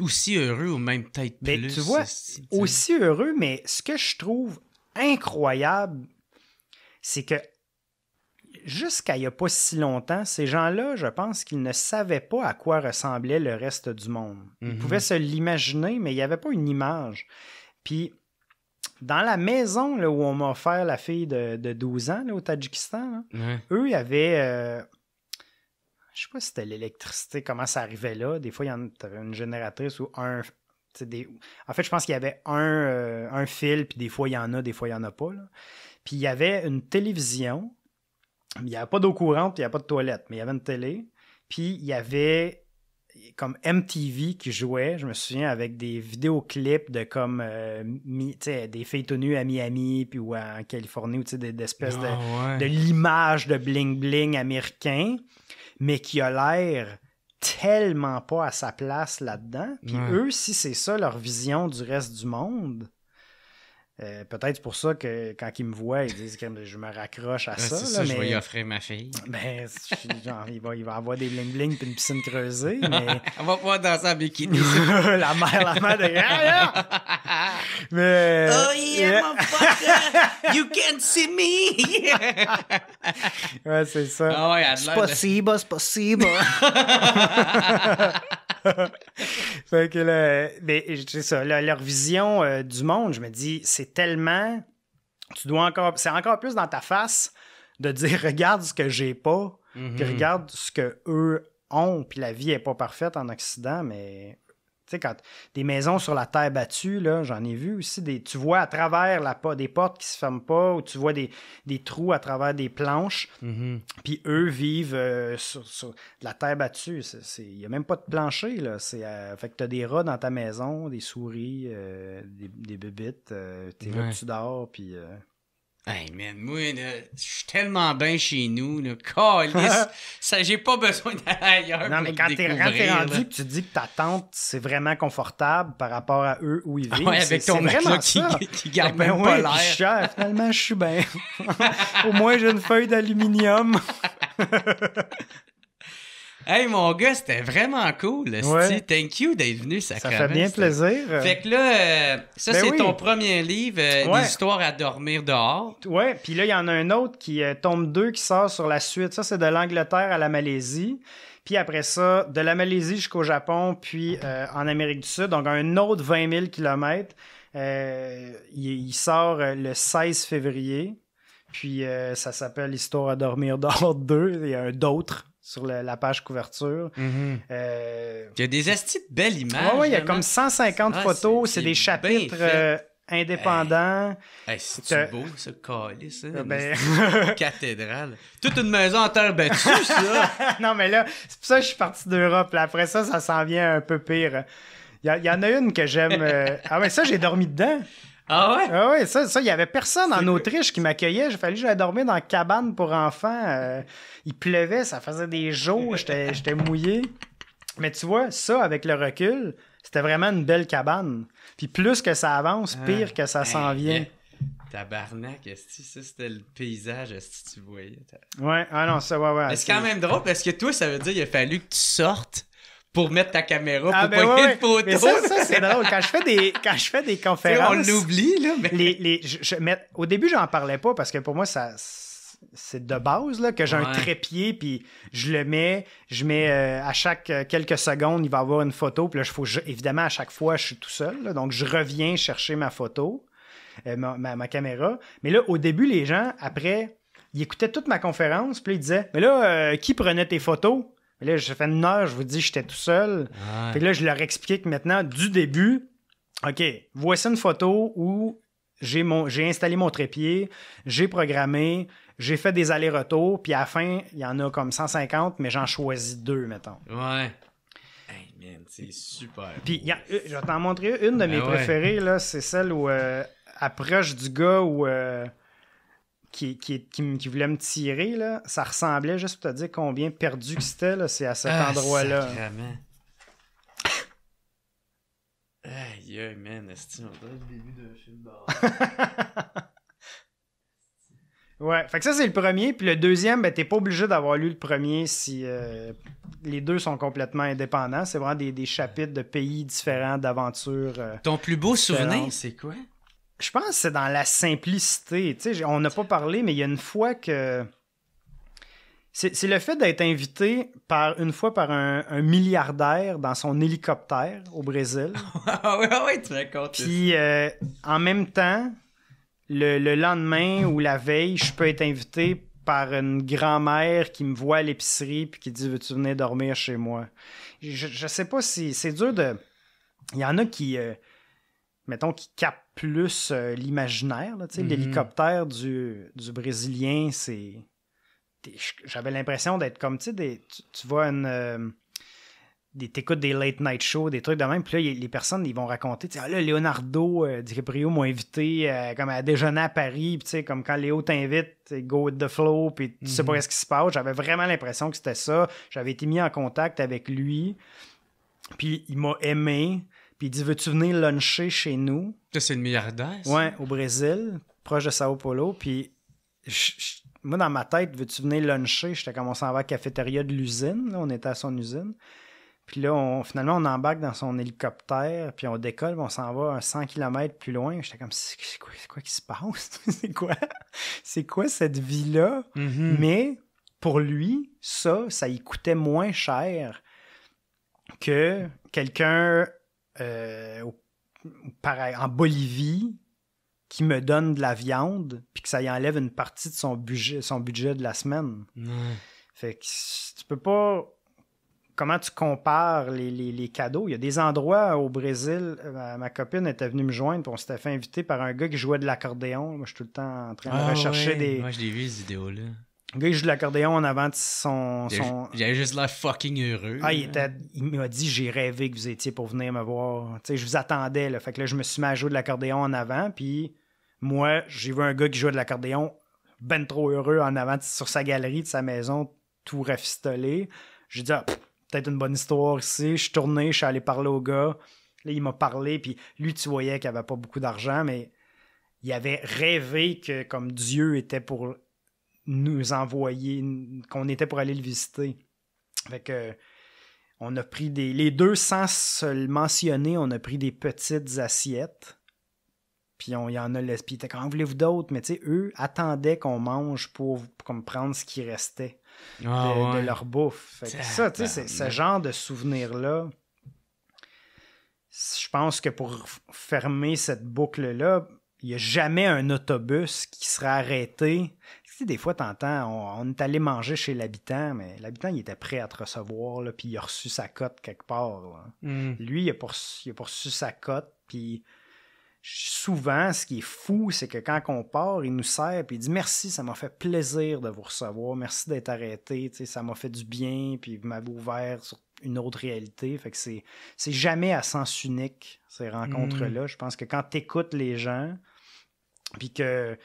[SPEAKER 1] aussi heureux ou même peut-être ben, plus. Mais tu vois,
[SPEAKER 2] aussi heureux, mais ce que je trouve incroyable, c'est que jusqu'à il n'y a pas si longtemps, ces gens-là, je pense qu'ils ne savaient pas à quoi ressemblait le reste du monde. Ils mhm. pouvaient se l'imaginer, mais il n'y avait pas une image. Puis, dans la maison où on m'a offert la fille de, 12 ans au Tadjikistan, eux, il y avait... Euh, je sais pas si c'était l'électricité, comment ça arrivait là. Des fois, il y en avait une génératrice ou un. En fait, je pense qu'il y avait euh, un, fil, puis des fois, il y en a, des fois, il n'y en a pas. Puis il y avait une télévision il n'y avait pas d'eau courante, il n'y avait pas de toilette, mais il y avait une télé. Puis il y avait comme MTV qui jouait, je me souviens, avec des vidéoclips de comme euh, des filles tenues à Miami puis, ou en Californie, ou d'espèces espèces de, ah, de l'image de bling-bling américain, mais qui a l'air tellement pas à sa place là-dedans. Puis eux, si c'est ça leur vision du reste du monde, euh, peut-être pour ça que quand ils me voient, ils disent que je me raccroche à ça. C'est ça, mais... je vais y offrir ma fille. Ben, genre, il, va, il va avoir des bling-bling puis une piscine creusée. Mais...
[SPEAKER 1] On va pouvoir danser en
[SPEAKER 2] bikini. la mère, la mère de. mais... Oh yeah,
[SPEAKER 1] motherfucker! You can see me!
[SPEAKER 2] ouais, c'est ça. Oh, ouais, c'est possible, c'est possible. fait que ça, leur vision euh, du monde, je me dis, c'est tellement. Tu dois encore. C'est encore plus dans ta face de dire regarde ce que j'ai pas, puis mhm. regarde ce que eux ont, puis la vie est pas parfaite en Occident, mais tu sais, quand des maisons sur la terre battue, là, j'en ai vu aussi, des, tu vois à travers la, des portes qui se ferment pas, ou tu vois des, trous à travers des planches, mm-hmm. puis eux vivent euh, sur, la terre battue. Il n'y a même pas de plancher, là. c'est euh, fait que tu as des rats dans ta maison, des souris, euh, des, des bébites, t'es là, tu dors, puis
[SPEAKER 1] Hey man, moi, je suis tellement bien chez nous, le ça j'ai pas besoin d'aller ailleurs. Non, mais quand t'es rendu,
[SPEAKER 2] tu dis que ta tante, c'est vraiment confortable par rapport à eux où ils ah vivent. c'est avec ton qui, garde eh ben pas l'air. Cher, finalement, je suis bien. Au moins, j'ai une feuille d'aluminium.
[SPEAKER 1] Hey, mon gars, c'était vraiment cool. Thank you d'être venu, ça
[SPEAKER 2] Ça fait bien plaisir. Fait
[SPEAKER 1] que là, euh, ça, ben c'est ton premier livre, euh, Histoire à dormir dehors.
[SPEAKER 2] Ouais, puis là, il y en a un autre qui euh, tombe deux qui sort sur la suite. Ça, c'est de l'Angleterre à la Malaisie. Puis après ça, de la Malaisie jusqu'au Japon, puis en Amérique du Sud. Donc, un autre 20 000 kilomètres. il sort le 16 février. Puis ça s'appelle Histoire à dormir dehors 2. Il y a un d'autre sur la page couverture. Mhm. Euh,
[SPEAKER 1] il y a des astuces de belles images. il y a comme 150
[SPEAKER 2] ah, photos. C'est des chapitres euh, indépendants.
[SPEAKER 1] c'est beau, ce calice. ça. Hein, ah, ben. cathédrale. Toute une maison en terre battue,
[SPEAKER 2] ça. non, mais là, c'est pour ça que je suis parti d'Europe. Après ça, ça s'en vient un peu pire. Il y, en a une que j'aime. Euh, ah, mais ça, j'ai dormi dedans. Ah ouais? Ah ouais, ça, il y avait personne en Autriche qui m'accueillait. J'ai fallu que dormir dans la cabane pour enfants. Euh, il pleuvait, ça faisait des jours, j'étais mouillé. Mais tu vois, ça, avec le recul, c'était vraiment une belle cabane. Puis plus que ça avance, ah, pire que ça s'en vient.
[SPEAKER 1] Tabarnak, est-ce ça c'était le paysage, est que tu voyais? Ouais, ah non, ça, ouais, ouais. C'est quand même drôle parce que toi, ça veut dire qu'il a fallu que tu sortes pour mettre ta caméra ah, pour mettre ben une photo. ça, c'est drôle.
[SPEAKER 2] Quand je fais des, je fais des conférences. on l'oublie, là. Mais... Les, je, au début, j'en parlais pas parce que pour moi, ça. C'est de base là, que j'ai un trépied, puis je le mets, je mets euh, à chaque euh, quelques secondes, il va y avoir une photo, puis là, je, faut, évidemment, à chaque fois, je suis tout seul, donc je reviens chercher ma photo, euh, ma, caméra. Mais là, au début, les gens, après, ils écoutaient toute ma conférence, puis ils disaient, mais là, qui prenait tes photos? Mais là, j'ai fait une heure, je vous dis, j'étais tout seul. Puis là, je leur expliquais que maintenant, du début, OK, voici une photo où j'ai, mon, j'ai installé mon trépied, j'ai programmé, j'ai fait des allers-retours, puis à la fin, il y en a comme 150, mais j'en choisis deux, mettons.
[SPEAKER 1] Ouais. Hey man, c'est super. Puis
[SPEAKER 2] euh, je vais t'en montrer une de ben mes préférées, là, c'est celle où euh, approche du gars où. Euh, qui, voulait me tirer, ça ressemblait, juste pour te dire combien perdu que c'était, c'est à cet ah, endroit-là.
[SPEAKER 1] aïe, man, est-ce le début d'un film
[SPEAKER 2] ouais, fait que ça, c'est le premier. Puis le deuxième, ben, t'es pas obligé d'avoir lu le premier si euh, les deux sont complètement indépendants. C'est vraiment des, chapitres de pays différents, d'aventures. Euh, Ton plus beau souvenir, c'est quoi? Je pense que c'est dans la simplicité. on n'a pas parlé, mais il y a une fois que. C'est le fait d'être invité par une fois par un, milliardaire dans son hélicoptère au Brésil.
[SPEAKER 1] ah oui, ah tu racontes. Puis
[SPEAKER 2] euh, en même temps, le, lendemain ou la veille, je peux être invité par une grand-mère qui me voit à l'épicerie puis qui dit Veux-tu venir dormir chez moi Je, ne sais pas si. C'est dur de. Il y en a qui. Euh, mettons, qui capte plus euh, l'imaginaire. Mhm. L'hélicoptère du, Brésilien, c'est. J'avais l'impression d'être comme, des, tu vois une. Euh, t'écoutes des late night shows, des trucs de même, puis là, les personnes, ils vont raconter, ah là, Leonardo euh, DiCaprio m'a invité comme à déjeuner à Paris, puis comme quand Léo t'invite, go with the flow, puis tu sais pas mhm. ce qui se passe. J'avais vraiment l'impression que c'était ça. J'avais été mis en contact avec lui, puis il m'a aimé puis il dit Veux-tu venir luncher chez nous C'est le milliardaire. Ça. Ouais, au Brésil, proche de Sao Paulo. Puis moi, dans ma tête, veux-tu venir luncher J'étais comme on s'en va à la cafétéria de l'usine. on était à son usine. Puis là, on, finalement, on embarque dans son hélicoptère, puis on décolle, on s'en va 100 km plus loin. J'étais comme, c'est quoi, qui se passe? c'est quoi? C'est quoi cette vie-là? Mm-hmm. Mais pour lui, ça, ça y coûtait moins cher que quelqu'un euh, en Bolivie qui me donne de la viande, puis que ça y enlève une partie de son budget, son budget de la semaine. Fait que tu peux pas. Comment tu compares les, cadeaux? Il y a des endroits au Brésil, euh, ma, copine était venue me joindre, puis on s'était fait inviter par un gars qui jouait de l'accordéon. Moi, je suis tout le temps en train de ah rechercher des. Moi,
[SPEAKER 1] je l'ai vu, ces vidéos-là.
[SPEAKER 2] Le gars, il joue de l'accordéon en avant de son. Il, son...
[SPEAKER 1] juste l'air fucking heureux. Ah, il,
[SPEAKER 2] m'a dit J'ai rêvé que vous étiez pour venir me voir. je vous attendais. Là. Fait que là, je me suis mis à jouer de l'accordéon en avant. Puis moi, j'ai vu un gars qui jouait de l'accordéon ben trop heureux en avant sur sa galerie de sa maison, tout rafistolé. J'ai dit ah, Peut-être une bonne histoire ici. Je suis tourné, je suis allé parler au gars. Là, il m'a parlé. Puis lui, tu voyais qu'il n'avait pas beaucoup d'argent, mais il avait rêvé que comme Dieu était pour nous envoyer, qu'on était pour aller le visiter. Fait que, on a pris des. Les deux, sans se le mentionner, on a pris des petites assiettes. Puis on y en a laissé. était quand ah, voulez-vous d'autres? Mais tu sais, eux attendaient qu'on mange pour, comprendre prendre ce qui restait de, ah, leur bouffe. Fait que ça, tu sais, ce genre de souvenir-là. Je pense que pour fermer cette boucle-là, il n'y a jamais un autobus qui sera arrêté des fois, t'entends, on, est allé manger chez l'habitant, mais l'habitant, il était prêt à te recevoir, là, puis il a reçu sa cote quelque part. Hmm. Lui, il a, poursu, il sa cote, puis souvent, ce qui est fou, c'est que quand on part, il nous sert, puis il dit merci, ça m'a fait plaisir de vous recevoir, merci d'être arrêté, ça m'a fait du bien, puis vous m'avez ouvert sur une autre réalité. Fait que c'est, c'est jamais à sens unique, ces hmm. rencontres-là. Je pense que quand t'écoutes les gens, puis que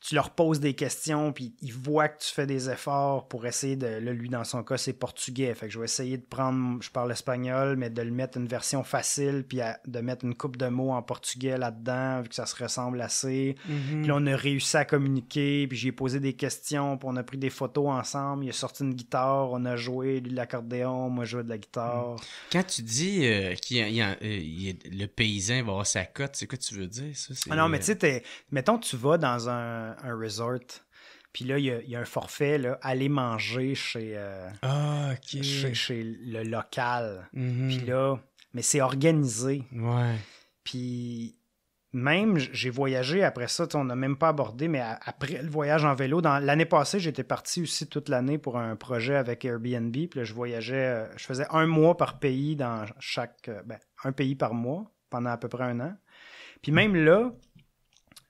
[SPEAKER 2] tu leur poses des questions, puis ils voient que tu fais des efforts pour essayer de. Là, lui, dans son cas, c'est portugais. Fait que je vais essayer de prendre. Je parle espagnol, mais de le mettre une version facile, puis de mettre une coupe de mots en portugais là-dedans, vu que ça se ressemble assez. Mhm. Puis là, on a réussi à communiquer, puis j'ai posé des questions, puis on a pris des photos ensemble. Il a sorti une guitare, on a joué, de l'accordéon, moi, je joué de la guitare. Mhm. Quand
[SPEAKER 1] tu dis euh, que euh, le paysan va avoir sa cote, c'est quoi tu veux dire, ça? Ah non, mais euh, tu
[SPEAKER 2] sais, mettons, tu vas dans un un, resort. Puis là, il y, a, un forfait, là, aller manger chez, euh, ah, chez, le local. Mhm. Puis là, mais c'est organisé. Puis même, j'ai voyagé après ça, on n'a même pas abordé, mais après le voyage en vélo, dans l'année passée, j'étais parti aussi toute l'année pour un projet avec Airbnb. Puis là, je voyageais, euh, je faisais un mois par pays dans chaque, euh, ben, un pays par mois pendant à peu près un an. Puis même là,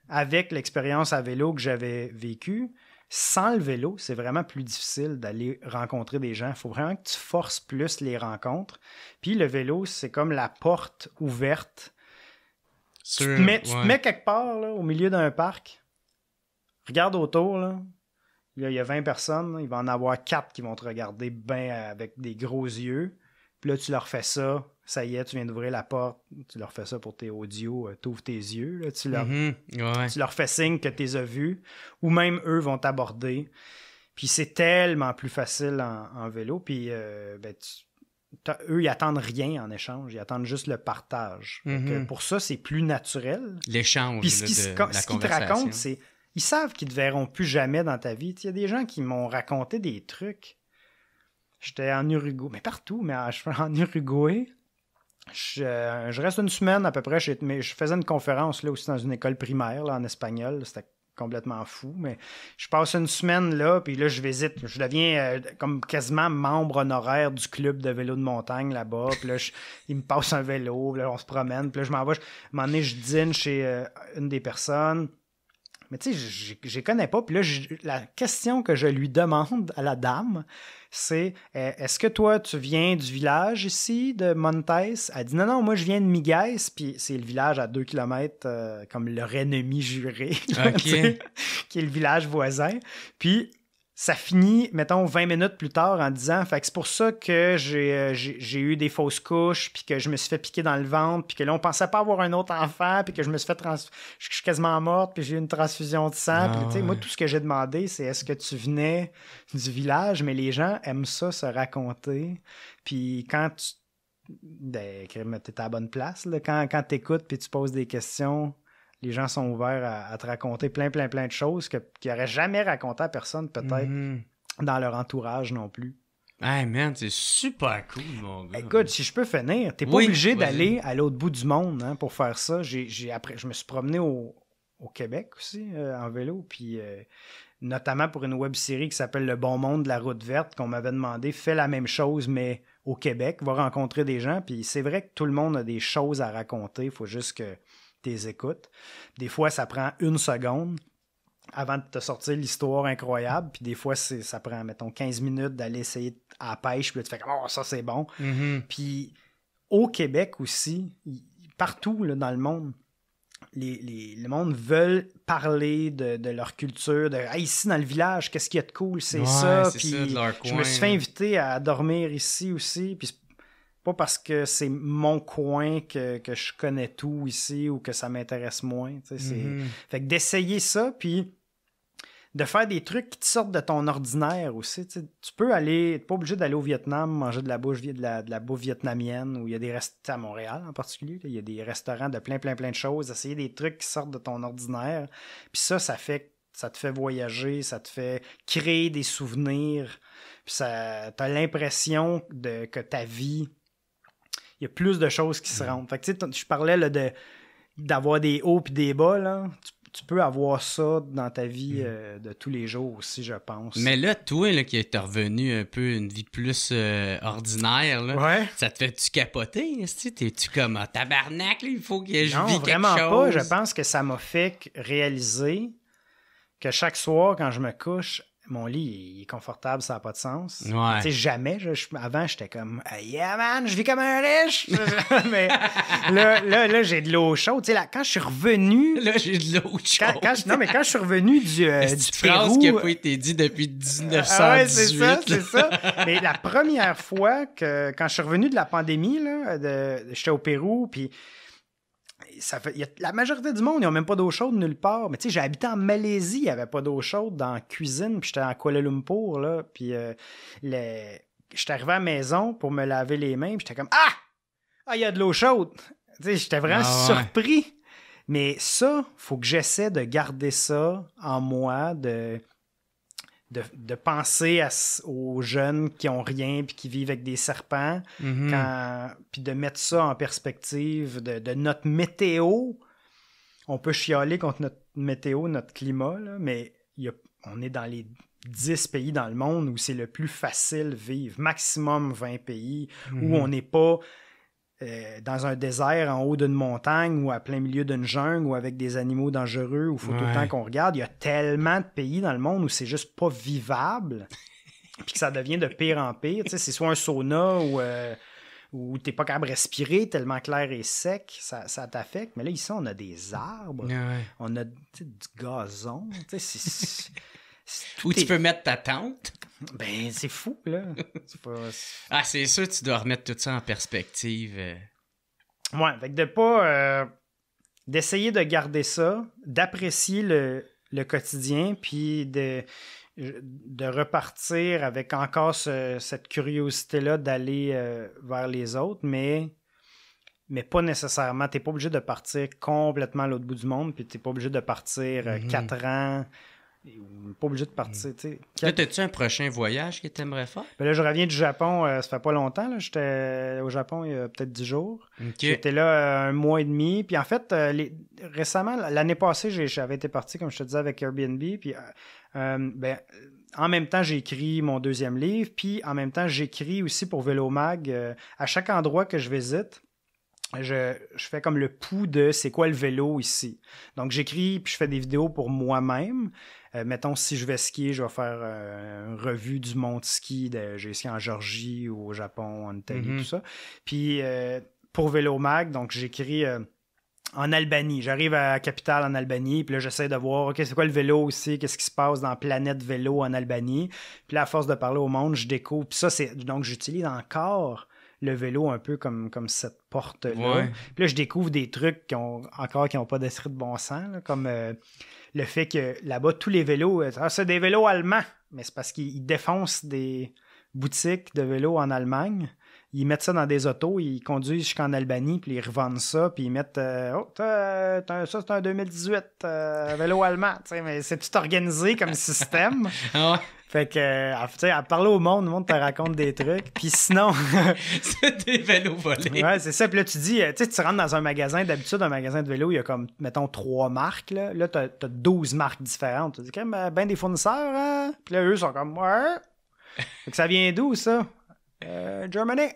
[SPEAKER 2] avec l'expérience à vélo que j'avais vécue, sans le vélo, c'est vraiment plus difficile d'aller rencontrer des gens. Il faut vraiment que tu forces plus les rencontres. Puis le vélo, c'est comme la porte ouverte. tu, te mets, quelque part au milieu d'un parc, regarde autour, il y a 20 personnes, il va en avoir 4 qui vont te regarder bien avec des gros yeux. Puis là, tu leur fais ça ça y est, tu viens d'ouvrir la porte, tu leur fais ça pour tes audios, euh, tu ouvres tes yeux, mhm, tu, leur, fais signe que tu les as vus, ou même eux vont t'aborder. Puis c'est tellement plus facile en, vélo, puis euh, ben, eux, ils attendent rien en échange, ils attendent juste le partage. Mhm. pour ça, c'est plus naturel.
[SPEAKER 1] L'échange. Puis ce qu'ils te racontent, c'est
[SPEAKER 2] ils savent qu'ils ne te verront plus jamais dans ta vie. Il y a des gens qui m'ont raconté des trucs. J'étais en Uruguay, mais partout, mais je en Uruguay, euh, je, reste une semaine à peu près. Je, je faisais une conférence là aussi dans une école primaire en espagnol. C'était complètement fou, mais je passe une semaine là, puis là, je visite. Je deviens euh, comme quasiment membre honoraire du club de vélo de montagne là-bas. Puis là, je, il me passe un vélo, là, on se promène. Puis là, je m'en vais. Je, dîne chez euh, une des personnes. Mais tu sais, je connais pas. Puis là, la question que je lui demande à la dame, c'est euh, Est-ce que toi, tu viens du village ici, de Montes Elle dit Non, non, moi, je viens de Miguès puis c'est le village à deux kilomètres, euh, comme leur ennemi juré, qui est le village voisin. Puis ça finit, mettons, 20 minutes plus tard en disant, fait que c'est pour ça que euh, j'ai eu des fausses couches, puis que je me suis fait piquer dans le ventre, puis que là, on pensait pas avoir un autre enfant, puis que je me suis fait trans... Je quasiment morte, puis j'ai eu une transfusion de sang. Moi, ah, tout ce que j'ai demandé, c'est est-ce que tu venais du village? Mais les gens aiment ça, se raconter. Puis quand tu... Ben, es à bonne place, quand, quand écoutes puis tu poses des questions les gens sont ouverts à, te raconter plein, plein, plein de choses qu'ils n'auraient jamais raconté à personne, peut-être, mhm. dans leur entourage non plus. Hey man, c'est super cool, mon gars. Écoute, si je peux finir, t'es pas obligé d'aller à l'autre bout du monde hein, pour faire ça. J'ai, après, je me suis promené au, Québec aussi euh, en vélo, puis euh, notamment pour une web série qui s'appelle Le Bon Monde de la Route Verte, qu'on m'avait demandé, fais la même chose, mais au Québec, va rencontrer des gens. Puis c'est vrai que tout le monde a des choses à raconter, il faut juste que tes écoutes. Des fois, ça prend une seconde avant de te sortir l'histoire incroyable. Puis des fois, ça prend, mettons, 15 minutes d'aller essayer à la pêche. Puis là, tu fais comme, oh, ça, c'est bon. Mm-hmm. Puis au Québec aussi, partout dans le monde, les, le monde veulent parler de, leur culture, de Ah, ici dans le village, qu'est-ce qu'il y a de cool, c'est ça. Puis je me suis fait inviter à dormir ici aussi, puis pas parce que c'est mon coin que, je connais tout ici ou que ça m'intéresse moins. Mhm. Fait d'essayer ça, puis de faire des trucs qui te sortent de ton ordinaire aussi. Tu peux aller, t'es pas obligé d'aller au Vietnam manger de la bouche de de la bouffe vietnamienne, où il y a des restaurants à Montréal en particulier, il y a des restaurants de plein, plein, plein de choses, essayer des trucs qui sortent de ton ordinaire. Puis ça, ça fait ça te fait voyager, ça te fait créer des souvenirs, puis ça t'as l'impression de que ta vie il y a plus de choses qui se rendent. Fait tu je parlais de, d'avoir des hauts et des bas, Tu, peux avoir ça dans ta vie mm-hmm. euh, de tous les jours aussi, je pense. Mais
[SPEAKER 1] là, toi, là, qui est revenu un peu une vie plus euh, ordinaire, ça te fait-tu capoter? es tu comme un ah, tabarnak? il faut que je vis quelque chose. pas. Je
[SPEAKER 2] pense que ça m'a fait réaliser que chaque soir, quand je me couche, mon lit, il est confortable, ça n'a pas de sens. Tu sais, jamais. avant, j'étais comme, yeah man, je vis comme un riche. Mais là, là, là j'ai de l'eau chaude. Tu sais, là, quand je suis revenu. Là, j'ai de l'eau chaude. non, mais quand je suis revenu du, C'est une phrase qui n'a pas
[SPEAKER 1] été dit depuis 1918. Ah c'est ça, c'est
[SPEAKER 2] ça. Mais la première fois que, quand je suis revenu de la pandémie, là, j'étais au Pérou, puis la majorité du monde, ils n'ont même pas d'eau chaude nulle part. Mais tu sais, j'habitais en Malaisie, il n'y avait pas d'eau chaude dans la cuisine, puis j'étais à Kuala Lumpur, là, puis euh, le... j'étais arrivé à la maison pour me laver les mains, puis j'étais comme Ah! Ah, il y a de l'eau chaude! Tu sais, j'étais vraiment ah, surpris. Mais ça, faut que j'essaie de garder ça en moi, de de, penser aux jeunes qui ont rien puis qui vivent avec des serpents, mhm. puis de mettre ça en perspective de, notre météo. On peut chialer contre notre météo, notre climat, mais on est dans les 10 pays dans le monde où c'est le plus facile vivre, maximum 20 pays, où mhm. on n'est pas euh, dans un désert, en haut d'une montagne ou à plein milieu d'une jungle ou avec des animaux dangereux où il faut tout le temps qu'on regarde. Il y a tellement de pays dans le monde où c'est juste pas vivable puis que ça devient de pire en pire. c'est soit un sauna ou... Euh, où t'es pas capable de respirer tellement clair et sec, ça, t'affecte. Mais là, ici, on a des arbres, on a du gazon. Où tu peux mettre ta tente. Ben, c'est fou, là.
[SPEAKER 1] ah, c'est sûr, tu dois remettre tout ça en perspective. Euh.
[SPEAKER 2] Ouais, avec de pas. Euh, d'essayer de garder ça, d'apprécier le, quotidien, puis de, repartir avec encore cette curiosité-là d'aller euh, vers les autres, mais. Mais pas nécessairement. T'es pas obligé de partir complètement à l'autre bout du monde, puis t'es pas obligé de partir mhm. quatre ans pas obligé de partir. tu
[SPEAKER 1] tu un prochain voyage que tu aimerais faire?
[SPEAKER 2] Ben là, je reviens du Japon, euh, ça fait pas longtemps. J'étais au Japon il y a peut-être 10 jours. J'étais là euh, un mois et demi. Puis en fait, euh, récemment, l'année passée, j'avais été parti, comme je te disais, avec Airbnb. Puis ben, en même temps, j'ai écrit mon deuxième livre. Puis en même temps, j'écris aussi pour Vélo Mag. à chaque endroit que je visite, je, je, fais comme le pouls de c'est quoi le vélo ici. Donc j'écris puis je fais des vidéos pour moi-même, euh, mettons, si je vais skier, je vais faire euh, une revue du monde ski. J'ai ski en Georgie ou au Japon, en Italie, mm-hmm. tout ça. Puis euh, pour Vélo Mag, donc j'écris en Albanie. J'arrive à la Capitale en Albanie, puis là, j'essaie de voir, OK, c'est quoi le vélo aussi, qu'est-ce qui se passe dans Planète Vélo en Albanie. Puis là, à force de parler au monde, je découvre. Puis ça, c'est. Donc, j'utilise encore le vélo un peu comme, comme cette porte-là. Puis là, je découvre des trucs qui ont encore qui n'ont pas d'esprit de bon sens, comme le fait que là-bas, tous les vélos, ah, c'est des vélos allemands, mais c'est parce qu'ils défoncent des boutiques de vélos en Allemagne. Ils mettent ça dans des autos, ils conduisent jusqu'en Albanie, puis ils revendent ça, puis ils mettent euh, Oh, ça c'est un 2018, euh, vélo allemand. mais c'est tout organisé comme système. Ah fait que, euh, tu sais, à parler au monde, le monde te raconte des trucs. Puis sinon.
[SPEAKER 1] c'est des vélos
[SPEAKER 2] volés. Ouais, c'est ça. Puis là, tu dis, euh, tu sais, tu rentres dans un magasin, d'habitude, un magasin de vélo il y a comme, mettons, trois marques. Là, là t'as, as 12 marques différentes. Tu dis, quand euh, ben des fournisseurs, hein? Puis là, eux sont comme, ouais. Fait que ça vient d'où, ça? Germany.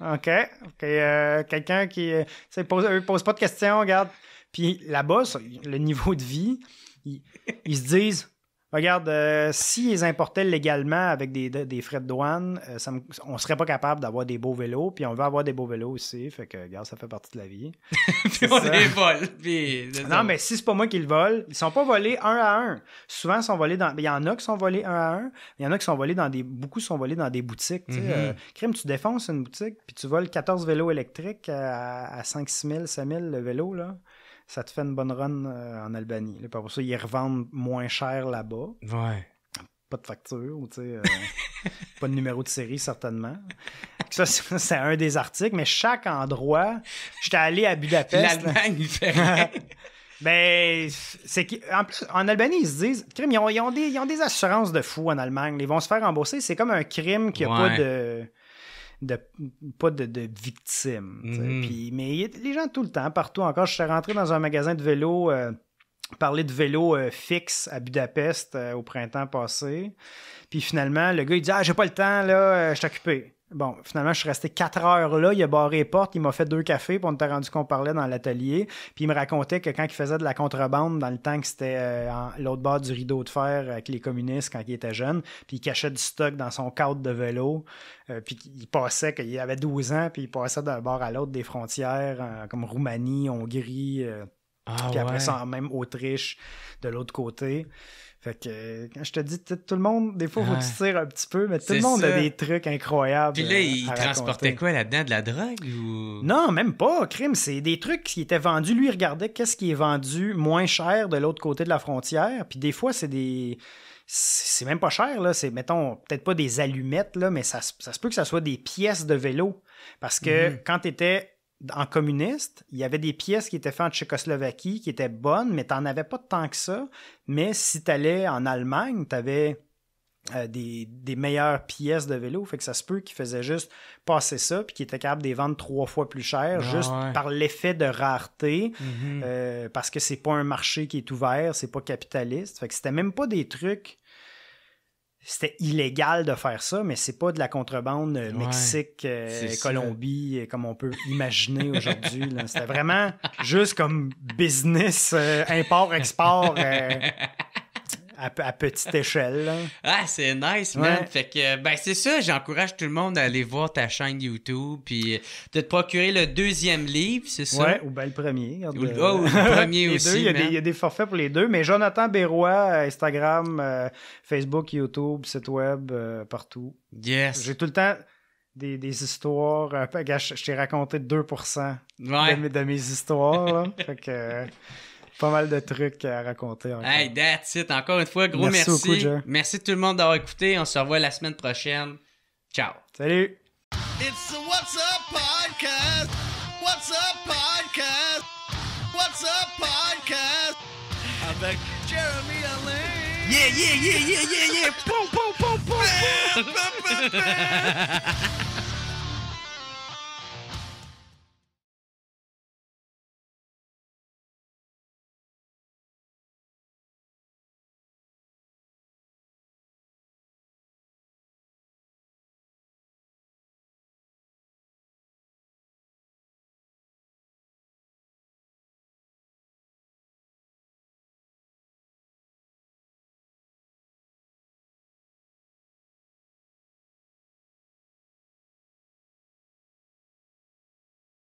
[SPEAKER 2] OK. ok Quelqu'un qui. Tu pose, pose pas de questions, regarde. Puis là-bas, le niveau de vie, ils se disent Regarde, euh, s'ils importaient légalement avec des, des frais de douane, euh, on serait pas capable d'avoir des beaux vélos, puis on veut avoir des beaux vélos aussi. Fait que, regarde, ça fait partie de la vie.
[SPEAKER 1] puis on les vole. non, mais
[SPEAKER 2] si c'est pas moi qui le vole, ils sont pas volés un à un. Souvent, sont volés dans. Ben, il y en a qui sont volés un à un. Il y en a qui sont volés dans des. Beaucoup sont volés dans des boutiques. Tu mhm. euh, crime, tu défonces une boutique, puis tu voles 14 vélos électriques à, 5, 6 000, 5 000 le vélo, là ça te fait une bonne run euh, en Albanie. pour ça, ils revendent moins cher là-bas. Ouais. Pas de facture, tu sais, euh, pas de numéro de série, certainement. Ça, c'est un des articles, mais chaque endroit, j'étais allé à Budapest. L'Allemagne, Ben, c'est qu'en en Albanie, ils se disent, ils ont, des, assurances de fou en Allemagne. Ils vont se faire rembourser. C'est comme un crime qui n'a pas de de pas de, victime. Mm-hmm. mais les gens tout le temps, partout encore, je suis rentré dans un magasin de vélo, euh, parler de vélo euh, fixe à Budapest euh, au printemps passé. Puis finalement, le gars, il dit Ah, j'ai pas le temps, là, je suis occupé. Bon, finalement, je suis resté quatre heures là. Il a barré les portes, il m'a fait deux cafés, puis on était rendu qu'on parlait dans l'atelier. Puis il me racontait que quand il faisait de la contrebande, dans le temps que c'était euh, l'autre bord du rideau de fer avec les communistes quand il était jeune, puis il cachait du stock dans son cadre de vélo, euh, puis il passait, qu'il avait 12 ans, puis il passait d'un bord à l'autre des frontières, euh, comme Roumanie, Hongrie, ah puis après ça, même Autriche de l'autre côté. Fait que quand je te dis, tout le monde, des fois, faut que tu tires un petit peu, mais tout le monde a des trucs incroyables. Puis là, euh, il transportait
[SPEAKER 1] quoi là-dedans De la drogue ou...
[SPEAKER 2] Non, même pas. Crime, c'est des trucs qui étaient vendus. Lui, il regardait qu'est-ce qui est vendu moins cher de l'autre côté de la frontière. Puis des fois, c'est des c'est même pas cher, là. C'est, mettons, peut-être pas des allumettes, là, mais ça, se peut que ça soit des pièces de vélo. Parce que mm-hmm. quand t'étais en communiste, il y avait des pièces qui étaient faites en Tchécoslovaquie qui étaient bonnes, mais t'en avais pas tant que ça. Mais si tu allais en Allemagne, tu avais euh, des, meilleures pièces de vélo. Fait que ça se peut qu'ils faisaient juste passer ça, puis qu'ils étaient capables de les vendre trois fois plus cher, ah juste par l'effet de rareté, mhm. euh, parce que c'est pas un marché qui est ouvert, c'est pas capitaliste. Fait que c'était même pas des trucs c'était illégal de faire ça, mais c'est pas de la contrebande euh, Mexique, euh, Colombie, euh, comme on peut imaginer aujourd'hui. C'était vraiment juste comme business, import-export à, petite échelle.
[SPEAKER 1] Ah, c'est nice, man. Fait que, ben, c'est ça, j'encourage tout le monde à aller voir ta chaîne YouTube, puis euh, de te procurer le deuxième livre, c'est ça? Ouais, ou ben le premier. le, premier aussi. Il
[SPEAKER 2] y, a des forfaits pour les deux, mais Jonathan Bérois, euh, Instagram, euh, Facebook, YouTube, site web, partout. Yes. J'ai tout le temps. Des, histoires. je, t'ai raconté 2% de, mes histoires. Là. fait que, pas mal de trucs à raconter. Encore. Hey,
[SPEAKER 1] that's it. Encore une fois, gros merci. Merci, beaucoup, merci tout le monde d'avoir écouté. On se revoit la semaine prochaine.
[SPEAKER 2] Ciao. Salut.
[SPEAKER 3] It's the What's Up Podcast. What's Up Podcast. What's Up Podcast. Avec Jeremy Allen. Yeah, yeah, yeah, yeah, yeah, yeah. Boum, boum, boum, boum.